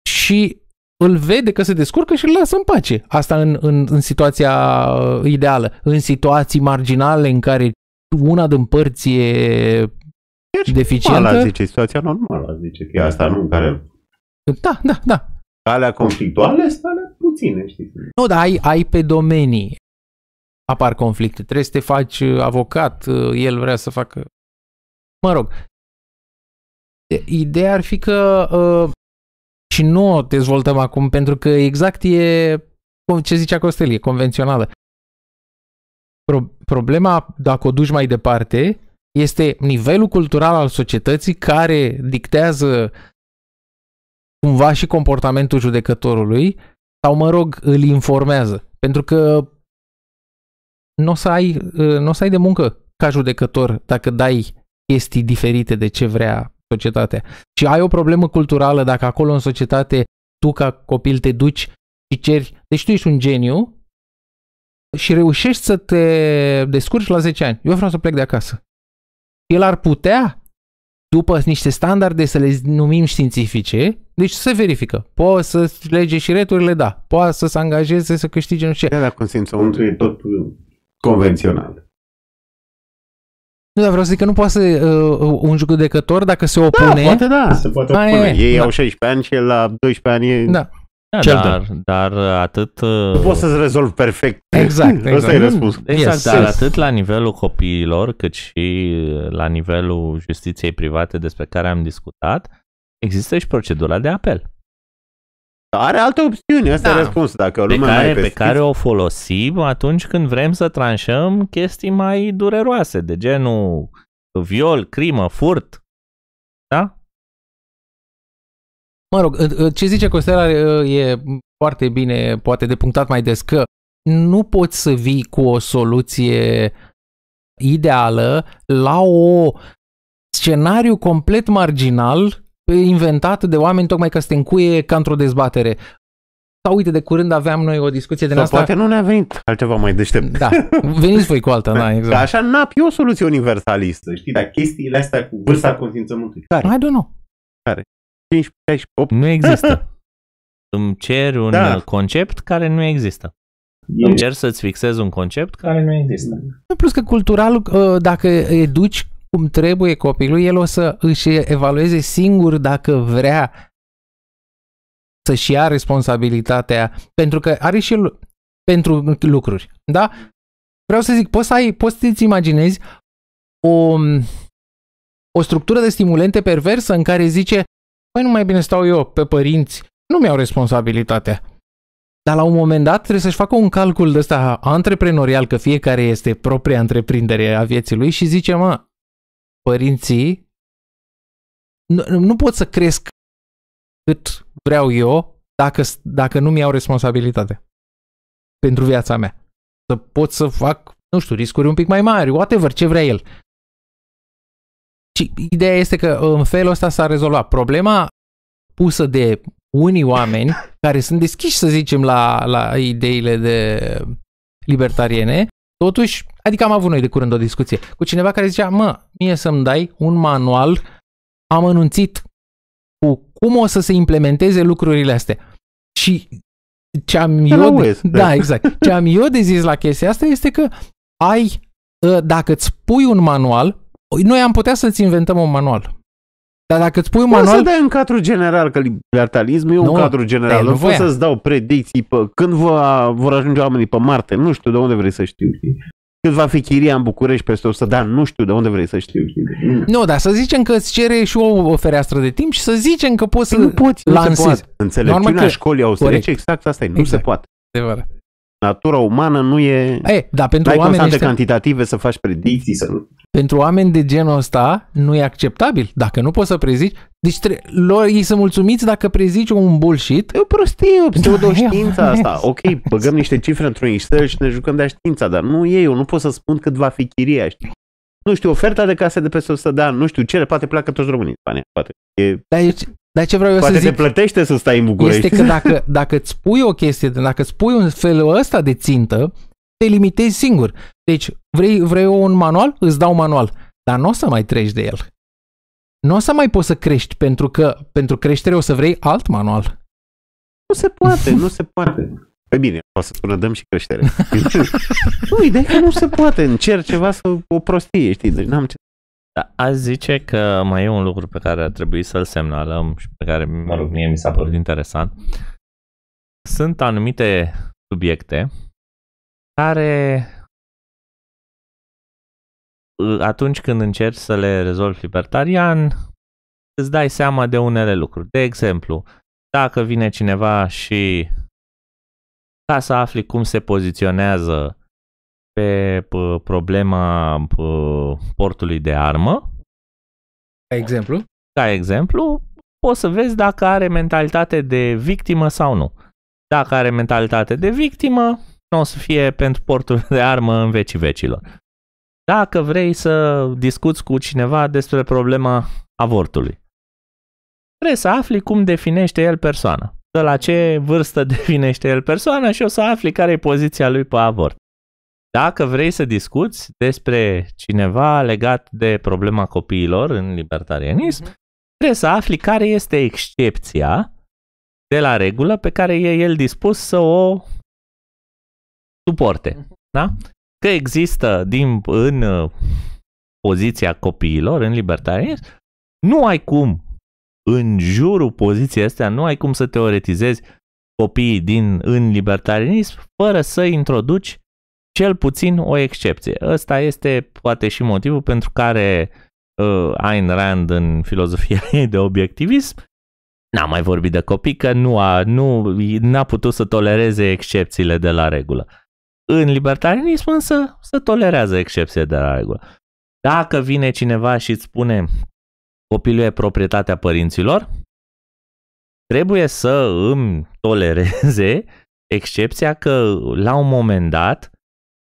și îl vede că se descurcă și îl lasă în pace. Asta în, în, în situația uh, ideală. În situații marginale în care una din părți e deficientă. Ala zice, situația normală, zice, că e asta, nu? În care... Da, da, da. Alea conflictuale sunt alea puține, știi. Nu, dar ai, ai pe domenii apar conflicte. Trebuie să te faci uh, avocat, uh, el vrea să facă... Mă rog. Ideea ar fi că uh, și nu o dezvoltăm acum pentru că exact e, ce zicea Costel, e convențională. Pro- problema, dacă o duci mai departe, este nivelul cultural al societății care dictează cumva și comportamentul judecătorului sau, mă rog, îl informează. Pentru că nu o să ai, n-o să ai de muncă ca judecător dacă dai chestii diferite de ce vrea societatea. Și ai o problemă culturală dacă acolo în societate tu ca copil te duci și ceri, deci tu ești un geniu și reușești să te descurci la 10 ani. Eu vreau să plec de acasă. El ar putea, după niște standarde să le numim științifice, deci se verifică. Poate să lege și returile, da. Poate să se angajeze, să câștige nu știu ce. dar consimțământul e tot convențional. Nu, dar vreau să zic că nu poate să, uh, uh un judecător, dacă se da, opune... Da, poate da. Se poate opune. Aia, Ei da. au 16 ani și el la 12 ani e... Da. Da, Cel dar, dar atât... Nu poți uh, să-ți rezolvi perfect. Exact. (laughs) exact. e răspuns. Exact, yes, dar yes. atât la nivelul copiilor, cât și la nivelul justiției private despre care am discutat, există și procedura de apel. Are alte opțiuni, asta da. e răspunsul. Dacă o lume pe, care, mai pe care o folosim atunci când vrem să tranșăm chestii mai dureroase, de genul viol, crimă, furt. Da? Mă rog, ce zice Costel ă, e foarte bine, poate de punctat mai des, că nu poți să vii cu o soluție ideală la o scenariu complet marginal inventat de oameni tocmai ca să te încuie ca într-o dezbatere. Sau uite, de curând aveam noi o discuție din Sau asta. poate nu ne-a venit altceva mai deștept. Da, veniți voi cu alta, da, (laughs) exact. așa n-a o soluție universalistă, știi, dar chestiile astea cu vârsta consimțământului. Care? Mai nu. Care? 15, 16, 8? Nu există. (laughs) Îmi cer un da. concept care nu există. Încerc să-ți fixezi un concept care nu există. Plus că cultural, uh, dacă educi cum trebuie copilul, el o să își evalueze singur dacă vrea să-și ia responsabilitatea, pentru că are și el pentru lucruri, da? Vreau să zic, poți, să ai, poți să-ți imaginezi o, o structură de stimulente perversă în care zice, păi nu mai bine stau eu pe părinți, nu mi-au responsabilitatea. Dar la un moment dat trebuie să-și facă un calcul de ăsta antreprenorial, că fiecare este propria întreprindere a vieții lui și zice, mă, părinții nu, nu pot să cresc cât vreau eu dacă, dacă nu mi-au responsabilitate pentru viața mea. Să pot să fac, nu știu, riscuri un pic mai mari, whatever, ce vrea el. Și ideea este că în felul ăsta s-a rezolvat problema pusă de unii oameni care sunt deschiși, să zicem, la, la ideile de libertariene, Totuși, adică am avut noi de curând o discuție cu cineva care zicea, mă, mie să-mi dai un manual amănunțit cu cum o să se implementeze lucrurile astea. Și ce am eu de, da, exact. Ce am eu de zis la chestia asta este că ai ă, dacă îți pui un manual, noi am putea să-ți inventăm un manual. Dar dacă îți pui un manual... să dai în cadru general, că libertalismul e nu, un cadru general. Nu pot să-ți dau predicții pe când va, vor ajunge oamenii pe Marte. Nu știu de unde vrei să știu. Cât va fi chiria în București peste 100 de ani, nu știu de unde vrei să știu. Nu, dar să zicem că îți cere și o, o fereastră de timp și să zicem că poți păi să nu poți, lansezi. Nu se poate. Înțelepciunea că... școlii austriece, exact asta e, nu exact. se poate. Adevărat. Natura umană nu e... E, da, pentru ai oameni ăștia... cantitative să faci predicții, să nu... Pentru oameni de genul ăsta nu e acceptabil. Dacă nu poți să prezici... Deci tre- lor, ei sunt mulțumiți dacă prezici un bullshit. E o prostie, o da, pseudoștiință da, asta. Ok, băgăm niște cifre într-un Excel și ne jucăm de știința, dar nu e, eu nu pot să spun cât va fi chiria, știi? Nu știu, oferta de case de peste 100 de ani, nu știu, cere, poate pleacă toți românii poate. E... Dar e, dar ce vreau eu Poate să zic... te plătește să stai în București. Este că (laughs) dacă, dacă îți pui o chestie, dacă îți pui un felul ăsta de țintă, te limitezi singur. Deci, vrei, vrei un manual? Îți dau manual. Dar nu o să mai treci de el. Nu o să mai poți să crești, pentru că pentru creștere o să vrei alt manual. Nu se poate, nu se poate. Păi bine, o să spună dăm și creștere. (laughs) nu, ideea că nu se poate. Încerc ceva să o prostie, știi? Deci n-am ce da, azi zice că mai e un lucru pe care ar trebui să-l semnalăm și pe care mă rog, mie mi s-a părut interesant. Sunt anumite subiecte care atunci când încerci să le rezolvi libertarian, îți dai seama de unele lucruri. De exemplu, dacă vine cineva și ca să afli cum se poziționează pe problema portului de armă. Ca exemplu? Ca exemplu, poți să vezi dacă are mentalitate de victimă sau nu. Dacă are mentalitate de victimă, nu o să fie pentru portul de armă în vecii vecilor. Dacă vrei să discuți cu cineva despre problema avortului, trebuie să afli cum definește el persoana. De la ce vârstă (laughs) definește el persoana și o să afli care e poziția lui pe avort. Dacă vrei să discuți despre cineva legat de problema copiilor în libertarianism, mm-hmm. trebuie să afli care este excepția de la regulă pe care e el dispus să o suporte. Mm-hmm. Da? Că există din, în uh, poziția copiilor, în libertarianism, nu ai cum în jurul poziției astea, nu ai cum să teoretizezi copiii din, în libertarianism fără să introduci cel puțin o excepție. Ăsta este poate și motivul pentru care uh, Ayn Rand în filozofia (laughs) ei de obiectivism n-a mai vorbit de copii, că nu a, nu, n-a putut să tolereze excepțiile de la regulă. În libertarianism însă se tolerează excepție de la regulă. Dacă vine cineva și îți spune copilul e proprietatea părinților, trebuie să îmi tolereze excepția că la un moment dat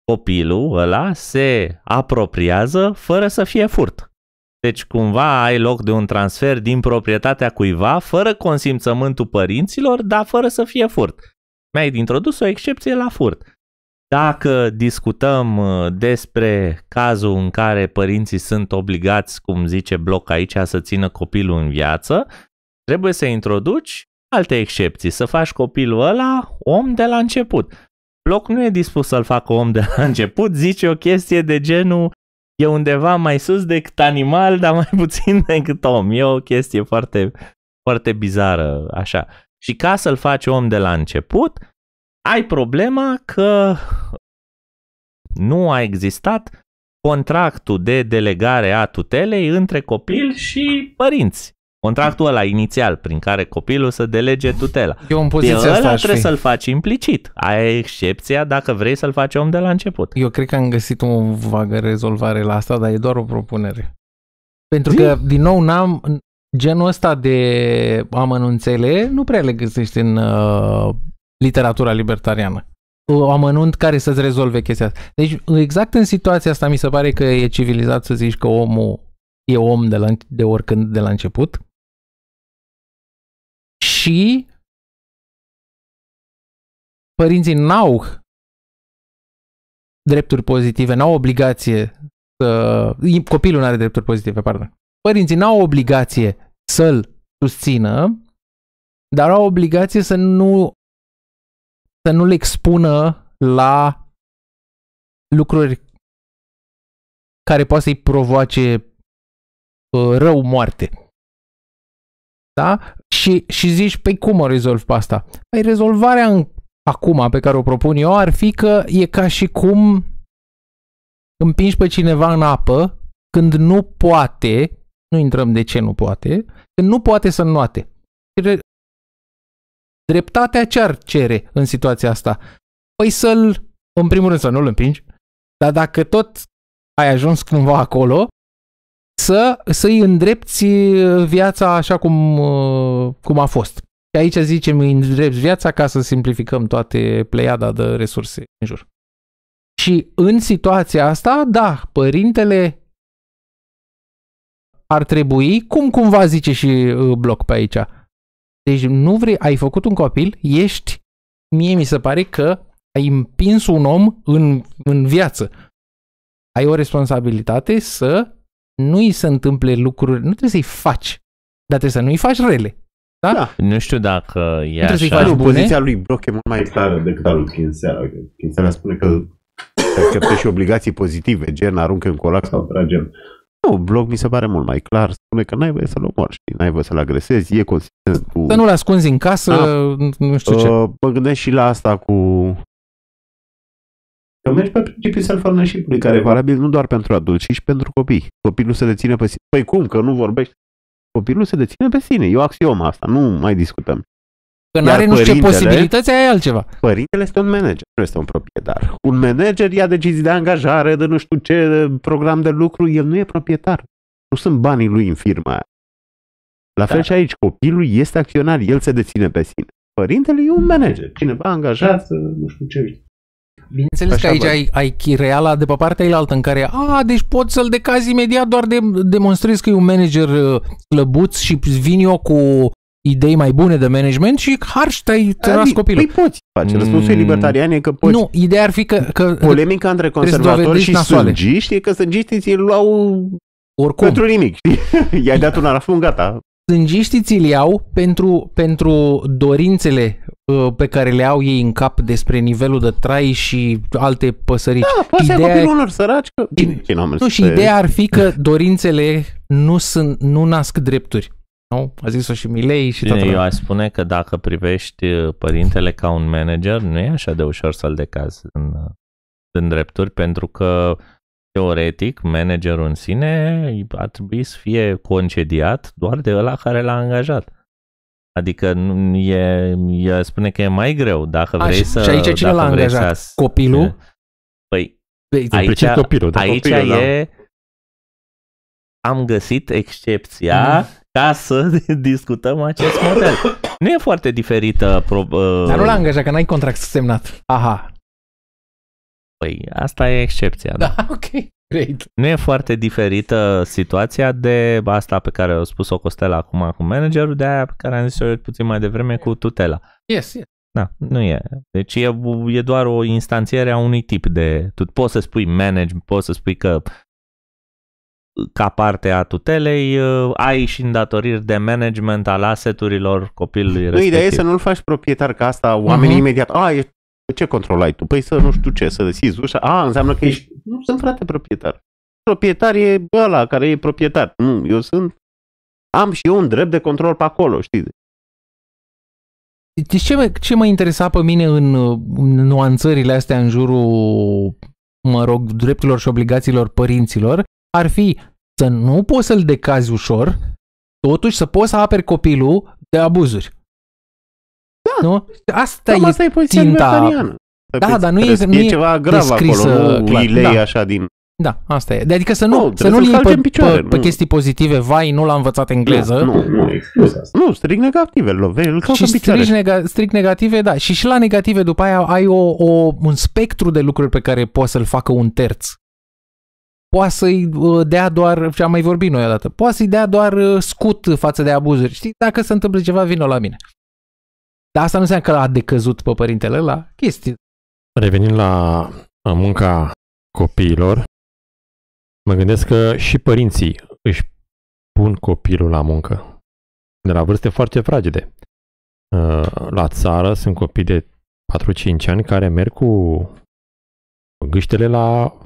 copilul ăla se apropiază fără să fie furt. Deci cumva ai loc de un transfer din proprietatea cuiva fără consimțământul părinților, dar fără să fie furt. Mi-ai introdus o excepție la furt. Dacă discutăm uh, despre cazul în care părinții sunt obligați, cum zice bloc aici, să țină copilul în viață, trebuie să introduci alte excepții, să faci copilul ăla om de la început. Loc nu e dispus să-l facă om de la (laughs) început, zice o chestie de genul e undeva mai sus decât animal, dar mai (laughs) puțin decât om. E o chestie foarte, foarte bizară, așa. Și ca să-l faci om de la început, ai problema că nu a existat contractul de delegare a tutelei între copil și părinți. Contractul ăla inițial prin care copilul să delege tutela. Eu în poziția de ăla trebuie fi. să-l faci implicit. Ai excepția dacă vrei să-l faci om de la început. Eu cred că am găsit o vagă rezolvare la asta, dar e doar o propunere. Pentru Zi? că, din nou, n-am genul ăsta de amănunțele nu prea le găsești în uh, literatura libertariană. O amănunt care să-ți rezolve chestia asta. Deci, exact în situația asta, mi se pare că e civilizat să zici că omul e om de, la, de oricând de la început și părinții n-au drepturi pozitive, n-au obligație să... Copilul nu are drepturi pozitive, pardon. Părinții n-au obligație să-l susțină, dar au obligație să nu să nu-l expună la lucruri care poate să-i provoace uh, rău moarte. Da? Și, și zici, păi cum o rezolv pe asta? Păi rezolvarea în, acum pe care o propun eu ar fi că e ca și cum împingi pe cineva în apă când nu poate, nu intrăm de ce nu poate, când nu poate să nuate. Dreptatea ce ar cere în situația asta? Păi să-l, în primul rând să nu-l împingi, dar dacă tot ai ajuns cumva acolo, să, să-i îndrepti uh, viața așa cum, uh, cum a fost. Și aici zicem îi îndrepti viața ca să simplificăm toate pleiada de resurse în jur. Și în situația asta, da, părintele ar trebui, cum cumva zice și uh, bloc pe aici. Deci nu vrei, ai făcut un copil, ești, mie mi se pare că ai împins un om în, în viață. Ai o responsabilitate să nu îi se întâmple lucruri, nu trebuie să-i faci, dar trebuie să nu-i faci rele. Da? da. Nu știu dacă e nu așa. Faci nu, bune. poziția lui Brock e mult mai clară decât a lui Kinsella. Kinsella spune că acceptă și obligații pozitive, gen aruncă în colac sau tragem. Nu, blog mi se pare mult mai clar. Spune că n-ai voie să-l omori, știi? N-ai voie să-l agresezi, e consistent cu... Să nu-l ascunzi în casă, da. nu știu ce. Uh, mă gândesc și la asta cu Că mergi pe principiul self-ownership care e păi, valabil nu doar pentru adulți, ci și pentru copii. Copilul se deține pe sine. Păi cum, că nu vorbești? Copilul se deține pe sine. Eu axiom asta, nu mai discutăm. Că nu are nu știu ce posibilități, aia e altceva. Părintele este un manager, nu este un proprietar. Un manager ia decizii de angajare, de nu știu ce de program de lucru, el nu e proprietar. Nu sunt banii lui în firma aia. La fel da. și aici, copilul este acționar, el se deține pe sine. Părintele e un manager, cineva angajat, nu știu ce. Bineînțeles Așa că aici ai, ai chireala de pe partea ailaltă în care, a, deci pot să-l decazi imediat doar de demonstrez că e un manager uh, slăbuț și vin eu cu idei mai bune de management și harș, te-ai tras păi copilul. Păi poți face. Răspunsul mm. libertarian e că poți. Nu, ideea ar fi că... că Polemica între conservatori și sângiști e că sângiștii ți luau Oricum. pentru nimic. (laughs) I-ai dat un arafun, gata. Sângiștii ți-l iau pentru, pentru dorințele uh, pe care le au ei în cap despre nivelul de trai și alte păsărici. Da, poate ideea... copilul unor săraci. Că... Bine, nu, și ideea ar fi că dorințele nu, sunt, nu nasc drepturi. Nu? A zis-o și Milei și Bine, Eu aș spune că dacă privești uh, părintele ca un manager, nu e așa de ușor să-l decazi în, uh, în drepturi, pentru că teoretic, managerul în sine ar trebui să fie concediat doar de ăla care l-a angajat. Adică nu e, e, spune că e mai greu dacă vrei Aș, să... Și aici cine l-a angajat? Să... Copilul? Păi, păi aici, copilul, da, aici copilul, e... Da. Am găsit excepția mm. ca să (laughs) discutăm acest model. nu e foarte diferită... Pro, uh... Dar nu uh, l-a angajat, că n-ai contract semnat. Aha. Păi asta e excepția. (laughs) Da, da. ok. Great. Nu e foarte diferită situația de asta pe care a spus-o Costela acum cu managerul, de aia pe care am zis-o puțin mai devreme cu tutela. Yes, yes. Da, nu e. Deci e, e doar o instanțiere a unui tip de... Tu poți să spui manage, poți să spui că ca parte a tutelei, ă, ai și îndatoriri de management al aseturilor copilului nu, Ideea e să nu-l faci proprietar, ca asta oamenii uh-huh. imediat, a, e Păi ce controlai tu? Păi să nu știu ce, să deschizi ușa. A, înseamnă că păi ești... Nu sunt frate proprietar. Proprietar e ăla care e proprietar. Nu, eu sunt... Am și eu un drept de control pe acolo, știi? Deci ce, ce mă interesa pe mine în, în nuanțările astea în jurul, mă rog, drepturilor și obligațiilor părinților, ar fi să nu poți să-l decazi ușor, totuși să poți să aperi copilul de abuzuri. Da. Nu? Asta Cam e asta e poziția tinta... Da, dar nu e, nu e, ceva grav descrisă, acolo, nu uh, clar, da. așa din... Da, asta e. Adică să nu, no, să nu să pe, picioare, pe, nu. pe chestii pozitive, vai, nu l-am învățat da, engleză. Nu, nu, nu, Nu, strict negative, lovești, îl Și strict, nega- strict negative, da. Și și la negative după aia ai o, o, un spectru de lucruri pe care poți să-l facă un terț. Poate să-i uh, dea doar, și am mai vorbit noi odată, poate să-i dea doar uh, scut față de abuzuri. Știi, dacă se întâmplă ceva, vină la mine. Dar asta nu înseamnă că a decăzut pe părintele la chestii. Revenind la munca copiilor, mă gândesc că și părinții își pun copilul la muncă. De la vârste foarte fragede. Uh, la țară sunt copii de 4-5 ani care merg cu gâștele la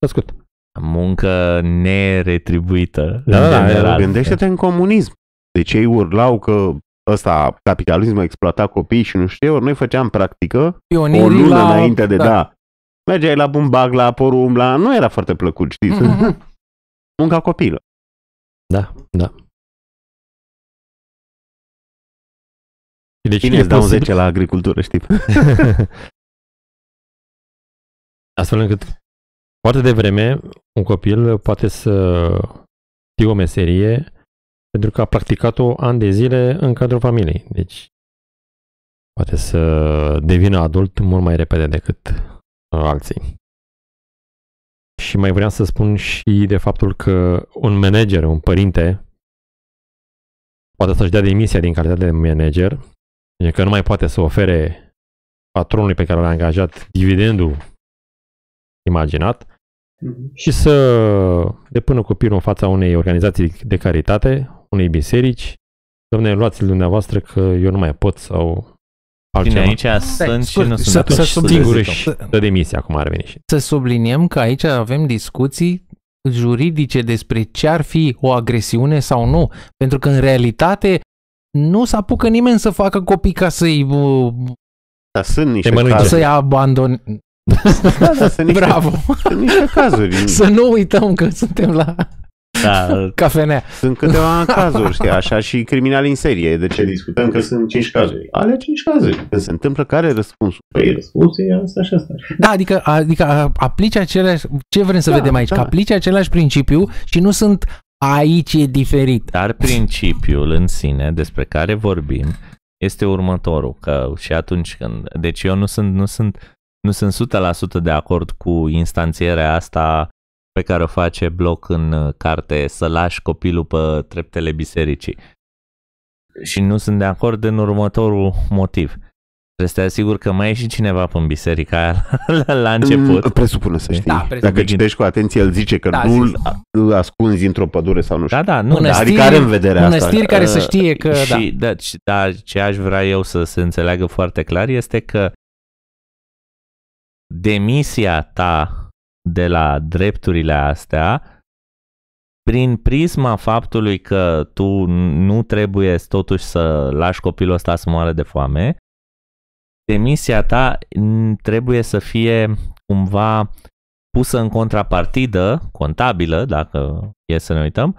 născut. Muncă neretribuită. Da, da, da, gândește-te în comunism. Deci ei urlau că ăsta, capitalismul exploata copiii și nu știu eu, noi făceam practică Pionilii o lună la... înainte de, da. da, mergeai la bumbac, la porumb, la... nu era foarte plăcut, știți? Mm-hmm. (laughs) Munca copilă. Da, da. Deci Cine îți dau 10 la agricultură, știi? (laughs) Astfel încât foarte devreme un copil poate să știe o meserie pentru că a practicat-o ani de zile în cadrul familiei. Deci poate să devină adult mult mai repede decât uh, alții. Și mai vreau să spun și de faptul că un manager, un părinte, poate să-și dea demisia din calitate de manager, deci că nu mai poate să ofere patronului pe care l-a angajat dividendul imaginat mhm. și să depună copilul în fața unei organizații de caritate unei biserici, domne, luați-l dumneavoastră că eu nu mai pot sau altceva. Bine, aici sunt și nu sunt. Să singur și dă demisia, acum ar veni și. Să subliniem că aici avem discuții juridice despre ce ar fi o agresiune sau nu, pentru că în realitate nu s apucă nimeni să facă copii ca să-i... Uh, Dar sunt niște cazuri. Să-i abandone... Da, da, sunt niște, Bravo! Sunt niște cazuri. Să nu uităm că suntem la da. Cafenea. Sunt câteva cazuri, știi, așa, și criminali în serie. De ce discutăm că sunt 5 cazuri? Ale 5 cazuri. Când se întâmplă, care e răspunsul? Păi răspunsul e asta și asta. Da, adică, adică aplici același... Ce vrem să da, vedem aici? Da. Că aplici același principiu și nu sunt aici e diferit. Dar principiul în sine despre care vorbim este următorul, că și atunci când... Deci eu nu sunt, nu sunt, nu sunt 100% de acord cu instanțierea asta pe care o face Bloc în uh, carte, să lași copilul pe treptele bisericii. Și nu sunt de acord în următorul motiv. Trebuie să te asiguri că mai e și cineva în biserica aia (laughs) la, la început. Mm, presupune să da, știi. Da, presupun. Dacă citești cu atenție, el zice că da, nu da. îl ascunzi într-o pădure sau nu da, știu. Da, da, nu. Mănăstiri, adică are în vedere asta. Mănăstiri care să uh, știe că... Și, da. Da, da, ce aș vrea eu să se înțeleagă foarte clar este că demisia ta de la drepturile astea prin prisma faptului că tu nu trebuie totuși să lași copilul ăsta să moară de foame, demisia ta trebuie să fie cumva pusă în contrapartidă contabilă, dacă e să ne uităm,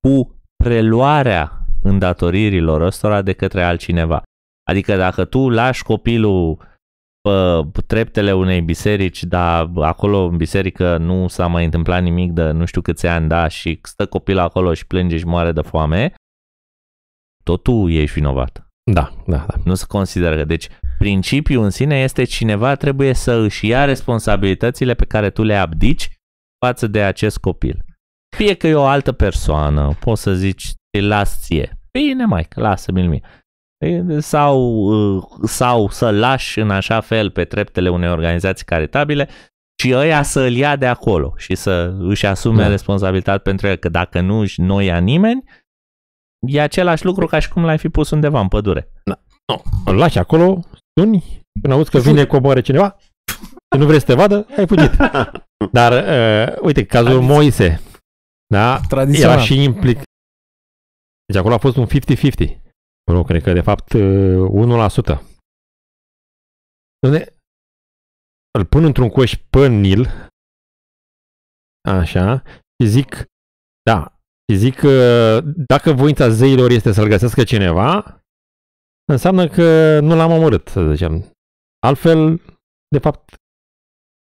cu preluarea îndatoririlor ăstora de către altcineva. Adică dacă tu lași copilul pe treptele unei biserici, dar acolo în biserică nu s-a mai întâmplat nimic de nu știu câți ani, da, și stă copil acolo și plânge și moare de foame, tot tu ești vinovat. Da, da, da. Nu se consideră că. Deci, principiul în sine este cineva trebuie să își ia responsabilitățile pe care tu le abdici față de acest copil. Fie că e o altă persoană, poți să zici, te las ție. Bine, mai, lasă-mi-l mie sau, sau să lași în așa fel pe treptele unei organizații caritabile și ăia să îl ia de acolo și să își asume da. responsabilitatea pentru el, că dacă nu își noi ia nimeni, e același lucru ca și cum l-ai fi pus undeva în pădure. Da. No. Îl lași acolo, suni, când auzi că vine, coboare cineva, și nu vrei să te vadă, ai fugit. (laughs) Dar, uh, uite, cazul Tradițional. Moise, da? Tradițional. Era și implic. Deci acolo a fost un 50-50. Nu, cred că de fapt 1%. Uh, Unde îl pun într-un coș pe Nil, așa, și zic, da, și zic că uh, dacă voința zeilor este să-l găsească cineva, înseamnă că nu l-am omorât, să zicem. Altfel, de fapt,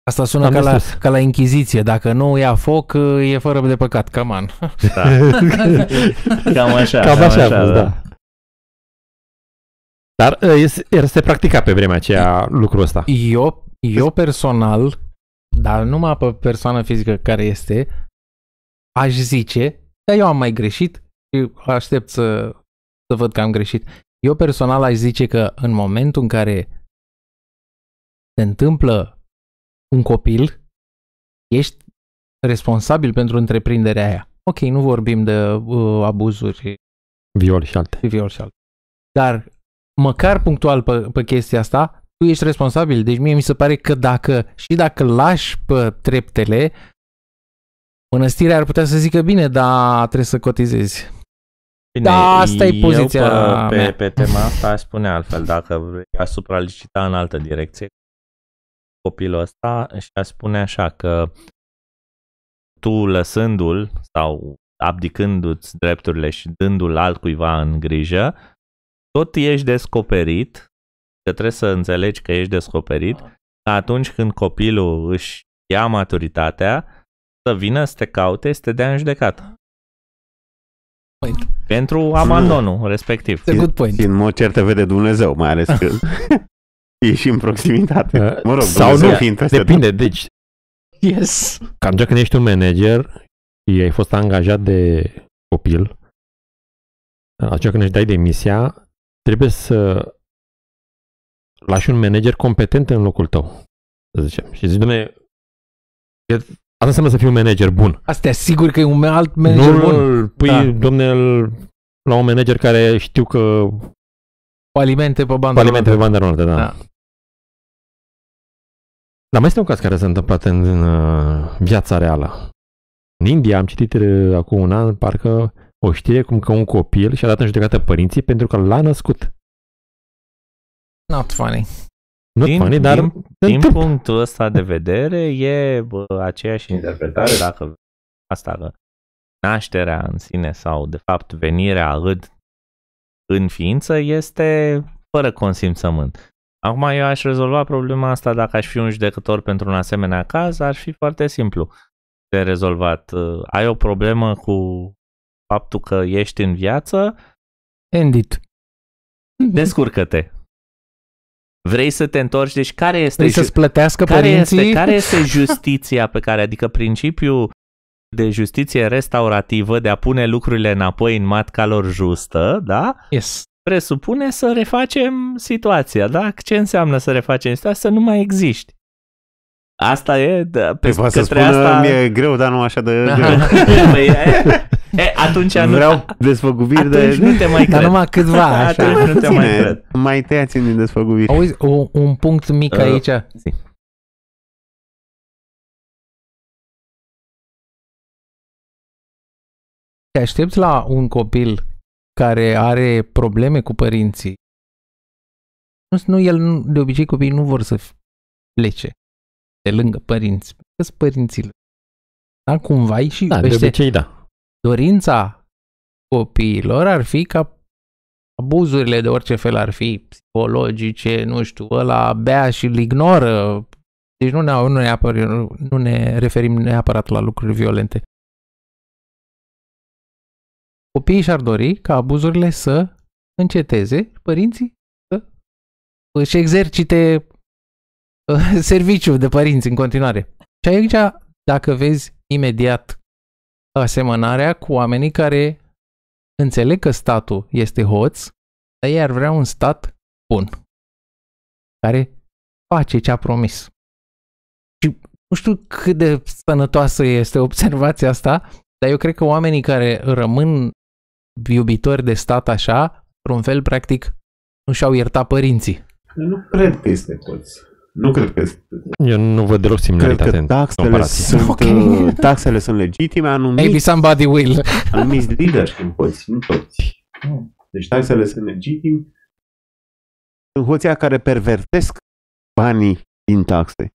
Asta sună ca la, ca la Inchiziție. Dacă nu ia foc, e fără de păcat. Cam an. Da. (laughs) cam așa. Cam, cam așa, așa, da. da. Dar ă, se practica pe vremea aceea lucrul ăsta. Eu, eu personal, dar numai pe persoană fizică care este, aș zice, dar eu am mai greșit și aștept să, să văd că am greșit. Eu personal aș zice că în momentul în care se întâmplă un copil, ești responsabil pentru întreprinderea aia. Ok, nu vorbim de uh, abuzuri. Viol și alte. Viol și alte. Dar măcar punctual pe, pe chestia asta, tu ești responsabil. Deci mie mi se pare că dacă și dacă lași pe treptele, mănăstirea ar putea să zică bine, dar trebuie să cotizezi. Bine, da, asta e poziția eu pe, mea. pe tema asta aș spune altfel, dacă vrei aș supralicita în altă direcție copilul ăsta și aș spune așa că tu lăsându-l sau abdicându-ți drepturile și dându-l altcuiva în grijă, tot ești descoperit, că trebuie să înțelegi că ești descoperit, că ah. atunci când copilul își ia maturitatea, să vină să te caute, să te dea în judecată. Point. Pentru abandonul mm. respectiv. The good point. Din mod cert te vede Dumnezeu, mai ales că (laughs) e și în proximitate. Da. Mă rog, Sau nu, fi depinde, tot. deci Yes. Cam atunci când ești un manager, ai fost angajat de copil, atunci când își dai demisia, trebuie să lași un manager competent în locul tău, să zicem. Și zici, domne, asta înseamnă să fii un manager bun. Asta e sigur că e un alt manager nu bun. Nu pui, da. domne, la un manager care știu că... Alimente pe bandă. Alimente pe bandă, da. da. Dar mai este un caz care s-a întâmplat în, în uh, viața reală. În India am citit uh, acum un an, parcă o știre cum că un copil și-a dat în judecată părinții pentru că l-a născut. Not funny. Not din, funny, dar din, din punctul ăsta de vedere e bă, aceeași interpretare dacă asta că nașterea în sine sau de fapt venirea în, în ființă este fără consimțământ. Acum eu aș rezolva problema asta dacă aș fi un judecător pentru un asemenea caz, ar fi foarte simplu de rezolvat. Ai o problemă cu faptul că ești în viață, Endit. Descurcă-te. Vrei să te întorci? Deci care este... Vrei ju- să-ți plătească care părinții? Este, care este justiția pe care, adică principiul de justiție restaurativă, de a pune lucrurile înapoi în matca lor justă, da? Yes. Presupune să refacem situația, da? Ce înseamnă să refacem situația? Să nu mai existi. Asta e, da, pe păi să spună, asta... mi-e greu, dar nu așa de (laughs) greu. păi, E, atunci Vreau nu... dezfăguviri atunci de... nu te mai cred. Dar numai câțiva, așa. Atunci nu te mai (laughs) cred. Mai tăiați din dezfăguviri. Auzi, un, un punct mic uh, aici. Zi. Te aștepți la un copil care are probleme cu părinții. Nu, nu el, de obicei copiii nu vor să plece de lângă părinți. Că părințile. Da, cumva și da, de obicei, da dorința copiilor ar fi ca abuzurile de orice fel ar fi, psihologice, nu știu, ăla bea și îl ignoră. Deci nu ne, nu, apăr, nu ne referim neapărat la lucruri violente. Copiii și-ar dori ca abuzurile să înceteze, părinții să își exercite uh, (laughs) serviciul de părinți în continuare. Și aici, dacă vezi imediat asemănarea cu oamenii care înțeleg că statul este hoț, dar ei ar vrea un stat bun, care face ce a promis. Și nu știu cât de sănătoasă este observația asta, dar eu cred că oamenii care rămân iubitori de stat așa, într-un fel, practic, nu și-au iertat părinții. Nu cred că este hoț. Nu cred că este. Eu nu văd deloc similaritate cred că taxele sunt, okay. Uh, taxele sunt legitime, anumiți, Maybe somebody will. anumiți lideri în hoți, nu toți. Hmm. Deci taxele sunt legitime. Sunt hoția care pervertesc banii din taxe.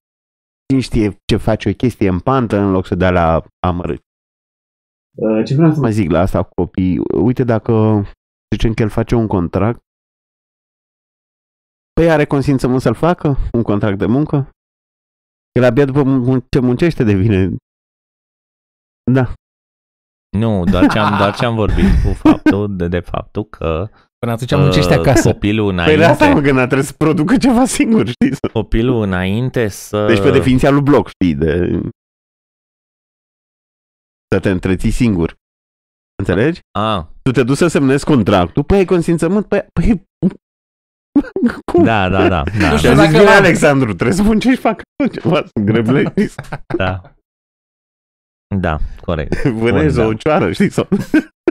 Cine știe ce face o chestie în pantă în loc să dea la amărât. Uh, ce vreau să mai zic la asta cu copii? Uite, dacă zicem că el face un contract, Păi are consimțământ să-l facă? Un contract de muncă? El abia după mun- ce muncește devine... Da. Nu, doar ce am, (laughs) doar ce am vorbit cu faptul de, de faptul că Până atunci muncește uh, acasă. Copilul păi înainte... Păi asta mă gândeam, trebuie să producă ceva singur, știi? Copilul înainte să... Deci pe definiția lui Bloc, știi, de... Să te întreții singur. Înțelegi? A. Ah. Tu te duci să semnezi contractul, păi ai consimțământ, păi, păi (laughs) Cum? Da, da, da. da. Și a zis, la... Alexandru, trebuie să spun ce-și fac ceva, sunt (laughs) greblei. Da. Da, corect. (laughs) Vânezi o da. ucioară, știi? Sau...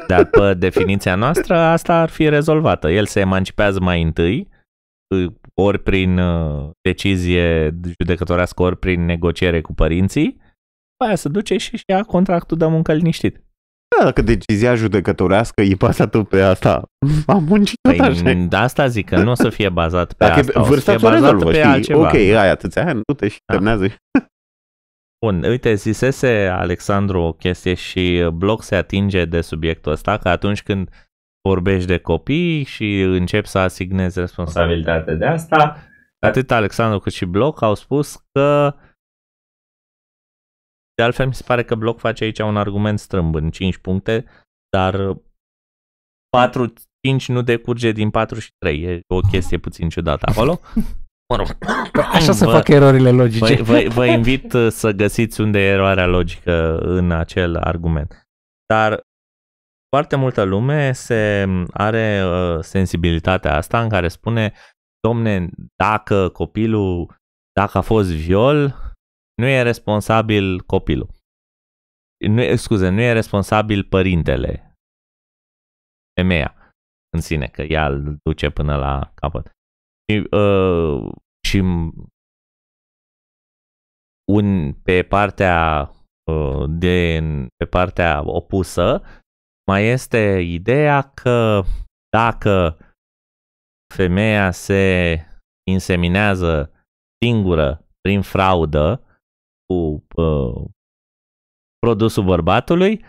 Dar pe definiția noastră, asta ar fi rezolvată. El se emancipează mai întâi, uh, ori prin uh, decizie judecătorească, ori prin negociere cu părinții, aia se duce și, și ia contractul de muncă liniștit da, dacă decizia judecătorească e bazată pe asta, (laughs) am muncit păi, așa. Mm, de asta zic că nu o să fie bazat pe dacă asta, vârsta o să fie bazat rezolvă, pe știi? altceva. Ok, ai atâția ani, du-te și da. terminează. Bun, uite, zisese Alexandru o chestie și blog se atinge de subiectul ăsta, că atunci când vorbești de copii și încep să asignezi responsabilitatea de asta, da. atât Alexandru cât și Bloc au spus că uh, de altfel, mi se pare că Bloc face aici un argument strâmb în 5 puncte, dar 4, 5 nu decurge din 4 și 3. E o chestie puțin ciudată acolo. Mă rog. Păi așa se fac erorile logice. Vă, vă, vă invit uh, să găsiți unde e eroarea logică în acel argument. Dar foarte multă lume se are uh, sensibilitatea asta în care spune, domne, dacă copilul, dacă a fost viol, nu e responsabil copilul. Nu, scuze, nu e responsabil părintele. Femeia în sine, că ea îl duce până la capăt. Și, uh, și un, pe partea uh, de, pe partea opusă mai este ideea că dacă femeia se inseminează singură prin fraudă, cu uh, produsul bărbatului,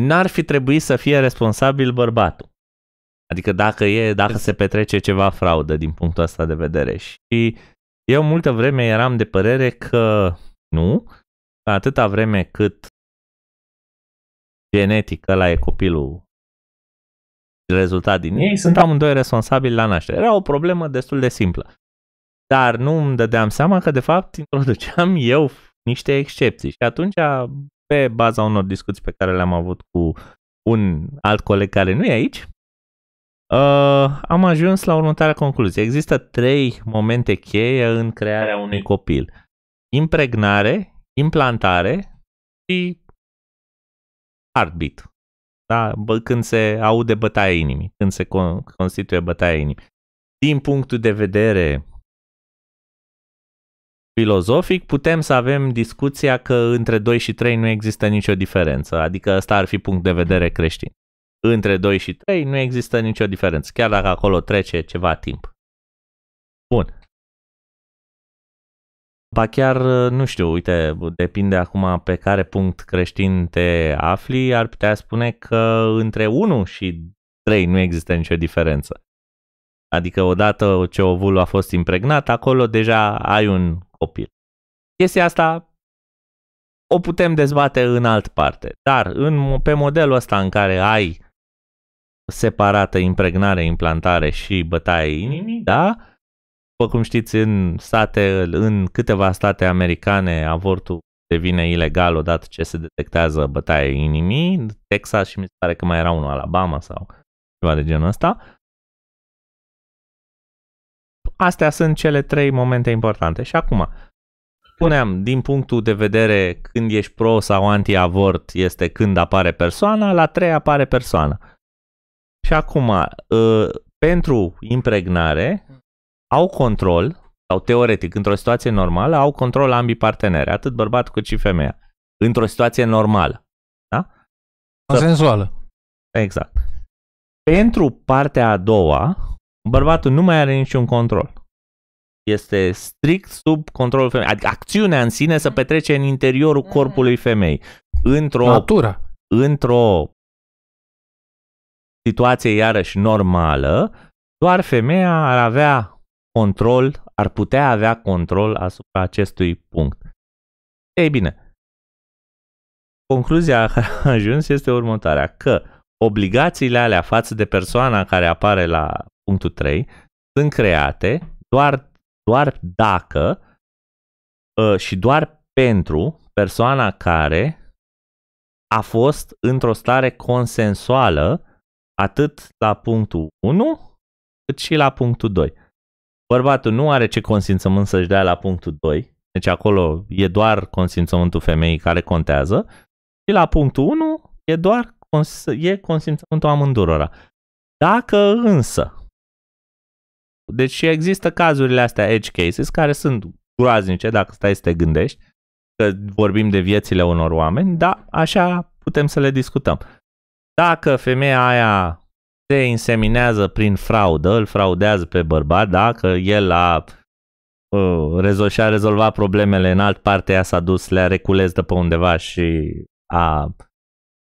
n-ar fi trebuit să fie responsabil bărbatul. Adică dacă, e, dacă se petrece ceva fraudă din punctul ăsta de vedere. Și eu multă vreme eram de părere că nu, atâta vreme cât genetică la e copilul rezultat din ei, sunt amândoi responsabili la naștere. Era o problemă destul de simplă. Dar nu îmi dădeam seama că de fapt introduceam eu niște excepții. Și atunci, pe baza unor discuții pe care le-am avut cu un alt coleg care nu e aici, Uh, am ajuns la următoarea concluzie. Există trei momente cheie în crearea unui copil. Impregnare, implantare și heartbeat. Da? Când se aude bătaia inimii, când se constituie bătaia inimii. Din punctul de vedere filozofic, putem să avem discuția că între 2 și 3 nu există nicio diferență, adică ăsta ar fi punct de vedere creștin. Între 2 și 3 nu există nicio diferență, chiar dacă acolo trece ceva timp. Bun. Ba chiar, nu știu, uite, depinde acum pe care punct creștin te afli, ar putea spune că între 1 și 3 nu există nicio diferență. Adică odată ce ovulul a fost impregnat, acolo deja ai un copil. Chestia asta o putem dezbate în alt parte, dar în, pe modelul ăsta în care ai separată impregnare, implantare și bătaie inimii, da? După cum știți, în, state, în câteva state americane avortul devine ilegal odată ce se detectează bătaie inimii, Texas și mi se pare că mai era unul Alabama sau ceva de genul ăsta astea sunt cele trei momente importante. Și acum, spuneam, din punctul de vedere când ești pro sau anti-avort este când apare persoana, la trei apare persoana. Și acum, ă, pentru impregnare, au control, sau teoretic, într-o situație normală, au control ambii parteneri, atât bărbatul cât și femeia. Într-o situație normală. Da? Consensuală. Exact. Pentru partea a doua, bărbatul nu mai are niciun control. Este strict sub controlul femeii. Adică acțiunea în sine să petrece în interiorul mm. corpului femei. Într-o, Natura. într-o situație iarăși normală, doar femeia ar avea control, ar putea avea control asupra acestui punct. Ei bine, concluzia care a ajuns este următoarea, că obligațiile alea față de persoana care apare la punctul 3, sunt create doar, doar dacă uh, și doar pentru persoana care a fost într-o stare consensuală atât la punctul 1 cât și la punctul 2. Bărbatul nu are ce consimțământ să-și dea la punctul 2, deci acolo e doar consimțământul femeii care contează și la punctul 1 e doar cons- e consimțământul amândurora. Dacă însă deci și există cazurile astea edge cases care sunt groaznice dacă stai să te gândești că vorbim de viețile unor oameni, dar așa putem să le discutăm. Dacă femeia aia se inseminează prin fraudă, îl fraudează pe bărbat, dacă el a uh, și-a rezolvat problemele în alt parte, ea s-a dus, le-a recules de pe undeva și a,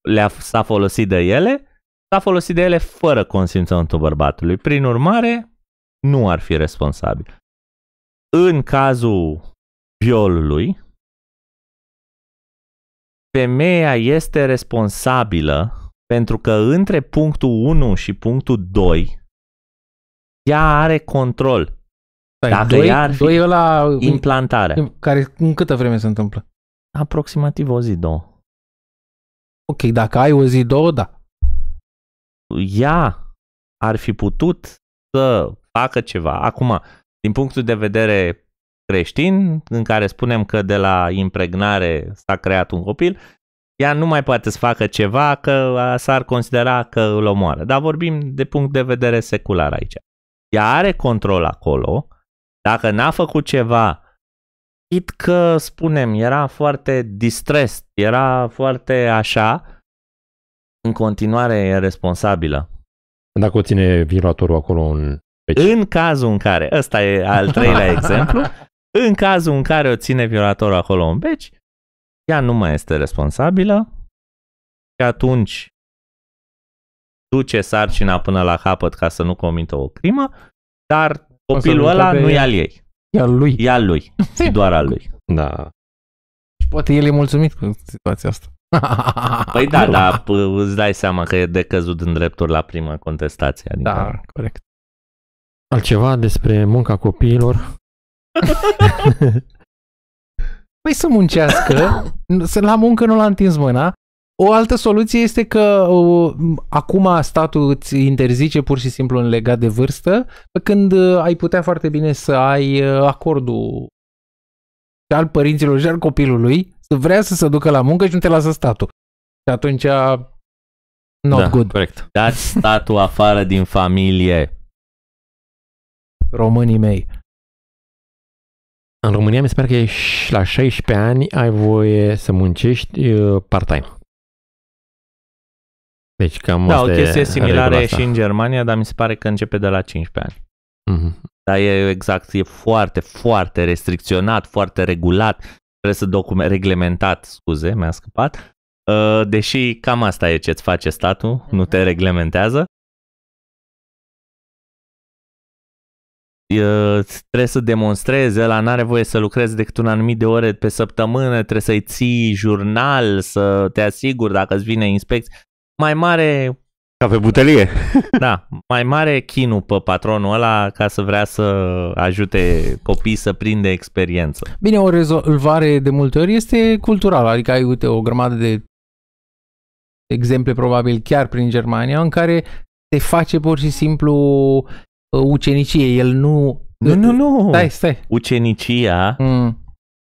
le-a, s-a folosit de ele, s-a folosit de ele fără consimțământul bărbatului. Prin urmare, nu ar fi responsabil. În cazul violului, femeia este responsabilă pentru că între punctul 1 și punctul 2 ea are control. Stai, Dacă doi, ea ar fi doi ăla, implantarea. Care în câtă vreme se întâmplă? Aproximativ o zi, două. Ok, dacă ai o zi, două, da. Ea ar fi putut să facă ceva. Acum, din punctul de vedere creștin, în care spunem că de la impregnare s-a creat un copil, ea nu mai poate să facă ceva că s-ar considera că îl omoară. Dar vorbim de punct de vedere secular aici. Ea are control acolo, dacă n-a făcut ceva, chit că, spunem, era foarte distres, era foarte așa, în continuare e responsabilă. Dacă o ține violatorul acolo în deci. În cazul în care, ăsta e al treilea (laughs) exemplu, în cazul în care o ține violatorul acolo în beci, ea nu mai este responsabilă și atunci duce sarcina până la capăt ca să nu comită o crimă, dar copilul ăla nu e al ei. E al lui. E al lui. (laughs) Și doar al lui. Da. Și poate el e mulțumit cu situația asta. (laughs) Păi da, dar îți dai seama că e decăzut în drepturi la prima contestație. Adică... Da, corect altceva despre munca copiilor. (laughs) păi să muncească, la muncă nu l-a întins mâna. O altă soluție este că uh, acum statul îți interzice pur și simplu în legat de vârstă, când uh, ai putea foarte bine să ai uh, acordul și al părinților și al copilului să vrea să se ducă la muncă și nu te lasă statul. Și atunci, uh, not da, good. Corect. Dați statul afară din familie românii mei. În România mi se pare că ești la 16 ani ai voie să muncești uh, part-time. Deci cam Da, o chestie similară e și în Germania, dar mi se pare că începe de la 15 ani. Mm-hmm. Dar e exact, e foarte, foarte restricționat, foarte regulat, trebuie să document, reglementat, scuze, mi-a scăpat. Uh, deși cam asta e ce-ți face statul, mm-hmm. nu te mhm. reglementează. trebuie să demonstreze, ăla n-are voie să lucreze decât un anumit de ore pe săptămână, trebuie să-i ții jurnal, să te asiguri dacă îți vine inspecție. Mai mare... Ca pe butelie. (laughs) da, mai mare chinul pe patronul ăla ca să vrea să ajute copii să prinde experiență. Bine, o rezolvare de multe ori este cultural, adică ai, uite, o grămadă de exemple probabil chiar prin Germania în care te face pur și simplu Uh, ucenicie, el nu... Nu, nu, nu. Stai, stai. Ucenicia... Mm.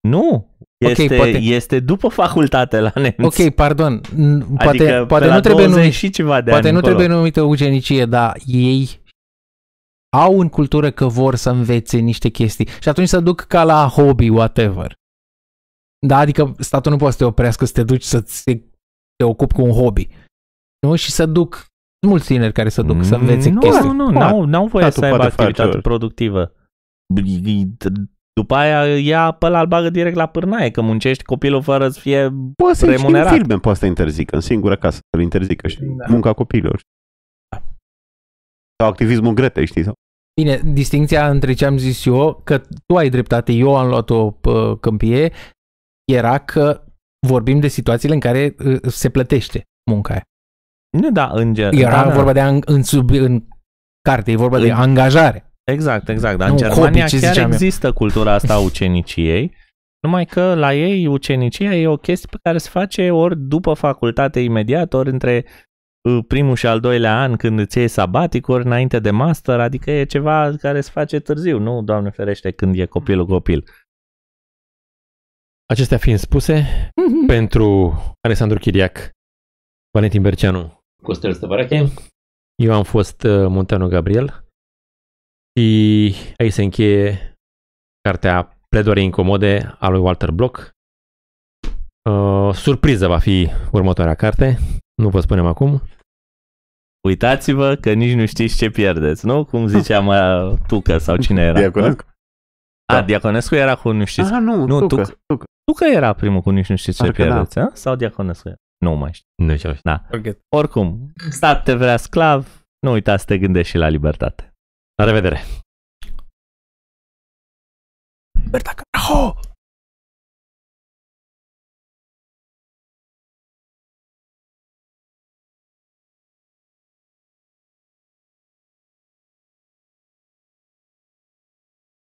Nu. Este, okay, poate... este după facultate la nemți. Ok, pardon. Poate, adică poate nu trebuie numit, și ceva de Poate nu încolo. trebuie numită ucenicie, dar ei au în cultură că vor să învețe niște chestii și atunci să duc ca la hobby, whatever. Da, adică statul nu poate să te oprească să te duci să te, te ocupi cu un hobby. Nu? Și să duc mulți tineri care se duc să mm, învețe nu, chestii. Nu, nu, nu, n-au voie să aibă activitate productivă. După aia ia pe la bagă direct la pârnaie, că muncești copilul fără să fie Bă, remunerat. să filme poate să interzică, în singură casă, să interzică, și Da. Munca copiilor. Sau activismul grete, știi? Sau? Bine, distinția între ce am zis eu, că tu ai dreptate, eu am luat-o pe câmpie, era că vorbim de situațiile în care uh, se plătește munca aia. Nu, da, în general. Era da, da, vorba de an, în, sub, în carte, e vorba în, de angajare. Exact, exact. Dar nu, în Germania hobby, chiar există eu. cultura asta a uceniciei, numai că la ei ucenicia e o chestie pe care se face ori după facultate imediat, ori între uh, primul și al doilea an când îți iei sabatic, ori înainte de master, adică e ceva care se face târziu, nu, Doamne ferește, când e copilul copil. Acestea fiind spuse, mhm. pentru Alexandru Chiriac, Valentin Berceanu, Costel Stăvărache. Eu am fost uh, Munteanu Gabriel și aici se încheie cartea Pledoare incomode a lui Walter Block. Uh, surpriză va fi următoarea carte, nu vă spunem acum. Uitați-vă că nici nu știți ce pierdeți, nu? Cum ziceam uh, Tucă sau cine era. Diaconescu? Da. A, Diaconescu era cu nu știți. Aha, nu, nu Tucă, Tucă. Tucă. era primul cu nici nu știți ce Arcă da. pierdeți, da. sau Diaconescu era? Nu mai știu. nu știu. Da. Forget. Oricum, stat te vrea sclav, nu uita să te gândești și la libertate. La revedere! Libertate! Oh!